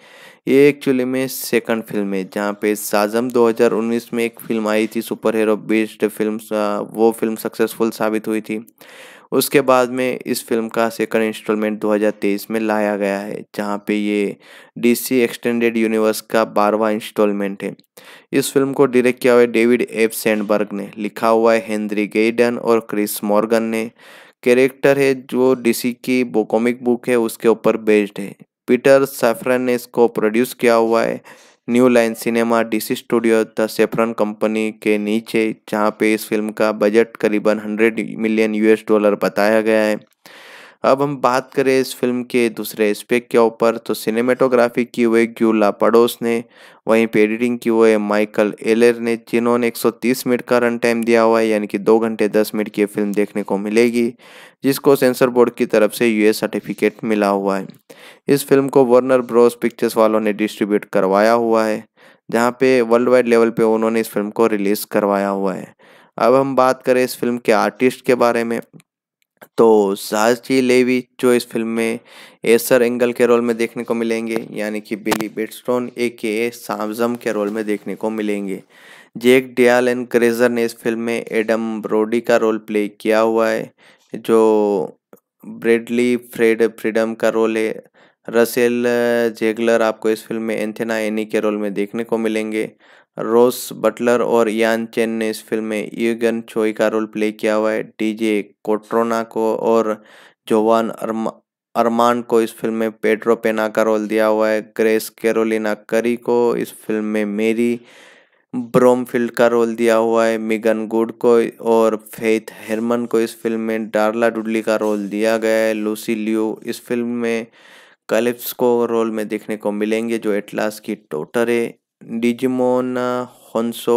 ये एक्चुअली में सेकंड फिल्म है जहाँ पे साजम 2019 में एक फिल्म आई थी सुपर हीरो बेस्ड फिल्म वो फिल्म सक्सेसफुल साबित हुई थी उसके बाद में इस फिल्म का सेकंड इंस्टॉलमेंट 2023 में लाया गया है जहाँ पे ये डीसी एक्सटेंडेड यूनिवर्स का बारहवा इंस्टॉलमेंट है इस फिल्म को डायरेक्ट किया हुआ है डेविड एफ सैंडबर्ग ने लिखा हुआ है हेनरी गेडन और क्रिस मॉर्गन ने कैरेक्टर है जो डीसी की बो कॉमिक बुक है उसके ऊपर बेस्ड है पीटर सैफरन ने इसको प्रोड्यूस किया हुआ है New Line Cinema DC studio the Safran company के नीचे जहां पे इस फिल्म का बजट करीबन 100 मिलियन यूएस डॉलर बताया गया है अब हम बात करें इस फिल्म के दूसरे एस्पेक्ट के ऊपर तो सिनेमेटोग्राफी की हुए ग्यू लापाडोस ने वहीं पे एडिटिंग की हुए माइकल एलर ने जिन्होंने 130 मिनट का रन टाइम दिया हुआ है यानी कि दो घंटे दस मिनट की फिल्म देखने को मिलेगी जिसको सेंसर बोर्ड की तरफ से यूएस सर्टिफिकेट मिला हुआ है इस फिल्म को वर्नर ब्रोस पिक्चर्स वालों ने डिस्ट्रीब्यूट करवाया हुआ है जहाँ पे वर्ल्ड वाइड लेवल पे उन्होंने इस फिल्म को रिलीज़ करवाया हुआ है अब हम बात करें इस फिल्म के आर्टिस्ट के बारे में तो साजी लेवी जो इस फिल्म में एसर एंगल के रोल में देखने को मिलेंगे यानी कि बिली बेटस्टोन ए के ए सामजम के रोल में देखने को मिलेंगे जेक डियाल एंड क्रेजर ने इस फिल्म में एडम ब्रोडी का रोल प्ले किया हुआ है जो ब्रेडली फ्रेड फ्रीडम का रोल है रसेल जेगलर आपको इस फिल्म में एंथेना एनी के रोल में देखने को मिलेंगे रोस बटलर और यान चेन ने इस फिल्म में यूगन चोई का रोल प्ले किया हुआ है डीजे कोट्रोना को और जोवान अरमा अरमान को इस फिल्म में पेड्रो पेना का रोल दिया हुआ है ग्रेस कैरोलिना करी को इस फिल्म में मेरी ब्रोमफील्ड का रोल दिया हुआ है मिगन गुड को और फेथ हेरमन को इस फिल्म में डार्ला डुडली का रोल दिया गया है लूसी लियो इस फिल्म में को रोल में देखने को मिलेंगे जो एटलास की टोटर है डिजिमोन होनसो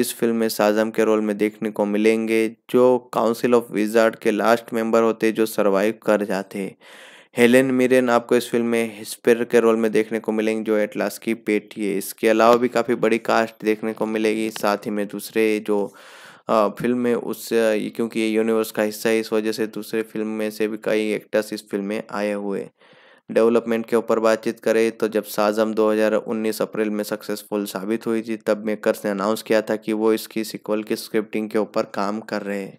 इस फिल्म में साजम के रोल में देखने को मिलेंगे जो काउंसिल ऑफ विजार्ड के लास्ट मेंबर होते जो सरवाइव कर जाते हेलेन मिरेन आपको इस फिल्म में हिस्पेर के रोल में देखने को मिलेंगे जो एटलास की पेटी है इसके अलावा भी काफ़ी बड़ी कास्ट देखने को मिलेगी साथ ही में दूसरे जो फिल्म में उस क्योंकि ये यूनिवर्स का हिस्सा है इस वजह से दूसरे फिल्म में से भी कई एक्टर्स इस फिल्म में आए हुए डेवलपमेंट के ऊपर बातचीत करें तो जब साजम 2019 अप्रैल में सक्सेसफुल साबित हुई थी तब मेकर्स ने अनाउंस किया था कि वो इसकी सिक्वल की स्क्रिप्टिंग के ऊपर काम कर रहे हैं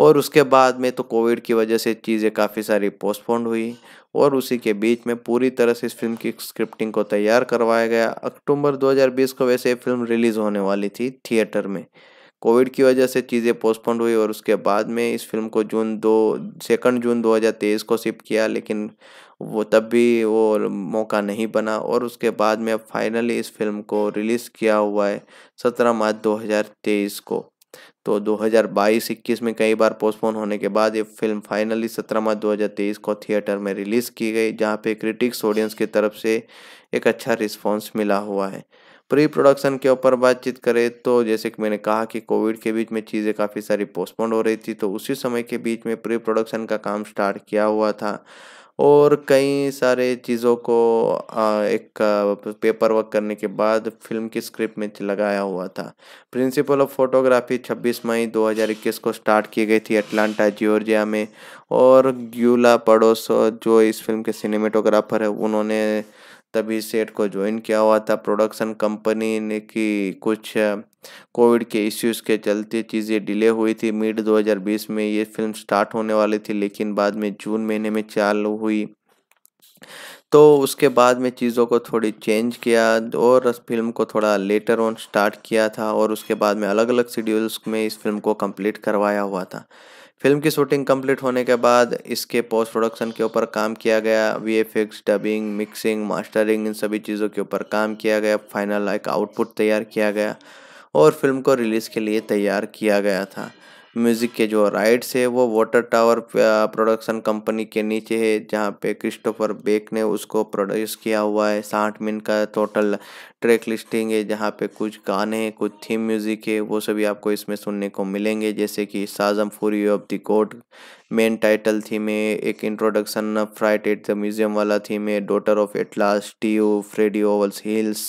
और उसके बाद में तो कोविड की वजह से चीज़ें काफ़ी सारी पोस्टपोन्ड हुई और उसी के बीच में पूरी तरह से इस फिल्म की स्क्रिप्टिंग को तैयार करवाया गया अक्टूबर 2020 को वैसे फिल्म रिलीज़ होने वाली थी थिएटर में कोविड की वजह से चीज़ें पोस्टपोन हुई और उसके बाद में इस फिल्म को जून दो सेकंड जून 2023 को शिफ्ट किया लेकिन वो तब भी वो मौका नहीं बना और उसके बाद में अब फाइनली इस फिल्म को रिलीज़ किया हुआ है सत्रह मार्च 2023 को तो 2022-21 में कई बार पोस्टपोन होने के बाद ये फिल्म फाइनली 17 मार्च 2023 को थिएटर में रिलीज़ की गई जहाँ पे क्रिटिक्स ऑडियंस की तरफ से एक अच्छा रिस्पांस मिला हुआ है प्री प्रोडक्शन के ऊपर बातचीत करें तो जैसे कि मैंने कहा कि कोविड के बीच में चीज़ें काफ़ी सारी पोस्टपोन हो रही थी तो उसी समय के बीच में प्री प्रोडक्शन का काम स्टार्ट किया हुआ था और कई सारे चीज़ों को एक पेपर वर्क करने के बाद फिल्म की स्क्रिप्ट में लगाया हुआ था प्रिंसिपल ऑफ फोटोग्राफी 26 मई 2021 को स्टार्ट की गई थी अटलांटा जॉर्जिया में और ग्यूला पड़ोस जो इस फिल्म के सिनेमेटोग्राफर है उन्होंने तभी सेट को ज्वाइन किया हुआ था प्रोडक्शन कंपनी ने की कुछ कोविड के इश्यूज़ के चलते चीज़ें डिले हुई थी मिड 2020 में ये फिल्म स्टार्ट होने वाली थी लेकिन बाद में जून महीने में चालू हुई तो उसके बाद में चीज़ों को थोड़ी चेंज किया और फिल्म को थोड़ा लेटर ऑन स्टार्ट किया था और उसके बाद में अलग अलग शेड्यूल्स में इस फिल्म को कंप्लीट करवाया हुआ था फिल्म की शूटिंग कंप्लीट होने के बाद इसके पोस्ट प्रोडक्शन के ऊपर काम किया गया वी डबिंग मिक्सिंग मास्टरिंग इन सभी चीज़ों के ऊपर काम किया गया फाइनल एक आउटपुट तैयार किया गया और फिल्म को रिलीज़ के लिए तैयार किया गया था म्यूज़िक के जो राइट्स है वो वाटर टावर प्रोडक्शन कंपनी के नीचे है जहाँ पे क्रिस्टोफर बेक ने उसको प्रोड्यूस किया हुआ है साठ मिनट का टोटल ट्रैक लिस्टिंग है जहाँ पे कुछ गाने हैं कुछ थीम म्यूज़िक है वो सभी आपको इसमें सुनने को मिलेंगे जैसे कि Shazam fury of the court main title theme है एक introduction fright at the museum वाला थीम है daughter of Atlas T U Freddy owls hills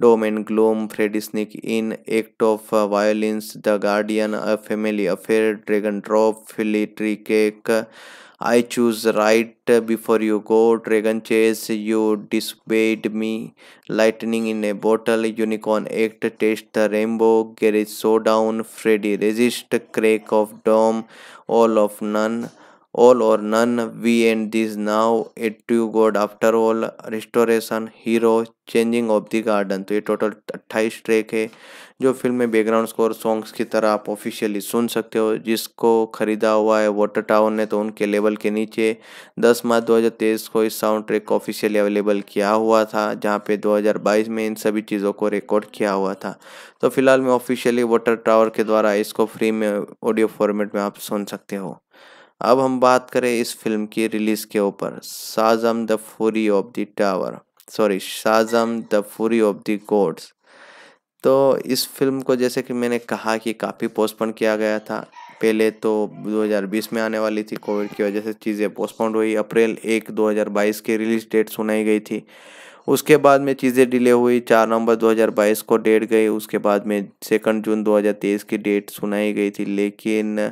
Domain Gloom, Freddy sneak in, Act of uh, Violence, The Guardian, A Family Affair, Dragon Drop, Philly Tree Cake, I choose right before you go, Dragon Chase, You Disobeyed Me, Lightning in a Bottle, Unicorn Act, Taste the Rainbow, Garage Showdown, Freddy Resist, Crack of doom. All of None. all or none, we end this now, it to God after all, restoration, hero, changing of the garden तो ये total अट्ठाईस track है जो film में background score songs की तरह आप officially सुन सकते हो जिसको खरीदा हुआ है वाटर टाउन ने तो उनके लेवल के नीचे 10 मार्च 2023 को इस साउंड ट्रैक को ऑफिशियली अवेलेबल किया हुआ था जहाँ पे 2022 में इन सभी चीज़ों को रिकॉर्ड किया हुआ था तो फिलहाल में ऑफिशियली वाटर टावर के द्वारा इसको फ्री में ऑडियो फॉर्मेट में आप सुन सकते हो अब हम बात करें इस फिल्म की रिलीज़ के ऊपर Shazam the fury of the tower sorry Shazam the fury of the gods तो इस फिल्म को जैसे कि मैंने कहा कि काफ़ी पोस्टपोन किया गया था पहले तो 2020 में आने वाली थी कोविड की वजह से चीज़ें पोस्टपोन हुई अप्रैल एक 2022 की रिलीज़ डेट सुनाई गई थी उसके बाद में चीज़ें डिले हुई चार नवंबर 2022 को डेट गई उसके बाद में सेकंड जून 2023 की डेट सुनाई गई थी लेकिन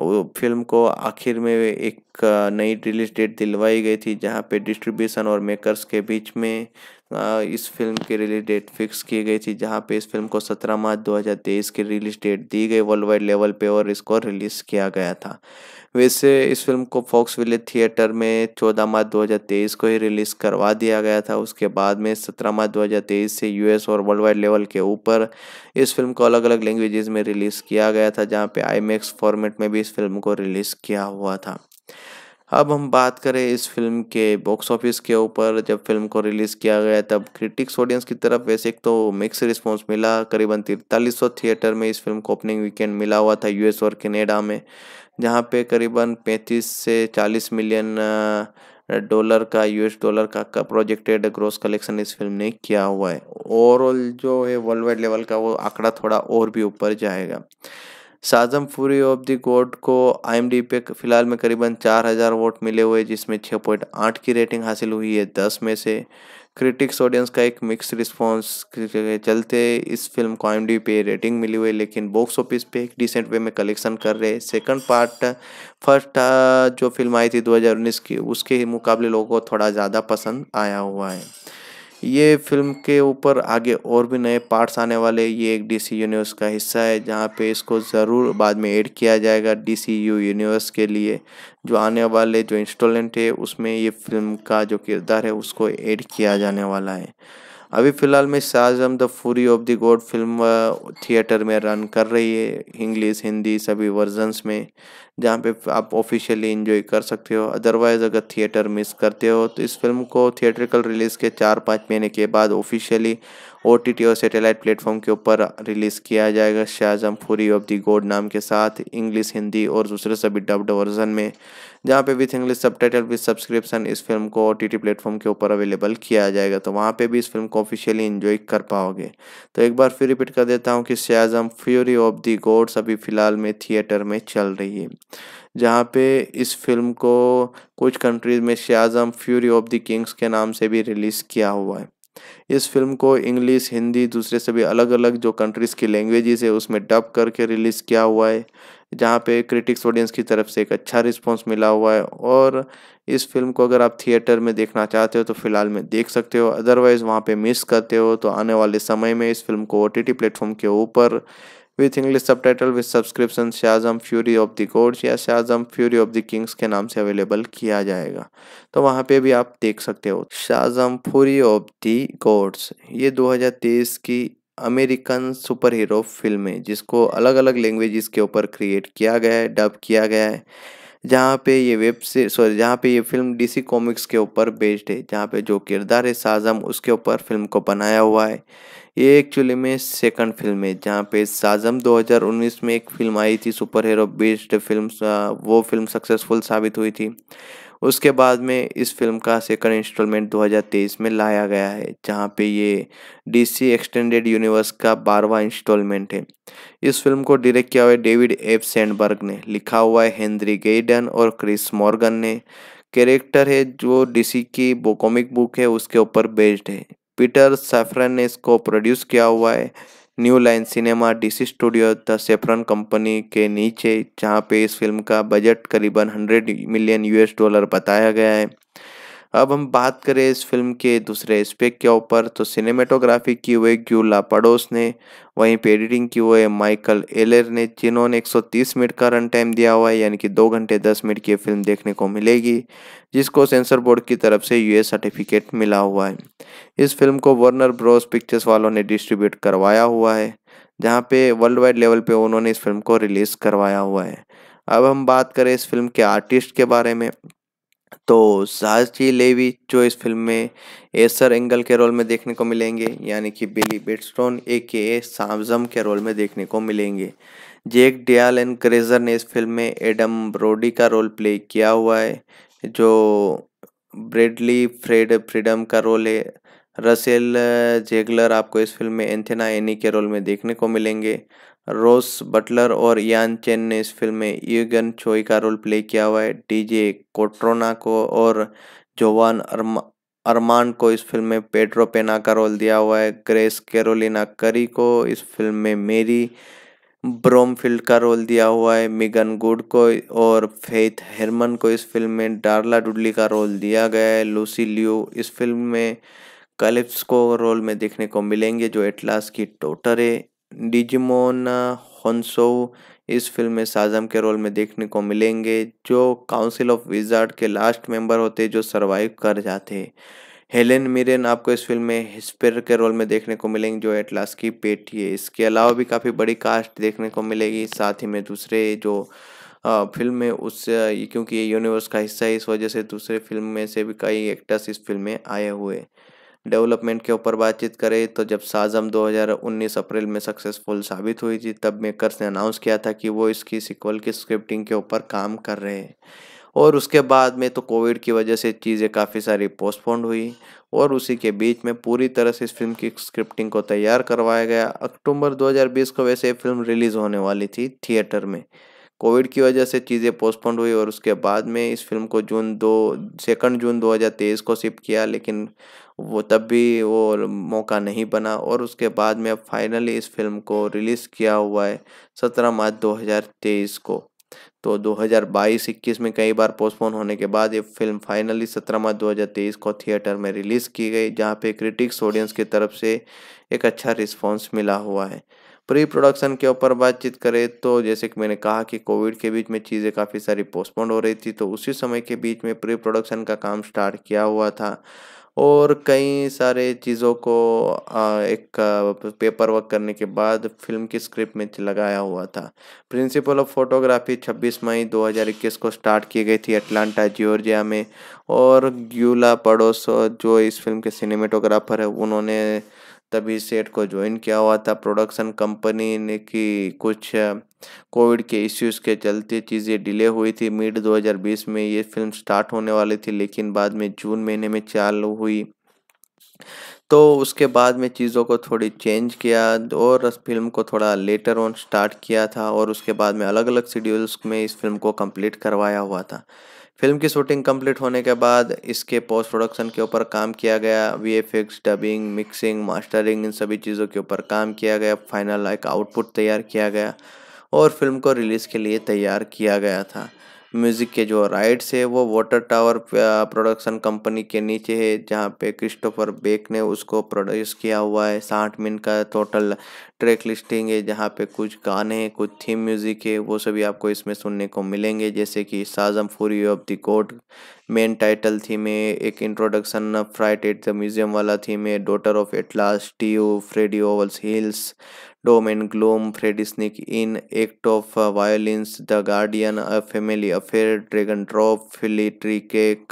वो फिल्म को आखिर में एक नई रिलीज डेट दिलवाई गई थी जहाँ पे डिस्ट्रीब्यूशन और मेकर्स के बीच में इस फिल्म के रिलीज डेट फिक्स की गई थी जहां पे इस फिल्म को 17 मार्च 2023 की रिलीज डेट दी गई वर्ल्ड वाइड लेवल पे और इसको रिलीज़ किया गया था वैसे इस फिल्म को फॉक्स विलेज थिएटर में 14 मार्च 2023 को ही रिलीज़ करवा दिया गया था उसके बाद में 17 मार्च 2023 से यूएस और वर्ल्ड वाइड लेवल के ऊपर इस फिल्म को अलग अलग लैंग्वेजेस में रिलीज़ किया गया था जहाँ पे आई फॉर्मेट में भी इस फिल्म को रिलीज़ किया हुआ था अब हम बात करें इस फिल्म के बॉक्स ऑफिस के ऊपर जब फिल्म को रिलीज़ किया गया तब क्रिटिक्स ऑडियंस की तरफ वैसे एक तो मिक्स रिस्पॉन्स मिला करीबन तिरतालीस सौ थिएटर में इस फिल्म को ओपनिंग वीकेंड मिला हुआ था यूएस और कनेडा में जहाँ पे करीबन पैंतीस से चालीस मिलियन डॉलर का यूएस डॉलर का, का प्रोजेक्टेड ग्रोस कलेक्शन इस फिल्म ने किया हुआ है ओवरऑल जो है वर्ल्ड वाइड लेवल का वो आंकड़ा थोड़ा और भी ऊपर जाएगा Shazam fury of the court को आई पे फिलहाल में करीबन चार हज़ार वोट मिले हुए जिसमें छः पॉइंट आठ की रेटिंग हासिल हुई है दस में से क्रिटिक्स ऑडियंस का एक मिक्स रिस्पॉन्स के चलते इस फिल्म को आई पे रेटिंग मिली हुई लेकिन बॉक्स ऑफिस पे एक डिसेंट वे में कलेक्शन कर रहे सेकंड पार्ट फर्स्ट जो फिल्म आई थी 2019 की उसके मुकाबले लोगों को थोड़ा ज़्यादा पसंद आया हुआ है ये फिल्म के ऊपर आगे और भी नए पार्ट्स आने वाले ये एक डीसी यूनिवर्स का हिस्सा है जहाँ पे इसको ज़रूर बाद में ऐड किया जाएगा डीसी यू यूनिवर्स के लिए जो आने वाले जो इंस्टॉलेंट है उसमें ये फिल्म का जो किरदार है उसको ऐड किया जाने वाला है अभी फ़िलहाल में Shazam the fury of the god film theatre में रन कर रही है इंग्लिश हिंदी सभी वर्जन्स में जहाँ पे आप ऑफिशियली इन्जॉय कर सकते हो अदरवाइज़ अगर थिएटर मिस करते हो तो इस फिल्म को थिएट्रिकल रिलीज़ के चार पाँच महीने के बाद ऑफिशियली ओ टी टी और सेटेलाइट प्लेटफॉर्म के ऊपर रिलीज किया जाएगा शाहजम फूरी ऑफ दी गोड नाम के साथ इंग्लिश हिंदी और दूसरे सभी डब्ड वर्जन में जहाँ पे विथ इंग्लिश सब टाइटल विथ सब्सक्रिप्शन इस फिल्म को ओ टी प्लेटफॉर्म के ऊपर अवेलेबल किया जाएगा तो वहाँ पे भी इस फिल्म को ऑफिशियली इन्जॉय कर पाओगे तो एक बार फिर रिपीट कर देता हूँ कि Shazam fury of the gods अभी फिलहाल में थिएटर में चल रही है जहाँ पे इस फिल्म को कुछ कंट्रीज में Shazam fury of the kings के नाम से भी रिलीज़ किया हुआ है इस फिल्म को इंग्लिश हिंदी दूसरे सभी अलग अलग जो कंट्रीज़ की लैंग्वेजेस है उसमें डब करके रिलीज़ किया हुआ है जहाँ पे क्रिटिक्स ऑडियंस की तरफ से एक अच्छा रिस्पॉन्स मिला हुआ है और इस फिल्म को अगर आप थिएटर में देखना चाहते हो तो फिलहाल में देख सकते हो अदरवाइज़ वहाँ पे मिस करते हो तो आने वाले समय में इस फिल्म को ओ टी प्लेटफॉर्म के ऊपर विथ इंग्लिश सब title with subscription Shazam fury of the courts या Shazam fury of the kings के नाम से अवेलेबल किया जाएगा तो वहाँ पे भी आप देख सकते हो Shazam fury of the courts ये 2023 की अमेरिकन सुपर हीरो फिल्म है जिसको अलग अलग लैंग्वेजेस के ऊपर क्रिएट किया गया है डब किया गया है जहाँ पे ये वेब से सॉरी जहाँ पे ये फिल्म डीसी कॉमिक्स के ऊपर बेस्ड है जहाँ पे जो किरदार है शाहजम उसके ऊपर फिल्म को बनाया हुआ है ये एक्चुअली में सेकंड फिल्म है जहाँ पे साजम 2019 में एक फिल्म आई थी सुपर हीरो बेस्ड फिल्म वो फिल्म सक्सेसफुल साबित हुई थी उसके बाद में इस फिल्म का सेकंड इंस्टॉलमेंट 2023 में लाया गया है जहाँ पे ये डीसी एक्सटेंडेड यूनिवर्स का बारहवा इंस्टॉलमेंट है इस फिल्म को डायरेक्ट किया हुआ है डेविड एफ सैंडबर्ग ने लिखा हुआ है हेनरी गेडन और क्रिस मॉर्गन ने कैरेक्टर है जो डीसी की बो कॉमिक बुक है उसके ऊपर बेस्ड है पीटर सैफरन ने इसको प्रोड्यूस किया हुआ है New Line Cinema DC studio the Safran company के नीचे जहां पे इस फिल्म का बजट करीबन 100 मिलियन यूएस डॉलर बताया गया है अब हम बात करें इस फिल्म के दूसरे एस्पेक्ट के ऊपर तो सिनेमेटोग्राफी की हुए ग्यू लापाडोस ने वहीं पे एडिटिंग की हुए माइकल एलर ने जिन्होंने 130 मिनट का रन टाइम दिया हुआ है यानी कि दो घंटे दस मिनट की फिल्म देखने को मिलेगी जिसको सेंसर बोर्ड की तरफ से यूएस सर्टिफिकेट मिला हुआ है इस फिल्म को वर्नर ब्रोस पिक्चर्स वालों ने डिस्ट्रीब्यूट करवाया हुआ है जहाँ पे वर्ल्ड वाइड लेवल पर उन्होंने इस फिल्म को रिलीज़ करवाया हुआ है अब हम बात करें इस फिल्म के आर्टिस्ट के बारे में तो साजी लेवी जो इस फिल्म में एसर एंगल के रोल में देखने को मिलेंगे यानी कि बिली बेटस्टोन ए के ए सामजम के रोल में देखने को मिलेंगे जेक डियाल एंड क्रेजर ने इस फिल्म में एडम ब्रोडी का रोल प्ले किया हुआ है जो ब्रेडली फ्रेड फ्रीडम का रोल है रसेल जेगलर आपको इस फिल्म में एंथेना एनी के रोल में देखने को मिलेंगे रोस बटलर और यान चेन ने इस फिल्म में यूगन चोई का रोल प्ले किया हुआ है डीजे कोट्रोना को और जोवान अरमा अरमान को इस फिल्म में पेड्रो पेना का रोल दिया हुआ है ग्रेस कैरोलिना करी को इस फिल्म में मेरी ब्रोमफील्ड का रोल दिया हुआ है मिगन गुड को और फेथ हेरमन को इस फिल्म में डार्ला डुडली का रोल दिया गया है लूसी लियो इस फिल्म में कैलिप्स को रोल में देखने को मिलेंगे जो एटलास की टोटर है डिजिमोन होन्सो इस फिल्म में साजम के रोल में देखने को मिलेंगे जो काउंसिल ऑफ विजार्ड के लास्ट मेंबर होते जो सरवाइव कर जाते हेलेन मिरेन आपको इस फिल्म में हिस्पेर के रोल में देखने को मिलेंगे जो एटलास की पेटी है इसके अलावा भी काफ़ी बड़ी कास्ट देखने को मिलेगी साथ ही में दूसरे जो फिल्म है उस क्योंकि ये यूनिवर्स का हिस्सा है इस वजह से दूसरे फिल्म में से भी कई एक्टर्स इस फिल्म में आए हुए हैं डेवलपमेंट के ऊपर बातचीत करें तो जब साजम 2019 अप्रैल में सक्सेसफुल साबित हुई थी तब मेकर्स ने अनाउंस किया था कि वो इसकी सिक्वल की स्क्रिप्टिंग के ऊपर काम कर रहे हैं और उसके बाद में तो कोविड की वजह से चीज़ें काफ़ी सारी पोस्टपोन्ड हुई और उसी के बीच में पूरी तरह से इस फिल्म की स्क्रिप्टिंग को तैयार करवाया गया अक्टूबर 2020 को वैसे फिल्म रिलीज़ होने वाली थी थिएटर में कोविड की वजह से चीज़ें पोस्टपोन हुई और उसके बाद में इस फिल्म को जून दो सेकंड जून 2023 को शिफ्ट किया लेकिन वो तब भी वो मौका नहीं बना और उसके बाद में अब फाइनली इस फिल्म को रिलीज़ किया हुआ है सत्रह मार्च 2023 को तो 2022-21 में कई बार पोस्टपोन होने के बाद ये फिल्म फाइनली 17 मार्च 2023 को थिएटर में रिलीज़ की गई जहाँ पे क्रिटिक्स ऑडियंस की तरफ से एक अच्छा रिस्पॉन्स मिला हुआ है प्री प्रोडक्शन के ऊपर बातचीत करें तो जैसे कि मैंने कहा कि कोविड के बीच में चीज़ें काफ़ी सारी पोस्टपोन हो रही थी तो उसी समय के बीच में प्री प्रोडक्शन का काम स्टार्ट किया हुआ था और कई सारे चीज़ों को एक पेपर वर्क करने के बाद फिल्म की स्क्रिप्ट में लगाया हुआ था प्रिंसिपल ऑफ फोटोग्राफी 26 मई 2021 को स्टार्ट की गई थी अटलांटा जॉर्जिया में और ग्यूला पड़ोस जो इस फिल्म के सिनेमेटोग्राफर है उन्होंने तभी सेट को ज्वाइन किया हुआ था प्रोडक्शन कंपनी ने की कुछ कोविड के इश्यूज़ के चलते चीज़ें डिले हुई थी मिड 2020 में ये फिल्म स्टार्ट होने वाली थी लेकिन बाद में जून महीने में चालू हुई तो उसके बाद में चीज़ों को थोड़ी चेंज किया और इस फिल्म को थोड़ा लेटर ऑन स्टार्ट किया था और उसके बाद में अलग अलग शेड्यूल्स में इस फिल्म को कंप्लीट करवाया हुआ था फिल्म की शूटिंग कंप्लीट होने के बाद इसके पोस्ट प्रोडक्शन के ऊपर काम किया गया वी डबिंग मिक्सिंग मास्टरिंग इन सभी चीज़ों के ऊपर काम किया गया फाइनल एक आउटपुट तैयार किया गया और फिल्म को रिलीज़ के लिए तैयार किया गया था म्यूजिक के जो राइट्स है वो वाटर टावर प्रोडक्शन कंपनी के नीचे है जहाँ पे क्रिस्टोफर बेक ने उसको प्रोड्यूस किया हुआ है साठ मिनट का टोटल ट्रैक लिस्टिंग है जहाँ पे कुछ गाने कुछ थीम म्यूजिक है वो सभी आपको इसमें सुनने को मिलेंगे जैसे कि Shazam fury of the court main title theme है एक introduction fright at the museum वाला थीम है daughter of Atlas T U Freddy owls hills Dom and Gloom, Freddy sneak in, Act of uh, Violence, The Guardian, A Family Affair, Dragon Drop, Tree Cake,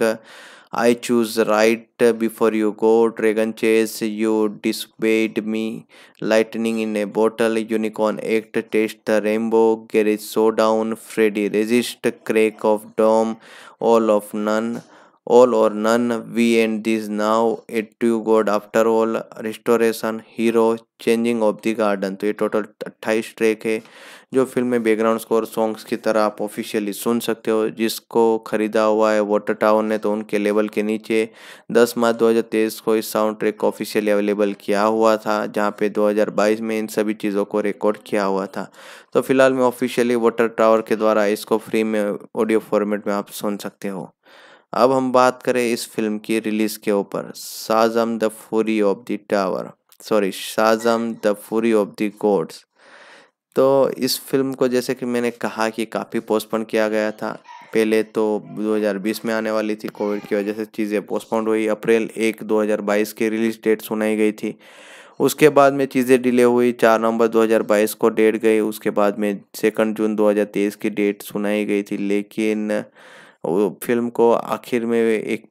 I choose right before you go, Dragon Chase, You Disobeyed Me, Lightning in a Bottle, Unicorn Act, Taste the Rainbow, Garage Showdown, Freddy Resist, Crack of doom. All of None. all or none, we end this now, it to God after all, restoration, hero, changing of the garden तो ये total अट्ठाईस track है जो film में background score songs की तरह आप officially सुन सकते हो जिसको खरीदा हुआ है वाटर टावर ने तो उनके लेवल के नीचे 10 मार्च 2023 को इस साउंड ट्रैक को ऑफिशियली अवेलेबल किया हुआ था जहाँ पे 2022 में इन सभी चीज़ों को रिकॉर्ड किया हुआ था तो फिलहाल मैं ऑफिशियली वाटर टावर के द्वारा इसको फ्री में ऑडियो फॉर्मेट में आप सुन सकते हो अब हम बात करें इस फिल्म की रिलीज के ऊपर Shazam the fury of the tower sorry Shazam the fury of the gods तो इस फिल्म को जैसे कि मैंने कहा कि काफ़ी पोस्टपोन किया गया था पहले तो 2020 में आने वाली थी कोविड की वजह से चीज़ें पोस्टपोन हुई अप्रैल एक 2022 की रिलीज डेट सुनाई गई थी उसके बाद में चीज़ें डिले हुई चार नवंबर 2022 को डेट गई उसके बाद में सेकंड जून 2023 की डेट सुनाई गई थी लेकिन वो फिल्म को आखिर में एक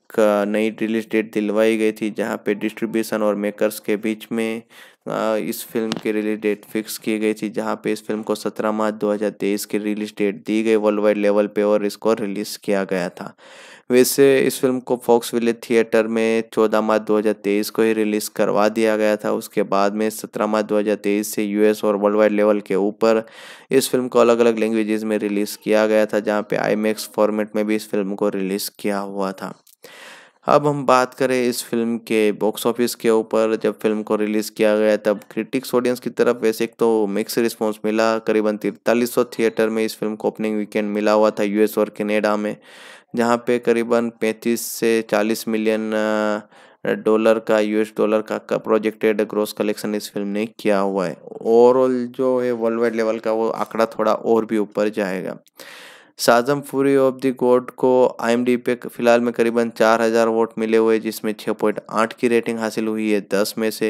नई रिलीज डेट दिलवाई गई थी जहाँ पे डिस्ट्रीब्यूशन और मेकर्स के बीच में इस फिल्म के रिलीज डेट फिक्स की गई थी जहां पे इस फिल्म को 17 मार्च 2023 की रिलीज डेट दी गई वर्ल्ड वाइड लेवल पे और इसको रिलीज किया गया था वैसे इस फिल्म को फॉक्स विले थिएटर में 14 मार्च 2023 को ही रिलीज़ करवा दिया गया था उसके बाद में 17 मार्च 2023 से यूएस और वर्ल्ड वाइड लेवल के ऊपर इस फिल्म को अलग अलग लैंग्वेजेस में रिलीज़ किया गया था जहाँ पे आई फॉर्मेट में भी इस फिल्म को रिलीज़ किया हुआ था अब हम बात करें इस फिल्म के बॉक्स ऑफिस के ऊपर जब फिल्म को रिलीज़ किया गया तब क्रिटिक्स ऑडियंस की तरफ वैसे एक तो मिक्स रिस्पॉन्स मिला करीबन तिरतालीस सौ थिएटर में इस फिल्म को ओपनिंग वीकेंड मिला हुआ था यूएस और कनाडा में जहाँ पे करीबन पैंतीस से चालीस मिलियन डॉलर का यूएस डॉलर का, का प्रोजेक्टेड ग्रोस कलेक्शन इस फिल्म ने किया हुआ है ओवरऑल जो है वर्ल्ड वाइड लेवल का वो आंकड़ा थोड़ा और भी ऊपर जाएगा साजम फूरी ऑफ द गोड को आई पे फिलहाल में करीबन चार हज़ार वोट मिले हुए जिसमें छः पॉइंट आठ की रेटिंग हासिल हुई है दस में से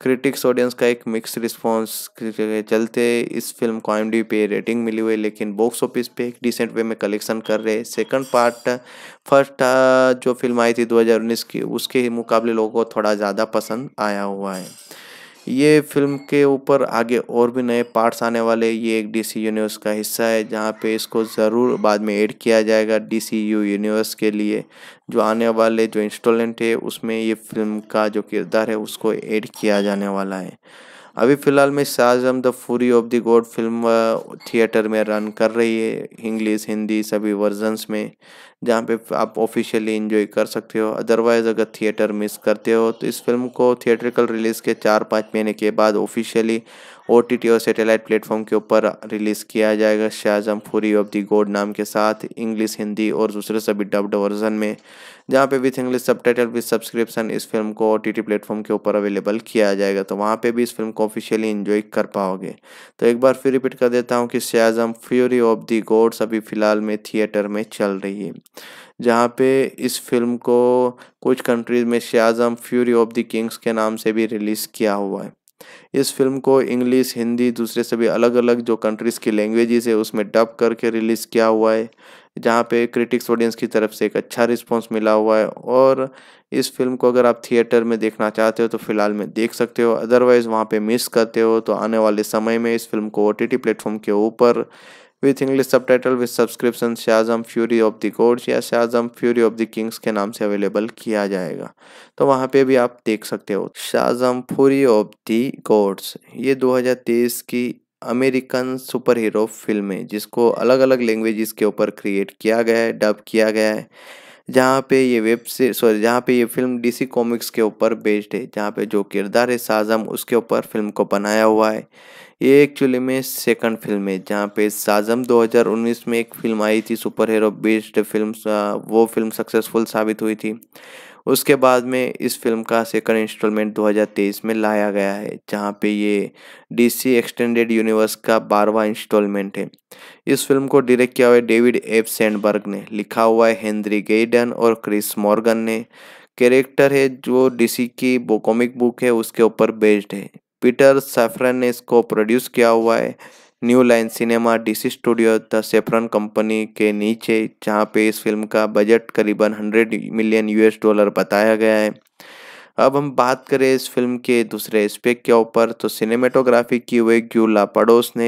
क्रिटिक्स ऑडियंस का एक मिक्स रिस्पॉन्स के चलते इस फिल्म को आई पे रेटिंग मिली हुई लेकिन बॉक्स ऑफिस पे एक डिसेंट वे में कलेक्शन कर रहे सेकंड पार्ट फर्स्ट जो फिल्म आई थी 2019 की उसके मुकाबले लोगों को थोड़ा ज़्यादा पसंद आया हुआ है ये फिल्म के ऊपर आगे और भी नए पार्ट्स आने वाले ये एक डीसी यूनिवर्स का हिस्सा है जहाँ पे इसको ज़रूर बाद में ऐड किया जाएगा डीसी यू यूनिवर्स के लिए जो आने वाले जो इंस्टॉलेंट है उसमें ये फिल्म का जो किरदार है उसको ऐड किया जाने वाला है अभी फ़िलहाल में Shazam the fury of the god film theatre में रन कर रही है इंग्लिश हिंदी सभी वर्जन्स में जहाँ पे आप ऑफिशियली इन्जॉय कर सकते हो अदरवाइज़ अगर थिएटर मिस करते हो तो इस फिल्म को थिएट्रिकल रिलीज़ के चार पाँच महीने के बाद ऑफिशियली ओ और सेटेलाइट प्लेटफॉर्म के ऊपर रिलीज़ किया जाएगा शाहजम फूरी ऑफ दी गोड नाम के साथ इंग्लिश हिंदी और दूसरे सभी डब्ड वर्जन में जहाँ पे विथ इंग्लिश सब टाइटल विथ सब्सक्रिप्शन इस फिल्म को ओ प्लेटफॉर्म के ऊपर अवेलेबल किया जाएगा तो वहाँ पे भी इस फिल्म को ऑफिशियली इन्जॉय कर पाओगे तो एक बार फिर रिपीट कर देता हूँ कि Shazam fury of the gods अभी फ़िलहाल में थिएटर में चल रही है जहाँ पे इस फिल्म को कुछ कंट्रीज में Shazam fury of the kings के नाम से भी रिलीज़ किया हुआ है इस फिल्म को इंग्लिश हिंदी दूसरे सभी अलग अलग जो कंट्रीज़ की लैंग्वेजेस है उसमें डब करके रिलीज़ किया हुआ है जहाँ पे क्रिटिक्स ऑडियंस की तरफ से एक अच्छा रिस्पांस मिला हुआ है और इस फिल्म को अगर आप थिएटर में देखना चाहते हो तो फ़िलहाल में देख सकते हो अदरवाइज़ वहाँ पे मिस करते हो तो आने वाले समय में इस फिल्म को ओ टी प्लेटफॉर्म के ऊपर विथ इंग्लिश सब title with subscription Shazam fury of the course या Shazam fury of the kings के नाम से अवेलेबल किया जाएगा तो वहाँ पे भी आप देख सकते हो Shazam fury of the courts ये 2023 की अमेरिकन सुपर हीरो फिल्म है जिसको अलग अलग लैंग्वेज के ऊपर क्रिएट किया गया है डब किया गया है जहाँ पे ये वेब से सॉरी जहाँ पे ये फिल्म डीसी कॉमिक्स के ऊपर बेस्ड है जहाँ पे जो किरदार है शाहजम उसके ऊपर फिल्म को बनाया हुआ है ये एक्चुअली में सेकंड फिल्म है जहाँ पे साजम 2019 में एक फिल्म आई थी सुपर हीरो बेस्ड फिल्म वो फिल्म सक्सेसफुल साबित हुई थी उसके बाद में इस फिल्म का सेकंड इंस्टॉलमेंट 2023 में लाया गया है जहाँ पे ये डीसी एक्सटेंडेड यूनिवर्स का बारहवा इंस्टॉलमेंट है इस फिल्म को डायरेक्ट किया हुआ है डेविड एफ सैंडबर्ग ने लिखा हुआ है हेनरी गेडन और क्रिस मॉर्गन ने कैरेक्टर है जो डीसी की कॉमिक बुक है उसके ऊपर बेस्ड है पीटर सेफ्रन ने इसको प्रोड्यूस किया हुआ है New Line Cinema DC studio the Safran company के नीचे जहाँ पे इस फिल्म का बजट करीबन हंड्रेड मिलियन यूएस डॉलर बताया गया है अब हम बात करें इस फिल्म के दूसरे एस्पेक्ट के ऊपर तो सिनेमेटोग्राफी की हुए ग्यू लापाडोस ने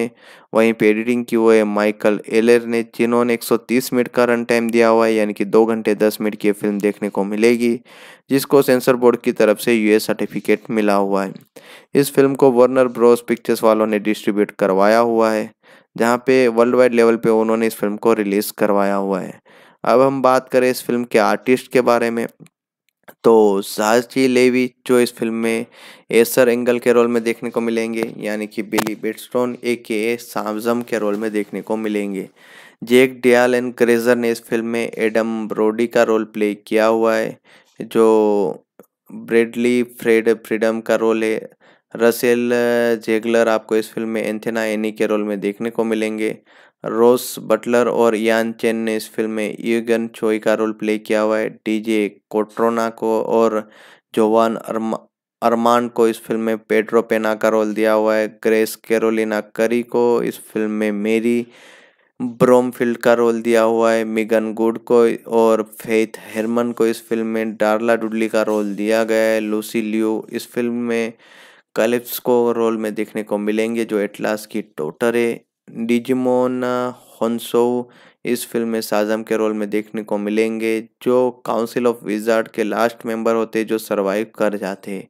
वहीं पे एडिटिंग की हुए माइकल एलर ने जिन्होंने 130 मिनट का रन टाइम दिया हुआ है यानी कि दो घंटे दस मिनट की फिल्म देखने को मिलेगी जिसको सेंसर बोर्ड की तरफ से यूएस सर्टिफिकेट मिला हुआ है इस फिल्म को वर्नर ब्रोस पिक्चर्स वालों ने डिस्ट्रीब्यूट करवाया हुआ है जहाँ पे वर्ल्ड वाइड लेवल पर उन्होंने इस फिल्म को रिलीज़ करवाया हुआ है अब हम बात करें इस फिल्म के आर्टिस्ट के बारे में तो साजी लेवी जो इस फिल्म में एसर एंगल के रोल में देखने को मिलेंगे यानी कि बिली बेटस्टोन ए के ए सामजम के रोल में देखने को मिलेंगे जेक डियाल एंड क्रेजर ने इस फिल्म में एडम ब्रोडी का रोल प्ले किया हुआ है जो ब्रेडली फ्रेड फ्रीडम का रोल है रसेल जेगलर आपको इस फिल्म में एंथेना एनी के रोल में देखने को मिलेंगे रोस बटलर और यान चेन ने इस फिल्म में यूगन चोई का रोल प्ले किया हुआ है डीजे कोट्रोना को और जोवान अरमा अरमान को इस फिल्म में पेड्रो पेना का रोल दिया हुआ है ग्रेस कैरोलिना करी को इस फिल्म में मेरी ब्रोमफील्ड का रोल दिया हुआ है मिगन गुड को और फेथ हेरमन को इस फिल्म में डार्ला डुडली का रोल दिया गया है लूसी लियो इस फिल्म में कलिप्स को रोल में देखने को मिलेंगे जो एटलास की टोटर है डिजिमोन हंसो uh, इस फिल्म में साजम के रोल में देखने को मिलेंगे जो काउंसिल ऑफ विजार्ड के लास्ट मेंबर होते जो सरवाइव कर जाते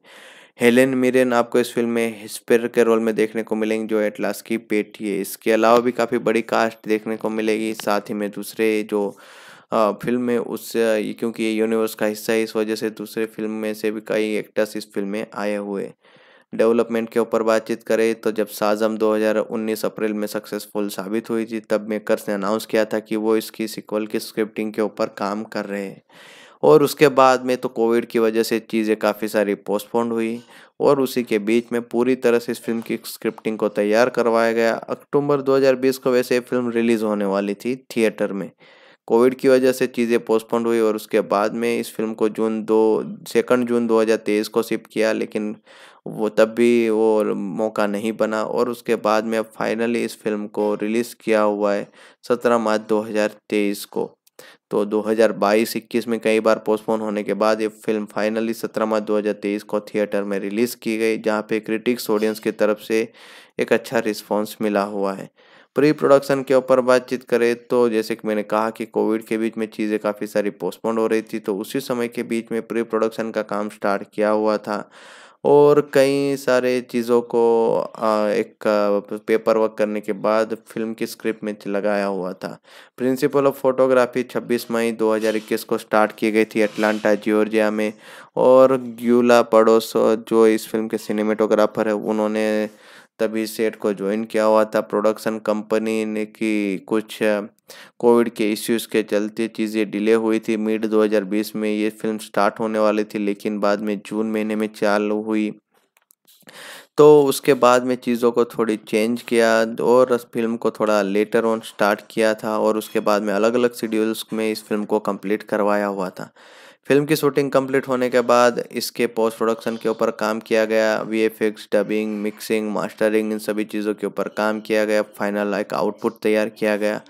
हेलेन मिरेन आपको इस फिल्म में हिस्पेर के रोल में देखने को मिलेंगे जो एटलास की पेटी है इसके अलावा भी काफ़ी बड़ी कास्ट देखने को मिलेगी साथ ही में दूसरे जो फिल्म uh, है उस uh, क्योंकि ये यूनिवर्स का हिस्सा है इस वजह से दूसरे फिल्म में से भी कई एक्टर्स इस फिल्म में आए हुए डेवलपमेंट के ऊपर बातचीत करें तो जब साजम 2019 अप्रैल में सक्सेसफुल साबित हुई थी तब मेकर्स ने अनाउंस किया था कि वो इसकी सिक्वल की स्क्रिप्टिंग के ऊपर काम कर रहे हैं और उसके बाद में तो कोविड की वजह से चीज़ें काफ़ी सारी पोस्टपोन्ड हुई और उसी के बीच में पूरी तरह से इस फिल्म की स्क्रिप्टिंग को तैयार करवाया गया अक्टूबर 2020 को वैसे फिल्म रिलीज़ होने वाली थी थिएटर में कोविड की वजह से चीज़ें पोस्टपोन हुई और उसके बाद में इस फिल्म को जून दो सेकंड जून 2023 को शिफ्ट किया लेकिन वो तब भी वो मौका नहीं बना और उसके बाद में अब फाइनली इस फिल्म को रिलीज़ किया हुआ है सत्रह मार्च 2023 को तो 2022-21 में कई बार पोस्टपोन होने के बाद ये फिल्म फाइनली 17 मार्च 2023 को थिएटर में रिलीज़ की गई जहाँ पे क्रिटिक्स ऑडियंस की तरफ से एक अच्छा रिस्पांस मिला हुआ है प्री प्रोडक्शन के ऊपर बातचीत करें तो जैसे कि मैंने कहा कि कोविड के बीच में चीज़ें काफ़ी सारी पोस्टपोन हो रही थी तो उसी समय के बीच में प्री प्रोडक्शन का काम स्टार्ट किया हुआ था और कई सारे चीज़ों को एक पेपर वर्क करने के बाद फिल्म की स्क्रिप्ट में लगाया हुआ था प्रिंसिपल ऑफ फोटोग्राफी 26 मई 2021 को स्टार्ट की गई थी अटलांटा जॉर्जिया में और ग्यूला पड़ोस जो इस फिल्म के सिनेमेटोग्राफर है उन्होंने तभी सेट को ज्वाइन किया हुआ था प्रोडक्शन कंपनी ने की कुछ कोविड के इश्यूज के चलते चीज़ें डिले हुई थी मिड 2020 में ये फिल्म स्टार्ट होने वाली थी लेकिन बाद में जून महीने में चालू हुई तो उसके बाद में चीज़ों को थोड़ी चेंज किया और इस फिल्म को थोड़ा लेटर ऑन स्टार्ट किया था और उसके बाद में अलग अलग शेड्यूल्स में इस फिल्म को कंप्लीट करवाया हुआ था फिल्म की शूटिंग कंप्लीट होने के बाद इसके पोस्ट प्रोडक्शन के ऊपर काम किया गया वी डबिंग मिक्सिंग मास्टरिंग इन सभी चीज़ों के ऊपर काम किया गया फाइनल एक आउटपुट तैयार किया गया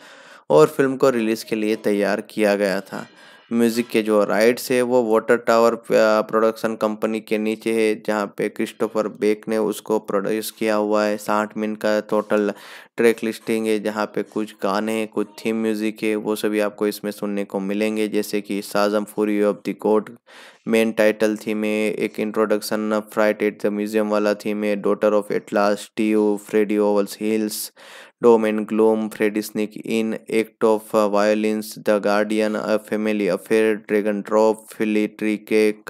और फिल्म को रिलीज़ के लिए तैयार किया गया था म्यूज़िक के जो राइट्स है वो वाटर टावर प्रोडक्शन कंपनी के नीचे है जहाँ पे क्रिस्टोफर बेक ने उसको प्रोड्यूस किया हुआ है साठ मिनट का टोटल ट्रैक लिस्टिंग है जहाँ पे कुछ गाने हैं कुछ थीम म्यूज़िक है वो सभी आपको इसमें सुनने को मिलेंगे जैसे कि Shazam fury of the court main title theme है एक introduction fright at the museum वाला थीम है daughter of Atlas T U Freddy owls hills Doom and Gloom, Freddy Sneak In, Act of uh, Violence, The Guardian, A Family Affair, Dragon Drop, Philly Tree Cake,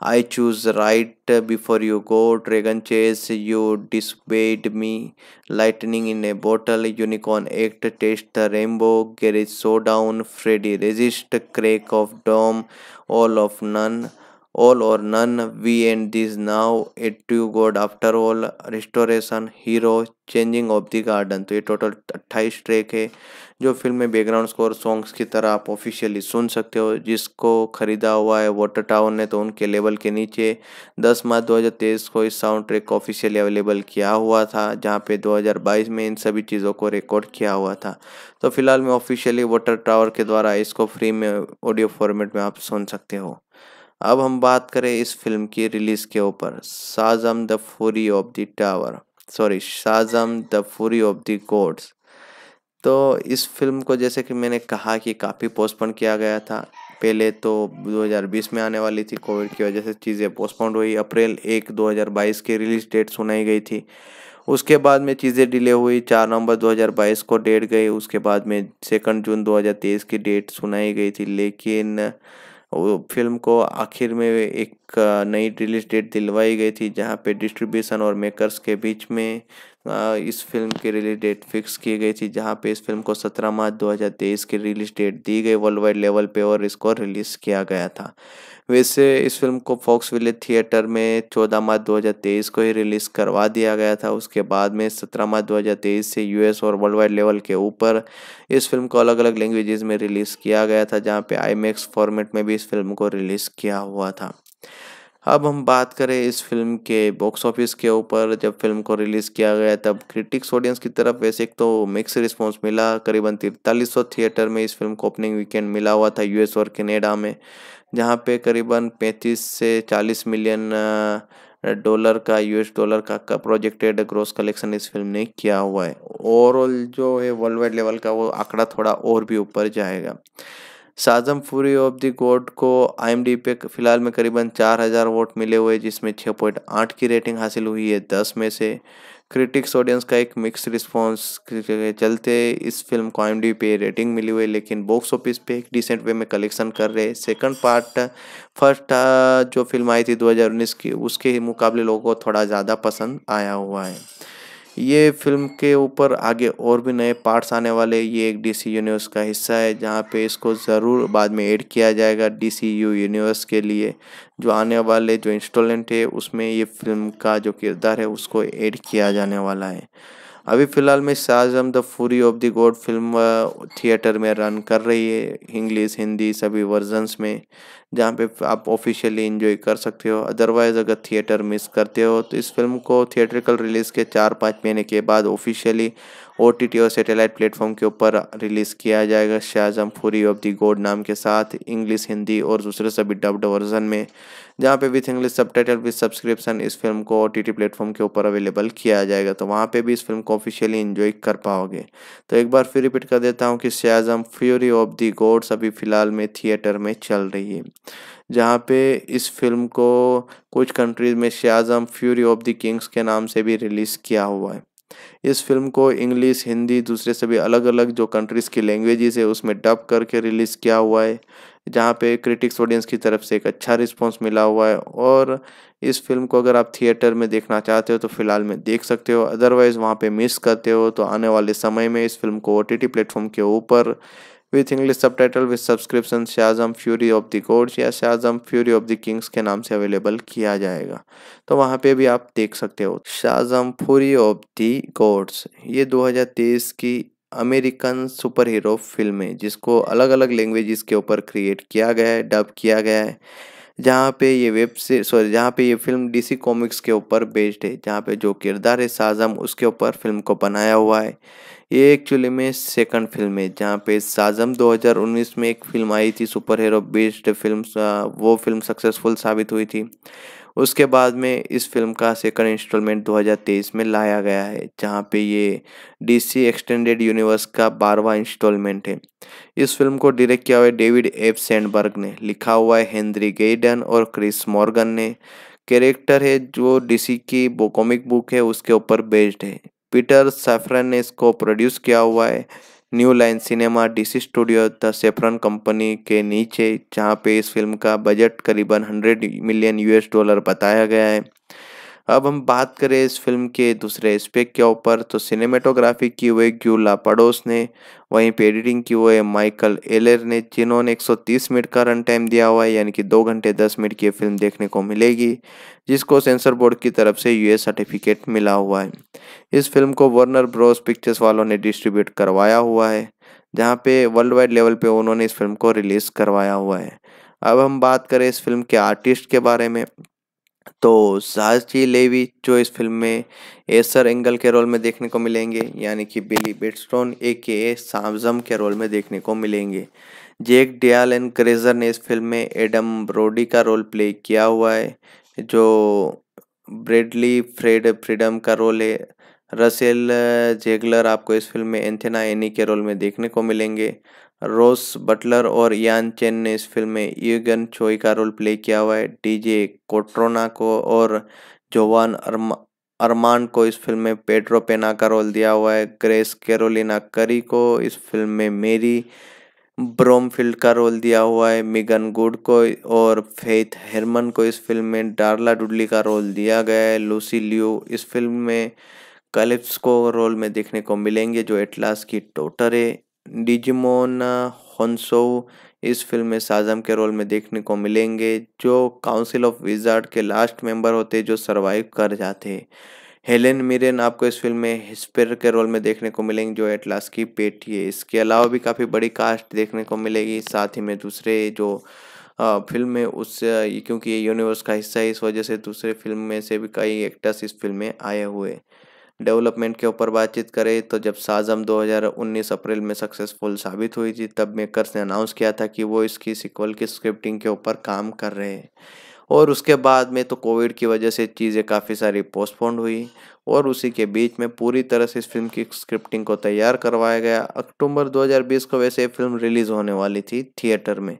I Choose Right Before You Go, Dragon Chase, You Disobeyed Me, Lightning in a Bottle, Unicorn Act, Taste the Rainbow, Garage Showdown, Freddy Resist, Crack of dome. All of None. All और none we and this now a true God after all, restoration, hero, changing of the garden तो ये total अट्ठाईस track है जो film में background score songs की तरह आप ऑफिशियली सुन सकते हो जिसको खरीदा हुआ है वाटर टाउन ने तो उनके लेवल के नीचे 10 मार्च 2023 को इस साउंड ट्रैक को ऑफिशियली अवेलेबल किया हुआ था जहां पे 2022 में इन सभी चीज़ों को रिकॉर्ड किया हुआ था तो फिलहाल में ऑफिशियली वाटर टावर के द्वारा इसको फ्री में ऑडियो फॉर्मेट में आप सुन सकते हो अब हम बात करें इस फिल्म की रिलीज़ के ऊपर Shazam the fury of the tower sorry Shazam the fury of the gods तो इस फिल्म को जैसे कि मैंने कहा कि काफ़ी पोस्टपोन किया गया था पहले तो 2020 में आने वाली थी कोविड की वजह से चीज़ें पोस्टपोन हुई अप्रैल एक 2022 की रिलीज़ डेट सुनाई गई थी उसके बाद में चीज़ें डिले हुई चार नवंबर 2022 को डेट गई उसके बाद में सेकंड जून 2023 की डेट सुनाई गई थी लेकिन वो फिल्म को आखिर में एक नई रिलीज डेट दिलवाई गई थी जहाँ पे डिस्ट्रीब्यूशन और मेकर्स के बीच में इस फिल्म के रिलीज डेट फिक्स की गई थी जहाँ पे इस फिल्म को 17 मार्च 2023 की रिलीज डेट दी गई वर्ल्ड वाइड लेवल पे और इसको रिलीज़ किया गया था वैसे इस फिल्म को फॉक्स विलेज थिएटर में 14 मार्च 2023 को ही रिलीज़ करवा दिया गया था उसके बाद में 17 मार्च 2023 से यूएस और वर्ल्ड वाइड लेवल के ऊपर इस फिल्म को अलग अलग लैंग्वेजेस में रिलीज़ किया गया था जहाँ पे आई फॉर्मेट में भी इस फिल्म को रिलीज़ किया हुआ था अब हम बात करें इस फिल्म के बॉक्स ऑफिस के ऊपर जब फिल्म को रिलीज़ किया गया तब क्रिटिक्स ऑडियंस की तरफ वैसे एक तो मिक्स रिस्पांस मिला करीबन तिरतालीस सौ थिएटर में इस फिल्म को ओपनिंग वीकेंड मिला हुआ था यूएस और कनेडा में जहाँ पे करीबन पैंतीस से चालीस मिलियन डॉलर का यूएस डॉलर का, का प्रोजेक्टेड ग्रोस कलेक्शन इस फिल्म ने किया हुआ है ओवरऑल जो है वर्ल्ड वाइड लेवल का वो आंकड़ा थोड़ा और भी ऊपर जाएगा Shazam fury of the god को आई पे फिलहाल में करीबन चार हज़ार वोट मिले हुए जिसमें छः पॉइंट आठ की रेटिंग हासिल हुई है दस में से क्रिटिक्स ऑडियंस का एक मिक्स रिस्पॉन्स के चलते इस फिल्म को आई पे रेटिंग मिली हुई लेकिन बॉक्स ऑफिस पे एक डिसेंट वे में कलेक्शन कर रहे सेकंड पार्ट फर्स्ट जो फिल्म आई थी 2019 की उसके मुकाबले लोगों को थोड़ा ज़्यादा पसंद आया हुआ है ये फिल्म के ऊपर आगे और भी नए पार्ट्स आने वाले ये एक डीसी यूनिवर्स का हिस्सा है जहाँ पे इसको ज़रूर बाद में ऐड किया जाएगा सी यू यूनिवर्स के लिए जो आने वाले जो इंस्टॉलेंट है उसमें ये फिल्म का जो किरदार है उसको ऐड किया जाने वाला है अभी फ़िलहाल में Shazam the fury of the god film theatre में रन कर रही है इंग्लिश हिंदी सभी वर्जन्स में जहाँ पे आप ऑफिशियली इन्जॉय कर सकते हो अदरवाइज़ अगर थिएटर मिस करते हो तो इस फिल्म को थिएटरिकल रिलीज़ के चार पाँच महीने के बाद ऑफिशियली ओ टी टी और सेटेलाइट प्लेटफॉर्म के ऊपर रिलीज़ किया जाएगा शाहजम फूरी ऑफ दी गोड नाम के साथ इंग्लिश हिंदी और दूसरे सभी डब्ड वर्जन में जहाँ पे विथ इंग्लिश सब टाइटल विथ सब्सक्रिप्शन इस फिल्म को ओ टी प्लेटफॉर्म के ऊपर अवेलेबल किया जाएगा तो वहाँ पे भी इस फिल्म को ऑफिशियली इन्जॉय कर पाओगे तो एक बार फिर रिपीट कर देता हूँ कि Shazam fury of the gods अभी फ़िलहाल में थिएटर में चल रही है जहाँ पे इस फिल्म को कुछ कंट्रीज़ में Shazam fury of the kings के नाम से भी रिलीज़ किया हुआ है इस फिल्म को इंग्लिश हिंदी दूसरे सभी अलग अलग जो कंट्रीज़ की लैंग्वेजेस है उसमें डब करके रिलीज़ किया हुआ है जहाँ पे क्रिटिक्स ऑडियंस की तरफ से एक अच्छा रिस्पॉन्स मिला हुआ है और इस फिल्म को अगर आप थिएटर में देखना चाहते हो तो फिलहाल में देख सकते हो अदरवाइज़ वहाँ पे मिस करते हो तो आने वाले समय में इस फिल्म को ओ टी प्लेटफॉर्म के ऊपर विथ इंग्लिश सब title with subscription Shazam fury of the gods या Shazam fury of the kings के नाम से अवेलेबल किया जाएगा तो वहाँ पे भी आप देख सकते हो Shazam fury of the gods ये 2023 की अमेरिकन सुपर हीरो फिल्में जिसको अलग अलग लैंग्वेजेस के ऊपर क्रिएट किया गया है डब किया गया है जहाँ पे ये वेब से सॉरी जहाँ पे ये फिल्म डीसी कॉमिक्स के ऊपर बेस्ड है जहाँ पे जो किरदार है साजम उसके ऊपर फिल्म को बनाया हुआ है ये एक्चुअली में सेकंड फिल्म है जहाँ पे साजम 2019 में एक फिल्म आई थी सुपर हीरो बेस्ड फिल्म वो फिल्म सक्सेसफुल साबित हुई थी उसके बाद में इस फिल्म का सेकंड इंस्टॉलमेंट 2023 में लाया गया है जहां पे ये डीसी एक्सटेंडेड यूनिवर्स का बारवा इंस्टॉलमेंट है इस फिल्म को डायरेक्ट किया हुआ है डेविड एफ सैंडबर्ग ने लिखा हुआ है हेनरी गेडन और क्रिस मॉर्गन ने कैरेक्टर है जो डीसी की कॉमिक बुक है उसके ऊपर बेस्ड है पीटर सैफरन ने इसको प्रोड्यूस किया हुआ है New Line Cinema DC studio the Safran company के नीचे जहां पे इस फिल्म का बजट करीबन 100 मिलियन यूएस डॉलर बताया गया है अब हम बात करें इस फिल्म के दूसरे एस्पेक्ट के ऊपर तो सिनेमेटोग्राफी की हुई ग्यू लापाडोस ने वहीं पे एडिटिंग की हुई माइकल एलर ने जिन्होंने 130 मिनट का रन टाइम दिया हुआ है यानी कि दो घंटे दस मिनट की फिल्म देखने को मिलेगी जिसको सेंसर बोर्ड की तरफ से यूए सर्टिफिकेट मिला हुआ है इस फिल्म को वर्नर ब्रोस पिक्चर्स वालों ने डिस्ट्रीब्यूट करवाया हुआ है जहाँ पे वर्ल्ड वाइड लेवल पर उन्होंने इस फिल्म को रिलीज़ करवाया हुआ है अब हम बात करें इस फिल्म के आर्टिस्ट के बारे में तो साहसी लेवी जो इस फिल्म में एसर एंगल के रोल में देखने को मिलेंगे यानी कि बिली बेटस्टोन ए के ए सामजम के रोल में देखने को मिलेंगे जेक डियाल एंड क्रेजर ने इस फिल्म में एडम ब्रोडी का रोल प्ले किया हुआ है जो ब्रेडली फ्रेड फ्रीडम का रोल है रसेल जेगलर आपको इस फिल्म में एंथेना एनी के रोल में देखने को मिलेंगे रोस बटलर और यान चेन ने इस फिल्म में यूगन चोई का रोल प्ले किया हुआ है डीजे कोट्रोना को और जोवान अरमा अरमान को इस फिल्म में पेट्रो पेना का रोल दिया हुआ है ग्रेस कैरोलिना करी को इस फिल्म में मेरी ब्रोमफील्ड का रोल दिया हुआ है मिगन गुड को और फेथ हेरमन को इस फिल्म में डार्ला डुडली का रोल दिया गया है लूसी लियू इस फिल्म में कलिप्स को रोल में देखने को मिलेंगे जो एटलास की टोटर है डिजिमोन हंसो इस फिल्म में साजम के रोल में देखने को मिलेंगे जो काउंसिल ऑफ विजार्ड के लास्ट मेंबर होते जो सरवाइव कर जाते हेलेन मिरेन आपको इस फिल्म में हिस्पेर के रोल में देखने को मिलेंगे जो एटलास की पेटी है इसके अलावा भी काफ़ी बड़ी कास्ट देखने को मिलेगी साथ ही में दूसरे जो फिल्म में उस क्योंकि ये यूनिवर्स का हिस्सा है इस वजह से दूसरे फिल्म में से भी कई एक्टर्स इस फिल्म में आए हुए डेवलपमेंट के ऊपर बातचीत करें तो जब साजम 2019 अप्रैल में सक्सेसफुल साबित हुई थी तब मेकर्स ने अनाउंस किया था कि वो इसकी सिक्वल की स्क्रिप्टिंग के ऊपर काम कर रहे हैं और उसके बाद में तो कोविड की वजह से चीज़ें काफ़ी सारी पोस्टपोन्ड हुई और उसी के बीच में पूरी तरह से इस फिल्म की स्क्रिप्टिंग को तैयार करवाया गया अक्टूबर 2020 को वैसे फिल्म रिलीज़ होने वाली थी थिएटर में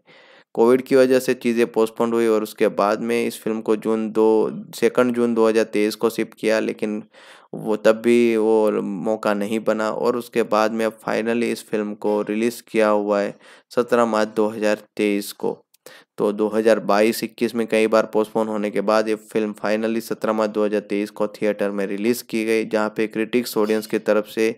कोविड की वजह से चीज़ें पोस्टपोन हुई और उसके बाद में इस फिल्म को जून दो सेकंड जून 2023 को शिफ्ट किया लेकिन वो तब भी वो मौका नहीं बना और उसके बाद में अब फाइनली इस फिल्म को रिलीज़ किया हुआ है सत्रह मार्च 2023 को तो 2022-21 में कई बार पोस्टपोन होने के बाद ये फिल्म फाइनली 17 मार्च 2023 को थिएटर में रिलीज़ की गई जहाँ पे क्रिटिक्स ऑडियंस की तरफ से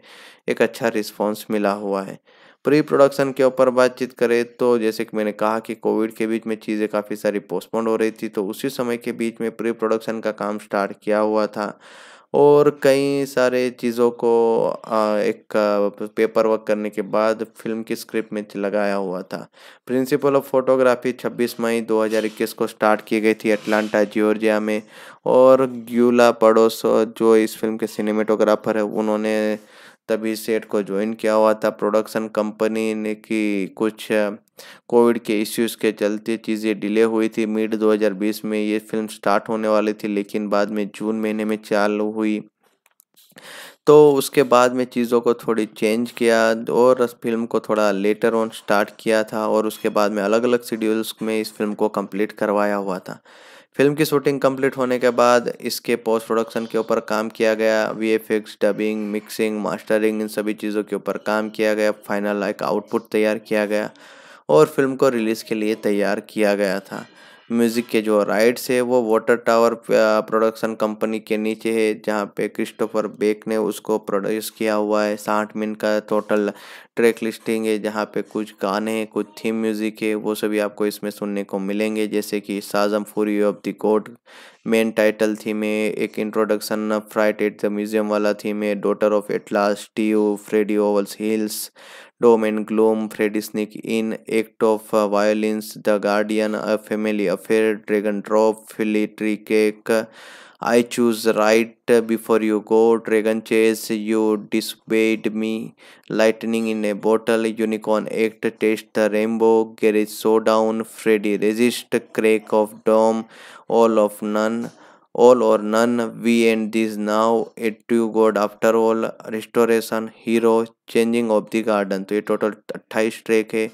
एक अच्छा रिस्पांस मिला हुआ है प्री प्रोडक्शन के ऊपर बातचीत करें तो जैसे कि मैंने कहा कि कोविड के बीच में चीज़ें काफ़ी सारी पोस्टपोन हो रही थी तो उसी समय के बीच में प्री प्रोडक्शन का काम स्टार्ट किया हुआ था और कई सारे चीज़ों को एक पेपर वर्क करने के बाद फिल्म की स्क्रिप्ट में लगाया हुआ था प्रिंसिपल ऑफ फोटोग्राफी 26 मई 2021 को स्टार्ट की गई थी अटलांटा जॉर्जिया में और ग्यूला पड़ोस जो इस फिल्म के सिनेमेटोग्राफर है उन्होंने तभी सेट को ज्वाइन किया हुआ था प्रोडक्शन कंपनी ने की कुछ कोविड के इश्यूज के चलते चीज़ें डिले हुई थी मिड 2020 में ये फिल्म स्टार्ट होने वाली थी लेकिन बाद में जून महीने में चालू हुई तो उसके बाद में चीज़ों को थोड़ी चेंज किया और उस फिल्म को थोड़ा लेटर ऑन स्टार्ट किया था और उसके बाद में अलग अलग शेड्यूल्स में इस फिल्म को कंप्लीट करवाया हुआ था फिल्म की शूटिंग कंप्लीट होने के बाद इसके पोस्ट प्रोडक्शन के ऊपर काम किया गया वी डबिंग मिक्सिंग मास्टरिंग इन सभी चीज़ों के ऊपर काम किया गया फाइनल एक आउटपुट तैयार किया गया और फिल्म को रिलीज़ के लिए तैयार किया गया था म्यूज़िक के जो राइट्स है वो वाटर टावर प्रोडक्शन कंपनी के नीचे है जहाँ पे क्रिस्टोफर बेक ने उसको प्रोड्यूस किया हुआ है साठ मिनट का टोटल ट्रैक लिस्टिंग है जहाँ पे कुछ गाने हैं कुछ थीम म्यूज़िक है वो सभी आपको इसमें सुनने को मिलेंगे जैसे कि Shazam fury of the court main title theme है एक introduction fright at the museum वाला थीम है daughter of Atlas T U Freddy owls hills Doom and Gloom, Freddy Sneak In, Act of uh, Violence, The Guardian, A Family Affair, Dragon Drop, Philly Tree Cake, I Choose Right Before You Go, Dragon Chase, You Disobeyed Me, Lightning in a Bottle, Unicorn Act, Taste the Rainbow, Garage Showdown, Freddy Resist, Crack of Doom, All of None. all or none, we end this now. It to God after all, restoration, hero, changing of the garden तो ये total अट्ठाईस track है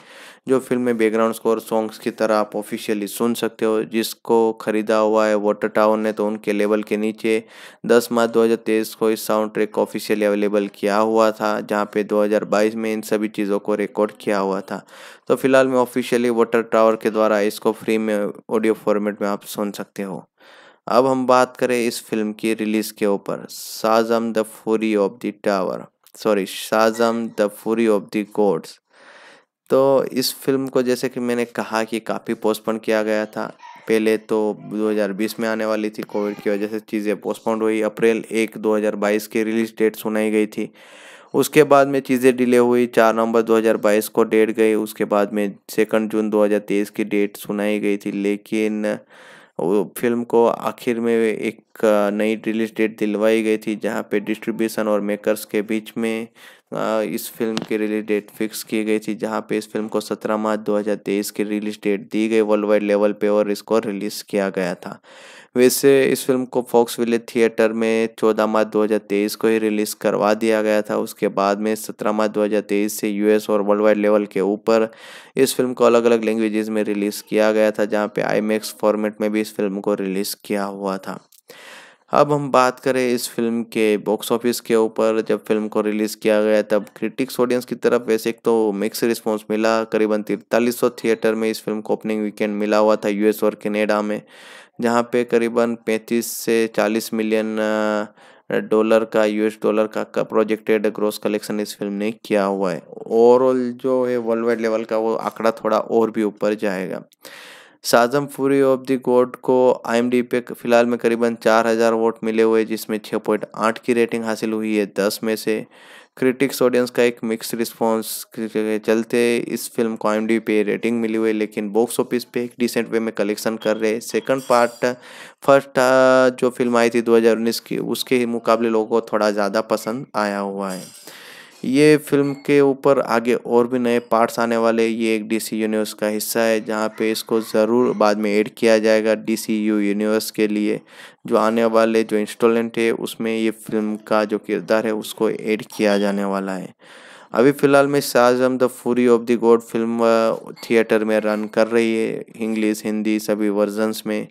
जो film में background score songs की तरह आप officially सुन सकते हो जिसको खरीदा हुआ है वाटर टावर ने तो उनके लेवल के नीचे 10 मार्च 2023 को इस साउंड ट्रैक को ऑफिशियली अवेलेबल किया हुआ था जहाँ पे 2022 में इन सभी चीज़ों को रिकॉर्ड किया हुआ था तो फिलहाल में ऑफिशियली वाटर टावर के द्वारा इसको फ्री में ऑडियो फॉर्मेट में आप सुन सकते हो अब हम बात करें इस फिल्म की रिलीज के ऊपर Shazam the fury of the tower sorry Shazam the fury of the courts तो इस फिल्म को जैसे कि मैंने कहा कि काफ़ी पोस्टपोन किया गया था पहले तो 2020 में आने वाली थी कोविड की वजह से चीज़ें पोस्टपोन हुई अप्रैल एक 2022 की रिलीज डेट सुनाई गई थी उसके बाद में चीज़ें डिले हुई चार नवंबर 2022 को डेट गई उसके बाद में सेकंड जून 2023 की डेट सुनाई गई थी लेकिन फिल्म को आखिर में एक नई रिलीज डेट दिलवाई गई थी जहाँ पे डिस्ट्रीब्यूशन और मेकर्स के बीच में इस फिल्म के रिलीज डेट फिक्स की गई थी जहां पे इस फिल्म को 17 मार्च 2023 की रिलीज डेट दी गई वर्ल्ड वाइड लेवल पे और इसको रिलीज किया गया था वैसे इस फिल्म को फॉक्स विलेज थिएटर में 14 मार्च 2023 को ही रिलीज़ करवा दिया गया था उसके बाद में 17 मार्च 2023 से यूएस और वर्ल्ड वाइड लेवल के ऊपर इस फिल्म को अलग अलग लैंग्वेजेस में रिलीज़ किया गया था जहाँ पे आई फॉर्मेट में भी इस फिल्म को रिलीज़ किया हुआ था अब हम बात करें इस फिल्म के बॉक्स ऑफिस के ऊपर जब फिल्म को रिलीज़ किया गया तब क्रिटिक्स ऑडियंस की तरफ वैसे एक तो मिक्स रिस्पांस मिला करीबन तिरतालीस सौ थिएटर में इस फिल्म को ओपनिंग वीकेंड मिला हुआ था यूएस और कनेडा में जहाँ पे करीबन 35 से 40 मिलियन डॉलर का यूएस डॉलर का, का प्रोजेक्टेड ग्रोस कलेक्शन इस फिल्म ने किया हुआ है ओवरऑल जो है वर्ल्ड वाइड लेवल का वो आंकड़ा थोड़ा और भी ऊपर जाएगा साजम फूरी ऑफ द गोड को आई पे फिलहाल में करीबन चार हज़ार वोट मिले हुए जिसमें छः पॉइंट आठ की रेटिंग हासिल हुई है दस में से क्रिटिक्स ऑडियंस का एक मिक्स रिस्पॉन्स के चलते इस फिल्म को आई पे रेटिंग मिली हुई लेकिन बॉक्स ऑफिस पे एक डिसेंट वे में कलेक्शन कर रहे सेकंड पार्ट फर्स्ट जो फिल्म आई थी 2019 की उसके मुकाबले लोगों को थोड़ा ज़्यादा पसंद आया हुआ है ये फिल्म के ऊपर आगे और भी नए पार्ट्स आने वाले ये एक डी यूनिवर्स का हिस्सा है जहाँ पे इसको ज़रूर बाद में ऐड किया जाएगा डी यू यूनिवर्स के लिए जो आने वाले जो इंस्टॉलेंट है उसमें ये फिल्म का जो किरदार है उसको ऐड किया जाने वाला है अभी फ़िलहाल में Shazam the fury of the god film theatre में रन कर रही है इंग्लिश हिंदी सभी वर्जन्स में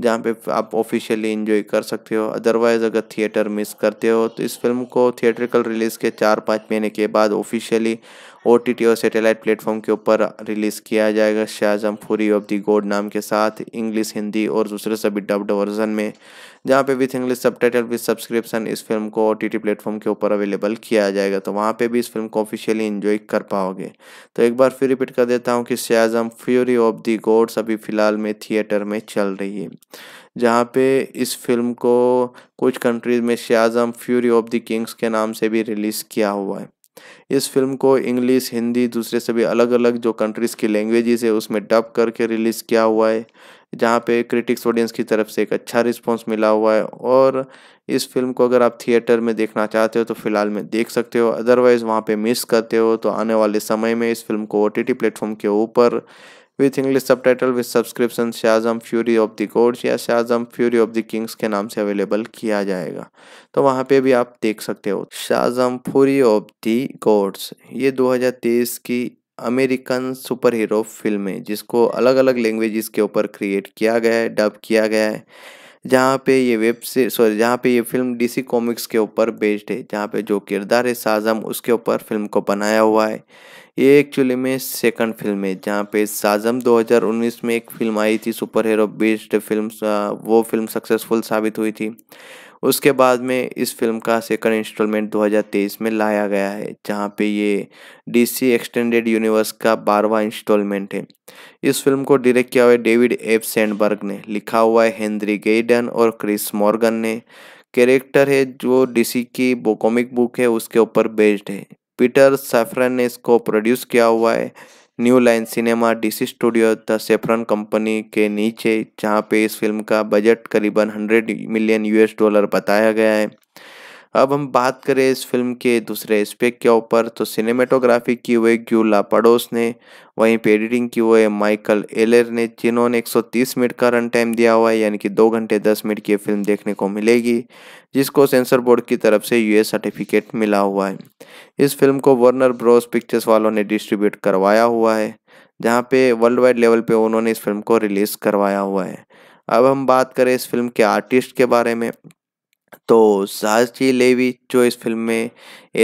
जहाँ पे आप ऑफिशियली इन्जॉय कर सकते हो अदरवाइज़ अगर थिएटर मिस करते हो तो इस फिल्म को थिएट्रिकल रिलीज़ के चार पाँच महीने के बाद ऑफिशियली ओ टी टी और सेटेलाइट प्लेटफॉर्म के ऊपर रिलीज़ किया जाएगा शाहजम फूरी ऑफ दी गोड नाम के साथ इंग्लिश हिंदी और दूसरे सभी डब्ड वर्जन में जहाँ पे विथ इंग्लिश सब टाइटल विथ सब्सक्रिप्शन इस फिल्म को ओ टी प्लेटफॉर्म के ऊपर अवेलेबल किया जाएगा तो वहाँ पे भी इस फिल्म को ऑफिशियली इन्जॉय कर पाओगे तो एक बार फिर रिपीट कर देता हूँ कि Shazam fury of the gods अभी फ़िलहाल में थिएटर में चल रही है जहाँ पे इस फिल्म को कुछ कंट्रीज़ में Shazam fury of the kings के नाम से भी रिलीज़ किया हुआ है इस फिल्म को इंग्लिश हिंदी दूसरे सभी अलग अलग जो कंट्रीज़ की लैंग्वेजेस है उसमें डब करके रिलीज़ किया हुआ है जहाँ पे क्रिटिक्स ऑडियंस की तरफ से एक अच्छा रिस्पॉन्स मिला हुआ है और इस फिल्म को अगर आप थिएटर में देखना चाहते हो तो फिलहाल में देख सकते हो अदरवाइज़ वहाँ पे मिस करते हो तो आने वाले समय में इस फिल्म को ओ टी टी प्लेटफॉर्म के ऊपर विथ इंग्लिश सब title with subscription Shazam fury of the gods या Shazam fury of the kings के नाम से अवेलेबल किया जाएगा तो वहाँ पे भी आप देख सकते हो Shazam fury of the gods ये 2023 की अमेरिकन सुपर हीरो फिल्में जिसको अलग अलग लैंग्वेजेस के ऊपर क्रिएट किया गया है डब किया गया है जहाँ पे ये वेब से सॉरी जहाँ पे ये फिल्म डीसी कॉमिक्स के ऊपर बेस्ड है जहाँ पे जो किरदार है साजम उसके ऊपर फिल्म को बनाया हुआ है ये एक्चुअली में सेकंड फिल्म है जहाँ पे साजम 2019 में एक फिल्म आई थी सुपर हीरो बेस्ड फिल्म वो फिल्म सक्सेसफुल साबित हुई थी उसके बाद में इस फिल्म का सेकंड इंस्टॉलमेंट 2023 में लाया गया है जहां पे ये डीसी एक्सटेंडेड यूनिवर्स का बारहवा इंस्टॉलमेंट है इस फिल्म को डायरेक्ट किया हुआ है डेविड एफ सैंडबर्ग ने लिखा हुआ है हेनरी गेडन और क्रिस मॉर्गन ने कैरेक्टर है जो डीसी की कॉमिक बुक है उसके ऊपर बेस्ड है पीटर सैफरन ने इसको प्रोड्यूस किया हुआ है New Line Cinema DC studio the Safran company के नीचे जहां पे इस फिल्म का बजट करीबन 100 मिलियन यूएस डॉलर बताया गया है अब हम बात करें इस फिल्म के दूसरे एस्पेक्ट के ऊपर तो सिनेमेटोग्राफी की हुई ग्यूला पड़ोस ने वहीं पे एडिटिंग की हुई माइकल एलर ने जिन्होंने 130 मिनट का रन टाइम दिया हुआ है यानी कि दो घंटे दस मिनट की फिल्म देखने को मिलेगी जिसको सेंसर बोर्ड की तरफ से यूए सर्टिफिकेट मिला हुआ है इस फिल्म को वर्नर ब्रोस पिक्चर्स वालों ने डिस्ट्रीब्यूट करवाया हुआ है जहाँ पे वर्ल्ड वाइड लेवल पर उन्होंने इस फिल्म को रिलीज़ करवाया हुआ है अब हम बात करें इस फिल्म के आर्टिस्ट के बारे में तो साहसी लेवी जो इस फिल्म में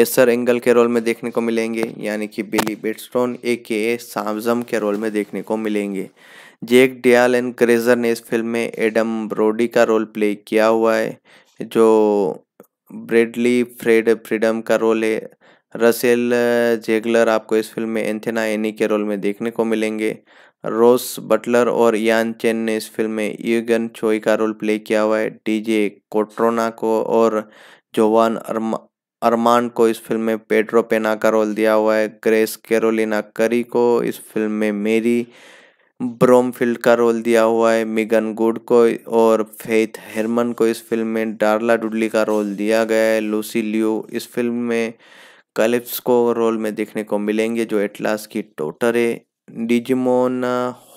एसर एंगल के रोल में देखने को मिलेंगे यानी कि बिली बेटस्टोन ए के ए सामजम के रोल में देखने को मिलेंगे जेक डियाल एंड क्रेजर ने इस फिल्म में एडम ब्रोडी का रोल प्ले किया हुआ है जो ब्रेडली फ्रेड फ्रीडम का रोल है रसेल जेगलर आपको इस फिल्म में एंथेना एनी के रोल में देखने को मिलेंगे रोस बटलर और यान चेन ने इस फिल्म में यूगन चोई का रोल प्ले किया हुआ है डीजे कोट्रोना को और जोवान अरमा अरमान को इस फिल्म में पेड्रो पेना का रोल दिया हुआ है ग्रेस कैरोलिना करी को इस फिल्म में मेरी ब्रोमफील्ड का रोल दिया हुआ है मिगन गुड को और फेथ हेरमन को इस फिल्म में डार्ला डुडली का रोल दिया गया है लूसी ल्यू इस फिल्म में कलिप्स को रोल में देखने को मिलेंगे जो एटलास की टोटर है डिजिमोन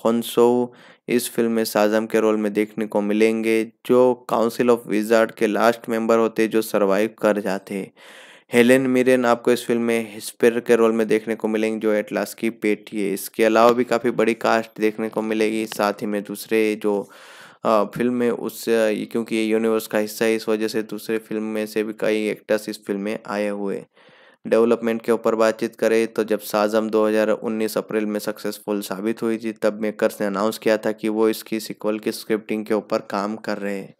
हंसो इस फिल्म में साजम के रोल में देखने को मिलेंगे जो काउंसिल ऑफ विजार्ड के लास्ट मेंबर होते जो सरवाइव कर जाते हेलेन मिरेन आपको इस फिल्म में हिस्पेर के रोल में देखने को मिलेंगे जो एटलास की पेटी है इसके अलावा भी काफ़ी बड़ी कास्ट देखने को मिलेगी साथ ही में दूसरे जो फिल्म में उस क्योंकि ये यूनिवर्स का हिस्सा है इस वजह से दूसरे फिल्म में से भी कई एक्टर्स इस फिल्म में आए हुए डेवलपमेंट के ऊपर बातचीत करें तो जब साजम 2019 अप्रैल में सक्सेसफुल साबित हुई थी तब मेकर्स ने अनाउंस किया था कि वो इसकी सिक्वल की स्क्रिप्टिंग के ऊपर काम कर रहे हैं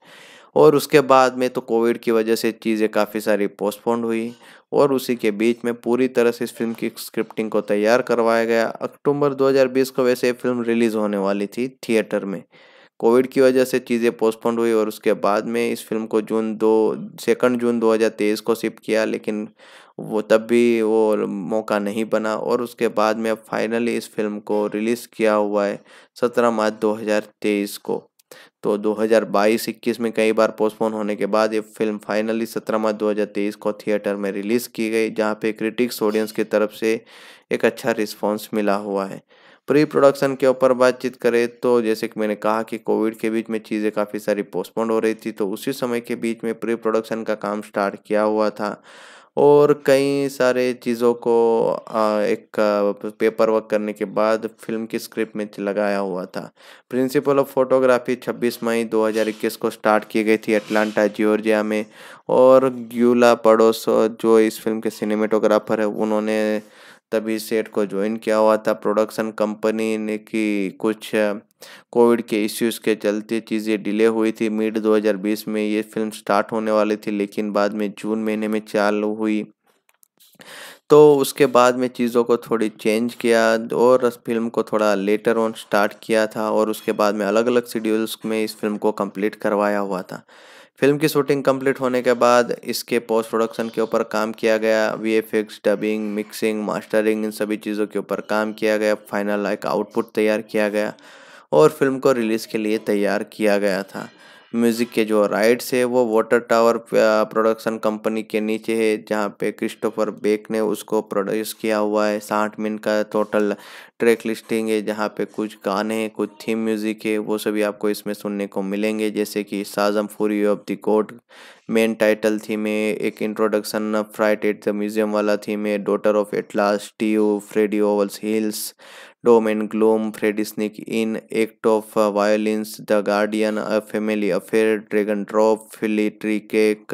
और उसके बाद में तो कोविड की वजह से चीज़ें काफ़ी सारी पोस्टपोन हुई और उसी के बीच में पूरी तरह से इस फिल्म की स्क्रिप्टिंग को तैयार करवाया गया अक्टूबर 2020 को वैसे फिल्म रिलीज़ होने वाली थी थिएटर में कोविड की वजह से चीज़ें पोस्टपोन्ड हुई और उसके बाद में इस फिल्म को जून दो सेकंड जून 2023 को शिफ्ट किया लेकिन वो तब भी वो मौका नहीं बना और उसके बाद में अब फाइनली इस फिल्म को रिलीज़ किया हुआ है सत्रह मार्च 2023 को तो 2022-21 में कई बार पोस्टपोन होने के बाद ये फिल्म फाइनली 17 मार्च 2023 को थिएटर में रिलीज़ की गई जहाँ पे क्रिटिक्स ऑडियंस की तरफ से एक अच्छा रिस्पांस मिला हुआ है प्री प्रोडक्शन के ऊपर बातचीत करें तो जैसे कि मैंने कहा कि कोविड के बीच में चीज़ें काफ़ी सारी पोस्टपोन हो रही थी तो उसी समय के बीच में प्री प्रोडक्शन का काम स्टार्ट किया हुआ था और कई सारे चीज़ों को एक पेपर वर्क करने के बाद फिल्म की स्क्रिप्ट में लगाया हुआ था प्रिंसिपल ऑफ फोटोग्राफी 26 मई 2021 को स्टार्ट की गई थी अटलांटा जॉर्जिया में और ग्यूला पड़ोस जो इस फिल्म के सिनेमेटोग्राफर है उन्होंने तभी सेठ को ज्वाइन किया हुआ था प्रोडक्शन कंपनी ने की कुछ कोविड के इश्यूज के चलते चीज़ें डिले हुई थी मिड 2020 में ये फिल्म स्टार्ट होने वाली थी लेकिन बाद में जून महीने में चालू हुई तो उसके बाद में चीज़ों को थोड़ी चेंज किया और उस फिल्म को थोड़ा लेटर ऑन स्टार्ट किया था और उसके बाद में अलग अलग शेड्यूल्स में इस फिल्म को कंप्लीट करवाया हुआ था फिल्म की शूटिंग कंप्लीट होने के बाद इसके पोस्ट प्रोडक्शन के ऊपर काम किया गया वी डबिंग मिक्सिंग मास्टरिंग इन सभी चीज़ों के ऊपर काम किया गया फाइनल एक आउटपुट तैयार किया गया और फिल्म को रिलीज़ के लिए तैयार किया गया था म्यूज़िक के जो राइट्स है वो वाटर टावर प्रोडक्शन कंपनी के नीचे है जहाँ पे क्रिस्टोफर बेक ने उसको प्रोड्यूस किया हुआ है साठ मिनट का टोटल ट्रैक लिस्टिंग है जहाँ पे कुछ गाने हैं कुछ थीम म्यूज़िक है वो सभी आपको इसमें सुनने को मिलेंगे जैसे कि Shazam fury of the court main title theme है एक introduction fright at the museum वाला थीम है daughter of Atlas T U Freddy owls hills Doom Gloom, Freddy Sneak In, Act of uh, Violence, The Guardian, A Family Affair, Dragon Drop, Philly Tree Cake,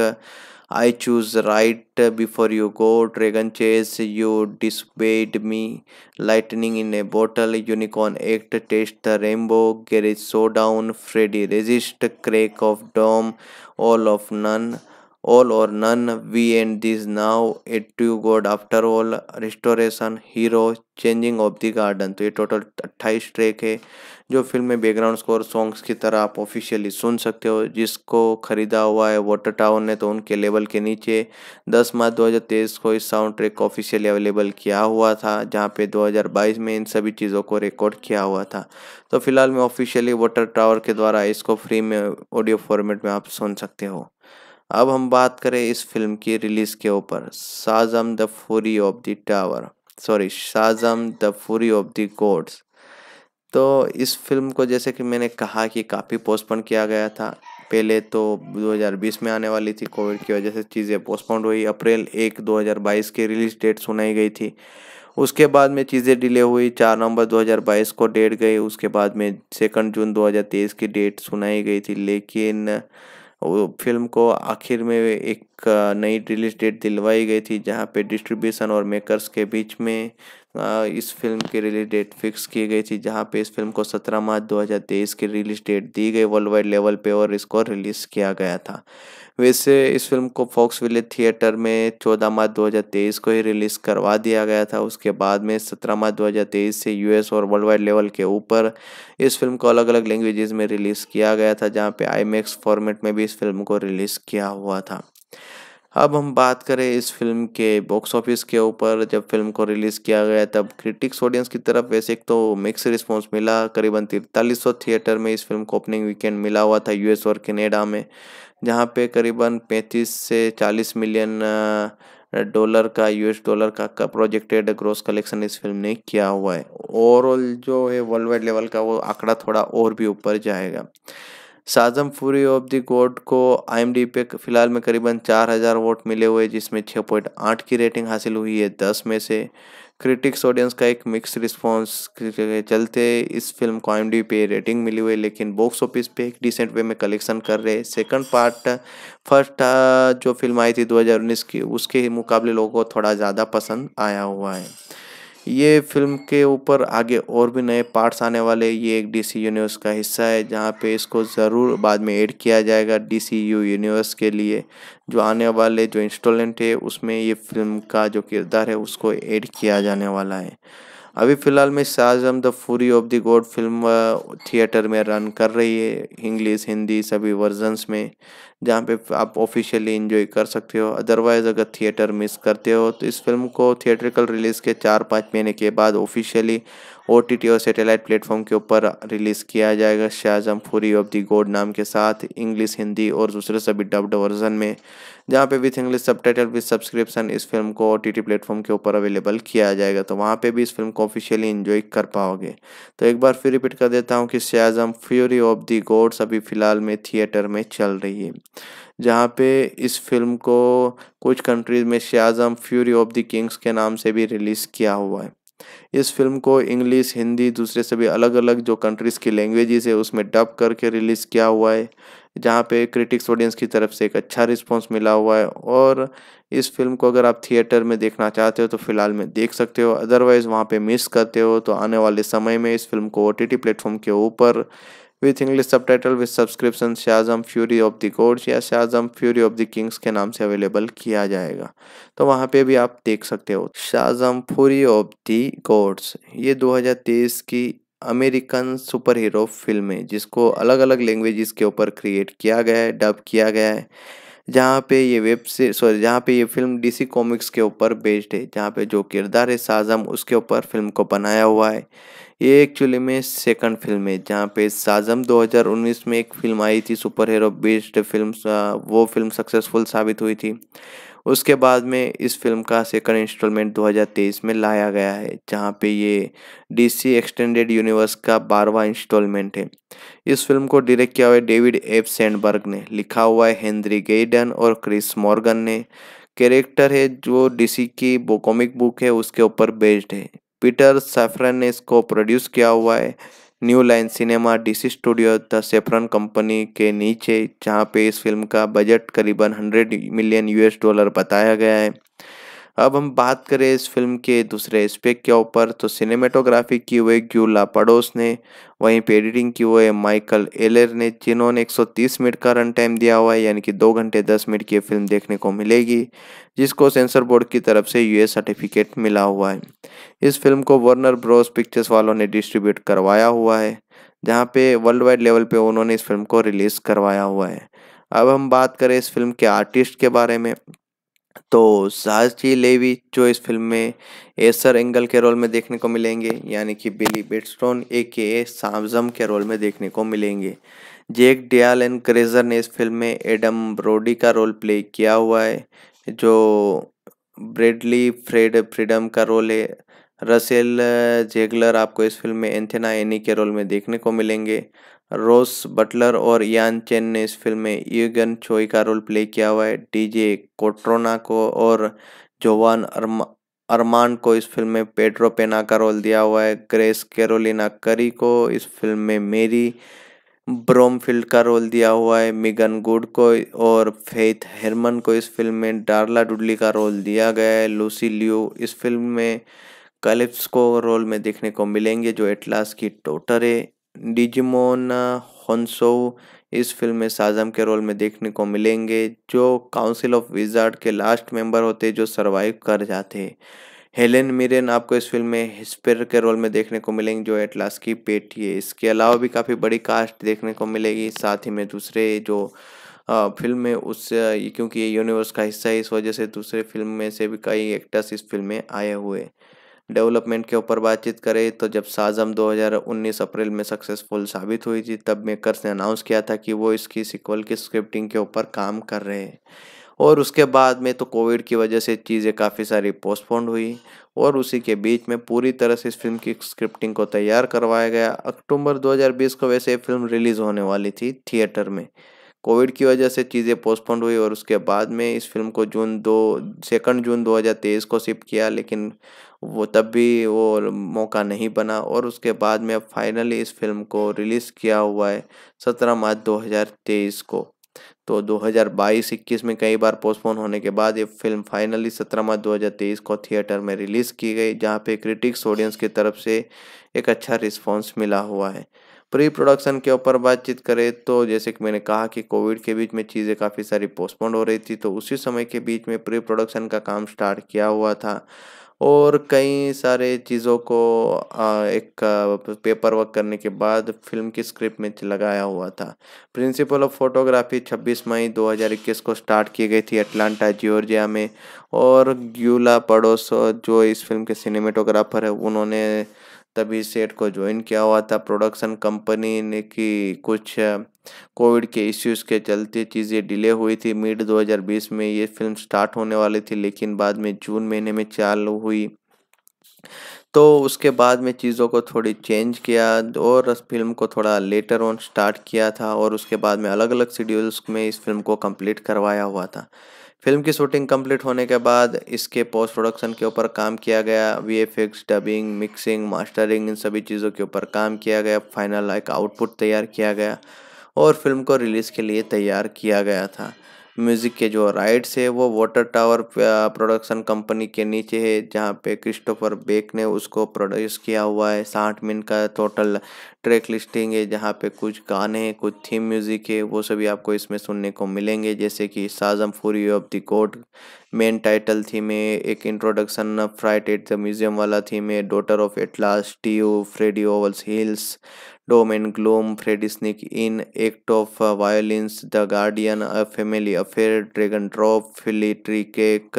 I Choose Right Before You Go, Dragon Chase, You Disobeyed Me, Lightning in a Bottle, Unicorn Act, Taste the Rainbow, Garage Showdown, Freddy Resist, Crack of Dome, All of None. all or none, we end this now, it to God after all, restoration, hero, changing of the garden तो ये total अट्ठाईस track है जो film में background score songs की तरह आप officially सुन सकते हो जिसको खरीदा हुआ है वाटर टाउन ने तो उनके लेवल के नीचे 10 मार्च 2023 को इस साउंड ट्रैक को ऑफिशियली अवेलेबल किया हुआ था जहाँ पे 2022 में इन सभी चीज़ों को रिकॉर्ड किया हुआ था तो फिलहाल में ऑफिशियली वाटर टावर के द्वारा इसको फ्री में ऑडियो फॉर्मेट में आप सुन सकते हो अब हम बात करें इस फिल्म की रिलीज़ के ऊपर Shazam the fury of the tower sorry Shazam the fury of the gods तो इस फिल्म को जैसे कि मैंने कहा कि काफ़ी पोस्टपोन किया गया था पहले तो 2020 में आने वाली थी कोविड की वजह से चीज़ें पोस्टपोन हुई अप्रैल एक 2022 की रिलीज डेट सुनाई गई थी उसके बाद में चीज़ें डिले हुई चार नवंबर 2022 को डेट गई उसके बाद में सेकंड जून 2023 की डेट सुनाई गई थी लेकिन वो फिल्म को आखिर में एक नई रिलीज डेट दिलवाई गई थी जहाँ पे डिस्ट्रीब्यूशन और मेकर्स के बीच में इस फिल्म की रिलीज डेट फिक्स की गई थी जहाँ पे इस फिल्म को सत्रह मार्च 2023 की रिलीज डेट दी गई वर्ल्ड वाइड लेवल पे और इसको रिलीज़ किया गया था वैसे इस फिल्म को फॉक्स विले थिएटर में 14 मार्च 2023 को ही रिलीज़ करवा दिया गया था उसके बाद में 17 मार्च 2023 से यूएस और वर्ल्ड वाइड लेवल के ऊपर इस फिल्म को अलग अलग लैंग्वेजेस में रिलीज़ किया गया था जहाँ पे आई फॉर्मेट में भी इस फिल्म को रिलीज़ किया हुआ था अब हम बात करें इस फिल्म के बॉक्स ऑफिस के ऊपर जब फिल्म को रिलीज़ किया गया तब क्रिटिक्स ऑडियंस की तरफ वैसे एक तो मिक्स रिस्पांस मिला करीबन तिरतालीस थिएटर में इस फिल्म को ओपनिंग वीकेंड मिला हुआ था यूएस और कनाडा में जहाँ पे करीबन 35 से 40 मिलियन डॉलर का यूएस डॉलर का, का प्रोजेक्टेड ग्रोस कलेक्शन इस फिल्म ने किया हुआ है ओवरऑल जो है वर्ल्ड वाइड लेवल का वो आंकड़ा थोड़ा और भी ऊपर जाएगा Shazam fury of the god को आई पे फिलहाल में करीबन चार हज़ार वोट मिले हुए जिसमें छः पॉइंट आठ की रेटिंग हासिल हुई है दस में से क्रिटिक्स ऑडियंस का एक मिक्स रिस्पॉन्स के चलते इस फिल्म को एम पे रेटिंग मिली हुई लेकिन बॉक्स ऑफिस पे एक डिसेंट वे में कलेक्शन कर रहे सेकंड पार्ट फर्स्ट जो फिल्म आई थी 2019 की उसके मुकाबले लोगों को थोड़ा ज़्यादा पसंद आया हुआ है ये फिल्म के ऊपर आगे और भी नए पार्ट्स आने वाले ये एक डीसी यूनिवर्स का हिस्सा है जहाँ पे इसको ज़रूर बाद में ऐड किया जाएगा डीसी यू यूनिवर्स के लिए जो आने वाले जो इंस्टॉलेंट है उसमें ये फिल्म का जो किरदार है उसको ऐड किया जाने वाला है अभी फ़िलहाल में Shazam the fury of the god film theatre में रन कर रही है इंग्लिश हिंदी सभी वर्जन्स में जहाँ पे आप ऑफिशियली इन्जॉय कर सकते हो अदरवाइज़ अगर थिएटर मिस करते हो तो इस फिल्म को थिएटरिकल रिलीज़ के चार पाँच महीने के बाद ऑफिशियली ओ और सेटेलाइट प्लेटफॉर्म के ऊपर रिलीज़ किया जाएगा शाहजम फूरी ऑफ दी गोड नाम के साथ इंग्लिश हिंदी और दूसरे सभी डब्ड वर्जन में जहाँ पे विथ इंग्लिश सब टाइटल विथ सब्सक्रिप्शन इस फिल्म को ओ टी प्लेटफॉर्म के ऊपर अवेलेबल किया जाएगा तो वहाँ पे भी इस फिल्म को ऑफिशियली इन्जॉय कर पाओगे तो एक बार फिर रिपीट कर देता हूँ कि Shazam fury of the gods अभी फ़िलहाल में थिएटर में चल रही है जहाँ पे इस फिल्म को कुछ कंट्रीज़ में Shazam fury of the kings के नाम से भी रिलीज़ किया हुआ है इस फिल्म को इंग्लिश हिंदी दूसरे सभी अलग अलग जो कंट्रीज़ की लैंग्वेजेस है उसमें डब करके रिलीज़ किया हुआ है जहाँ पे क्रिटिक्स ऑडियंस की तरफ से एक अच्छा रिस्पांस मिला हुआ है और इस फिल्म को अगर आप थिएटर में देखना चाहते हो तो फ़िलहाल में देख सकते हो अदरवाइज़ वहाँ पे मिस करते हो तो आने वाले समय में इस फिल्म को ओ टी प्लेटफॉर्म के ऊपर विथ इंग्लिश सब title with subscription Shazam fury of the courts या Shazam fury of the kings के नाम से अवेलेबल किया जाएगा तो वहाँ पे भी आप देख सकते हो Shazam fury of the courts ये 2023 की अमेरिकन सुपर हीरो फिल्म है जिसको अलग अलग लैंग्वेजेस के ऊपर क्रिएट किया गया है डब किया गया है जहाँ पे ये वेब से सॉरी जहाँ पे ये फिल्म डीसी कॉमिक्स के ऊपर बेस्ड है जहाँ पे जो किरदार है शाहजम उसके ऊपर फिल्म को बनाया हुआ है ये एक्चुअली में सेकंड फिल्म है जहाँ पे साजम 2019 में एक फिल्म आई थी सुपर हीरो बेस्ड फिल्म वो फिल्म सक्सेसफुल साबित हुई थी उसके बाद में इस फिल्म का सेकंड इंस्टॉलमेंट 2023 में लाया गया है जहाँ पे ये डीसी एक्सटेंडेड यूनिवर्स का बारवा इंस्टॉलमेंट है इस फिल्म को डायरेक्ट किया हुआ है डेविड एफ सैंडबर्ग ने लिखा हुआ है हेनरी गेडन और क्रिस मॉर्गन ने कैरेक्टर है जो डीसी की कॉमिक बुक है उसके ऊपर बेस्ड है पीटर सैफरन ने इसको प्रोड्यूस किया हुआ है New Line Cinema DC studio the Safran company के नीचे जहाँ पे इस फिल्म का बजट करीबन 100 मिलियन यूएस डॉलर बताया गया है अब हम बात करें इस फिल्म के दूसरे एस्पेक्ट के ऊपर तो सिनेमेटोग्राफी की हुए ग्यूला पड़ोस ने वहीं पे एडिटिंग की हुए माइकल एलर ने जिन्होंने 130 मिनट का रन टाइम दिया हुआ है यानी कि दो घंटे दस मिनट की फिल्म देखने को मिलेगी जिसको सेंसर बोर्ड की तरफ से यूए सर्टिफिकेट मिला हुआ है इस फिल्म को वर्नर ब्रोस पिक्चर्स वालों ने डिस्ट्रीब्यूट करवाया हुआ है जहाँ पे वर्ल्ड वाइड लेवल पे उन्होंने इस फिल्म को रिलीज़ करवाया हुआ है अब हम बात करें इस फिल्म के आर्टिस्ट के बारे में तो साहसी लेवी जो इस फिल्म में एसर एंगल के रोल में देखने को मिलेंगे यानी कि बिली बेटस्टोन ए के ए सामजम के रोल में देखने को मिलेंगे जेक डियाल एंड क्रेजर ने इस फिल्म में एडम ब्रोडी का रोल प्ले किया हुआ है जो ब्रेडली फ्रेड फ्रीडम का रोल है रसेल जेगलर आपको इस फिल्म में एंथेना एनी के रोल में देखने को मिलेंगे रोस बटलर और यान चेन ने इस फिल्म में यूगन चोई का रोल प्ले किया हुआ है डीजे कोट्रोना को और जोवान अरमा अरमान को इस फिल्म में पेड्रो पेना का रोल दिया हुआ है ग्रेस कैरोलिना करी को इस फिल्म में मेरी ब्रोमफील्ड का रोल दिया हुआ है मिगन गुड को और फेथ हेरमन को इस फिल्म में डार्ला डुडली का रोल दिया गया है लूसी ल्यू इस फिल्म में कलिप्स को रोल में देखने को मिलेंगे जो एटलास की टोटर है डिजिमोन हंसो uh, इस फिल्म में साजम के रोल में देखने को मिलेंगे जो काउंसिल ऑफ विजार्ड के लास्ट मेंबर होते जो सरवाइव कर जाते हेलेन मिरेन आपको इस फिल्म में हिस्पेर के रोल में देखने को मिलेंगे जो एटलास की पेटी है इसके अलावा भी काफ़ी बड़ी कास्ट देखने को मिलेगी साथ ही में दूसरे जो फिल्म uh, में उस uh, क्योंकि ये यूनिवर्स का हिस्सा है इस वजह से दूसरे फिल्म में से भी कई एक्टर्स इस फिल्म में आए हुए डेवलपमेंट के ऊपर बातचीत करें तो जब साजम 2019 अप्रैल में सक्सेसफुल साबित हुई थी तब मेकर्स ने अनाउंस किया था कि वो इसकी सिक्वल की स्क्रिप्टिंग के ऊपर काम कर रहे हैं और उसके बाद में तो कोविड की वजह से चीज़ें काफ़ी सारी पोस्टपोन्ड हुई और उसी के बीच में पूरी तरह से इस फिल्म की स्क्रिप्टिंग को तैयार करवाया गया अक्टूबर 2020 को वैसे फिल्म रिलीज़ होने वाली थी थिएटर में कोविड की वजह से चीज़ें पोस्टपोन्ड हुई और उसके बाद में इस फिल्म को जून दो सेकंड जून 2023 को शिफ्ट किया लेकिन वो तब भी वो मौका नहीं बना और उसके बाद में अब फाइनली इस फिल्म को रिलीज़ किया हुआ है सत्रह मार्च 2023 को तो 2022-21 में कई बार पोस्टपोन होने के बाद ये फिल्म फाइनली 17 मार्च 2023 को थिएटर में रिलीज़ की गई जहाँ पे क्रिटिक्स ऑडियंस की तरफ से एक अच्छा रिस्पांस मिला हुआ है प्री प्रोडक्शन के ऊपर बातचीत करें तो जैसे कि मैंने कहा कि कोविड के बीच में चीज़ें काफ़ी सारी पोस्टपोन हो रही थी तो उसी समय के बीच में प्री प्रोडक्शन का काम स्टार्ट किया हुआ था और कई सारे चीज़ों को एक पेपर वर्क करने के बाद फिल्म की स्क्रिप्ट में लगाया हुआ था प्रिंसिपल ऑफ फोटोग्राफी 26 मई 2021 को स्टार्ट की गई थी अटलांटा जॉर्जिया में और ग्यूला पड़ोस जो इस फिल्म के सिनेमेटोग्राफर है उन्होंने तभी सेठ को ज्वाइन किया हुआ था प्रोडक्शन कंपनी ने की कुछ कोविड के इश्यूज़ के चलते चीज़ें डिले हुई थी मिड 2020 में ये फिल्म स्टार्ट होने वाली थी लेकिन बाद में जून महीने में चालू हुई तो उसके बाद में चीज़ों को थोड़ी चेंज किया और उस फिल्म को थोड़ा लेटर ऑन स्टार्ट किया था और उसके बाद में अलग अलग शेड्यूल्स में इस फिल्म को कंप्लीट करवाया हुआ था फिल्म की शूटिंग कंप्लीट होने के बाद इसके पोस्ट प्रोडक्शन के ऊपर काम किया गया वी डबिंग मिक्सिंग मास्टरिंग इन सभी चीज़ों के ऊपर काम किया गया फाइनल एक आउटपुट तैयार किया गया और फिल्म को रिलीज़ के लिए तैयार किया गया था म्यूज़िक के जो राइट्स है वो वाटर टावर प्रोडक्शन कंपनी के नीचे है जहाँ पे क्रिस्टोफर बेक ने उसको प्रोड्यूस किया हुआ है साठ मिनट का टोटल ट्रैक लिस्टिंग है जहाँ पे कुछ गाने हैं कुछ थीम म्यूज़िक है वो सभी आपको इसमें सुनने को मिलेंगे जैसे कि Shazam fury of the court main title theme है एक introduction fright at the museum वाला थीम है daughter of Atlas T U Freddy owls hills Doom Gloom, Freddy Sneak In, Act of uh, Violence, The Guardian, A Family Affair, Dragon Drop, Philly Tree Cake,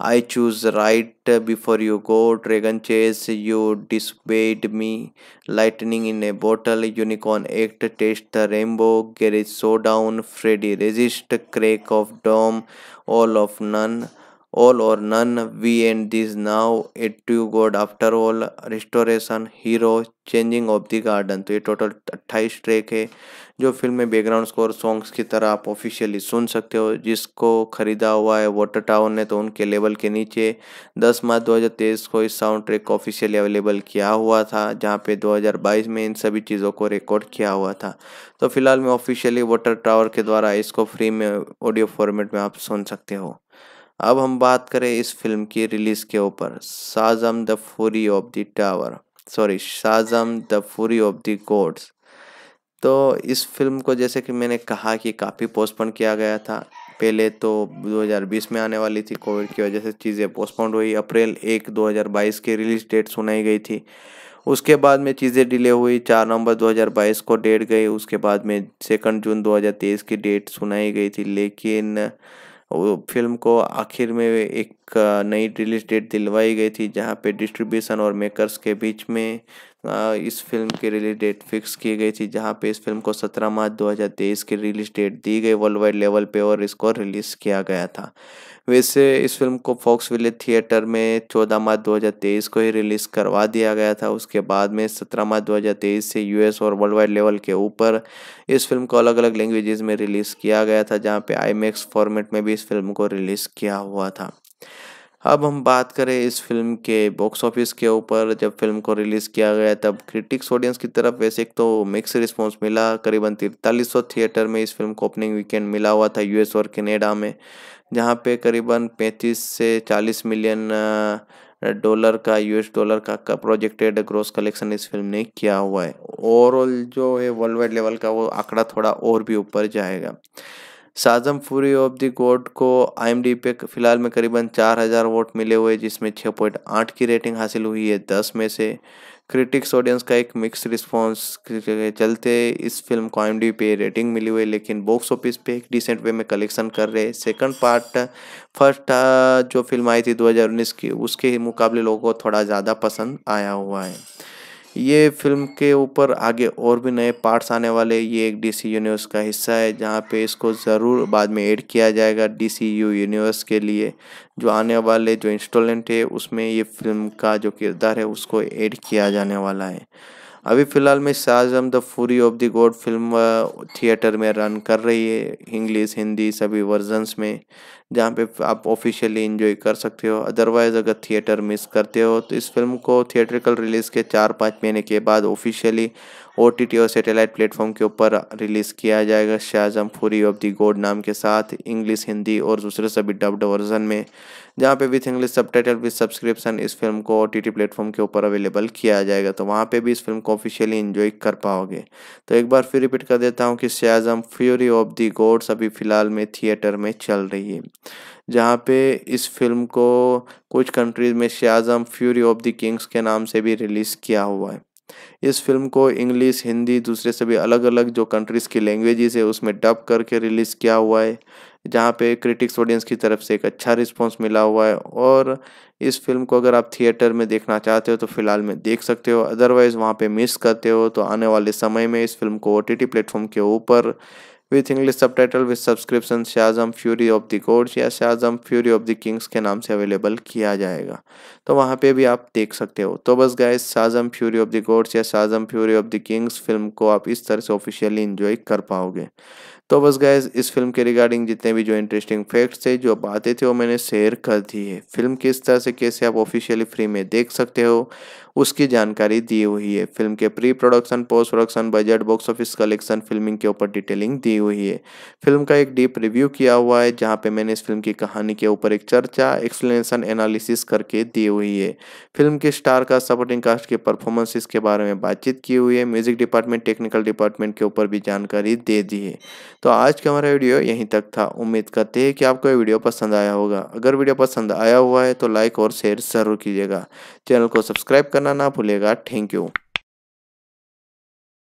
I Choose Right Before You Go, Dragon Chase, You Disobeyed Me, Lightning in a Bottle, Unicorn Act, Taste the Rainbow, Garage Showdown, Freddy Resist, Crack of Dome, All of None. all or none, we end this now, it to God after all, restoration, hero, changing of the garden तो ये total अट्ठाईस track है जो film में background score songs की तरह आप officially सुन सकते हो जिसको खरीदा हुआ है वाटर टावर ने तो उनके लेवल के नीचे 10 मार्च 2023 को इस साउंड ट्रैक को ऑफिशियली अवेलेबल किया हुआ था जहाँ पे 2022 में इन सभी चीज़ों को रिकॉर्ड किया हुआ था तो फिलहाल मैं ऑफिशियली वाटर टावर के द्वारा इसको फ्री में ऑडियो फॉर्मेट में आप सुन सकते हो अब हम बात करें इस फिल्म की रिलीज़ के ऊपर Shazam the fury of the tower sorry Shazam the fury of the gods तो इस फिल्म को जैसे कि मैंने कहा कि काफ़ी पोस्टपोन किया गया था पहले तो 2020 में आने वाली थी कोविड की वजह से चीज़ें पोस्टपोन हुई अप्रैल एक 2022 की रिलीज डेट सुनाई गई थी उसके बाद में चीज़ें डिले हुई चार नवंबर 2022 को डेट गई उसके बाद में सेकंड जून 2023 की डेट सुनाई गई थी लेकिन वो फिल्म को आखिर में एक नई रिलीज डेट दिलवाई गई थी जहाँ पे डिस्ट्रीब्यूशन और मेकर्स के बीच में इस फिल्म की रिलीज डेट फिक्स की गई थी जहाँ पे इस फिल्म को 17 मार्च 2023 की रिलीज डेट दी गई वर्ल्ड वाइड लेवल पे और इसको रिलीज़ किया गया था वैसे इस फिल्म को फॉक्स विले थिएटर में 14 मार्च 2023 को ही रिलीज़ करवा दिया गया था उसके बाद में 17 मार्च 2023 से यूएस और वर्ल्ड वाइड लेवल के ऊपर इस फिल्म को अलग अलग लैंग्वेजेस में रिलीज़ किया गया था जहाँ पे आई फॉर्मेट में भी इस फिल्म को रिलीज़ किया हुआ था अब हम बात करें इस फिल्म के बॉक्स ऑफिस के ऊपर जब फिल्म को रिलीज़ किया गया तब क्रिटिक्स ऑडियंस की तरफ वैसे एक तो मिक्स रिस्पांस मिला करीबन तिरतालीस थिएटर में इस फिल्म को ओपनिंग वीकेंड मिला हुआ था यूएस और कनाडा में जहाँ पे करीबन 35 से 40 मिलियन डॉलर का यूएस डॉलर का, का प्रोजेक्टेड ग्रोस कलेक्शन इस फिल्म ने किया हुआ है ओवरऑल जो है वर्ल्ड वाइड लेवल का वो आंकड़ा थोड़ा और भी ऊपर जाएगा Shazam fury of the god को आई पे फिलहाल में करीबन चार हज़ार वोट मिले हुए जिसमें छः पॉइंट आठ की रेटिंग हासिल हुई है दस में से क्रिटिक्स ऑडियंस का एक मिक्स रिस्पॉन्स के चलते इस फिल्म को एम पे रेटिंग मिली हुई लेकिन बॉक्स ऑफिस पे एक डिसेंट वे में कलेक्शन कर रहे सेकंड पार्ट फर्स्ट जो फिल्म आई थी 2019 की उसके मुकाबले लोगों को थोड़ा ज़्यादा पसंद आया हुआ है ये फिल्म के ऊपर आगे और भी नए पार्ट्स आने वाले ये एक डीसी यूनिवर्स का हिस्सा है जहाँ पे इसको ज़रूर बाद में ऐड किया जाएगा डीसी यू यूनिवर्स के लिए जो आने वाले जो इंस्टॉलमेंट है उसमें ये फिल्म का जो किरदार है उसको ऐड किया जाने वाला है अभी फ़िलहाल में Shazam the fury of the god film theatre में रन कर रही है इंग्लिश हिंदी सभी वर्जन्स में जहाँ पे आप ऑफिशियली इन्जॉय कर सकते हो अदरवाइज़ अगर थिएटर मिस करते हो तो इस फिल्म को थिएट्रिकल रिलीज़ के चार पाँच महीने के बाद ऑफिशियली ओ और सेटेलाइट प्लेटफॉर्म के ऊपर रिलीज़ किया जाएगा शाहजम फूरी ऑफ दी गोड नाम के साथ इंग्लिश हिंदी और दूसरे सभी डब्ड वर्जन में जहाँ पे विथ इंग्लिश सब टाइटल विथ सब्सक्रिप्शन इस फिल्म को ओ टी प्लेटफॉर्म के ऊपर अवेलेबल किया जाएगा तो वहाँ पे भी इस फिल्म को ऑफिशियली इन्जॉय कर पाओगे तो एक बार फिर रिपीट कर देता हूँ कि Shazam fury of the gods अभी फ़िलहाल में थिएटर में चल रही है जहाँ पे इस फिल्म को कुछ कंट्रीज़ में Shazam fury of the kings के नाम से भी रिलीज़ किया हुआ है इस फिल्म को इंग्लिश हिंदी दूसरे सभी अलग अलग जो कंट्रीज़ की लैंग्वेजेस है उसमें डब करके रिलीज़ किया हुआ है जहाँ पे क्रिटिक्स ऑडियंस की तरफ से एक अच्छा रिस्पॉन्स मिला हुआ है और इस फिल्म को अगर आप थिएटर में देखना चाहते हो तो फ़िलहाल में देख सकते हो अदरवाइज़ वहाँ पे मिस करते हो तो आने वाले समय में इस फिल्म को ओ टी प्लेटफॉर्म के ऊपर विथ इंग्लिश सब title with subscription Shazam fury of the courts या Shazam fury of the kings के नाम से अवेलेबल किया जाएगा तो वहाँ पे भी आप देख सकते हो तो बस गाय Shazam fury of the courts या Shazam fury of the kings film को आप इस तरह से ऑफिशियली इन्जॉय कर पाओगे तो बस गायज इस फिल्म के रिगार्डिंग जितने भी जो इंटरेस्टिंग फैक्ट्स थे जो बातें थे वो मैंने शेयर कर दी है फिल्म किस तरह से कैसे आप ऑफिशियली फ्री में देख सकते हो उसकी जानकारी दी हुई है फिल्म के pre production post production budget box office collection filming के ऊपर डिटेलिंग दी हुई है फिल्म का एक डीप रिव्यू किया हुआ है जहाँ पे मैंने इस फिल्म की कहानी के ऊपर एक चर्चा एक्सप्लेनेशन एनालिसिस करके दी हुई है फिल्म के स्टार का सपोर्टिंग कास्ट की परफॉर्मेंसेस के बारे में बातचीत की हुई है म्यूजिक डिपार्टमेंट टेक्निकल डिपार्टमेंट के ऊपर भी जानकारी दे दी है तो आज का हमारा वीडियो यहीं तक था उम्मीद करते हैं कि आपको ये वीडियो पसंद आया होगा अगर वीडियो पसंद आया हुआ है तो लाइक और शेयर ज़रूर कीजिएगा चैनल को सब्सक्राइब कर करना ना भूलेगा थैंक यू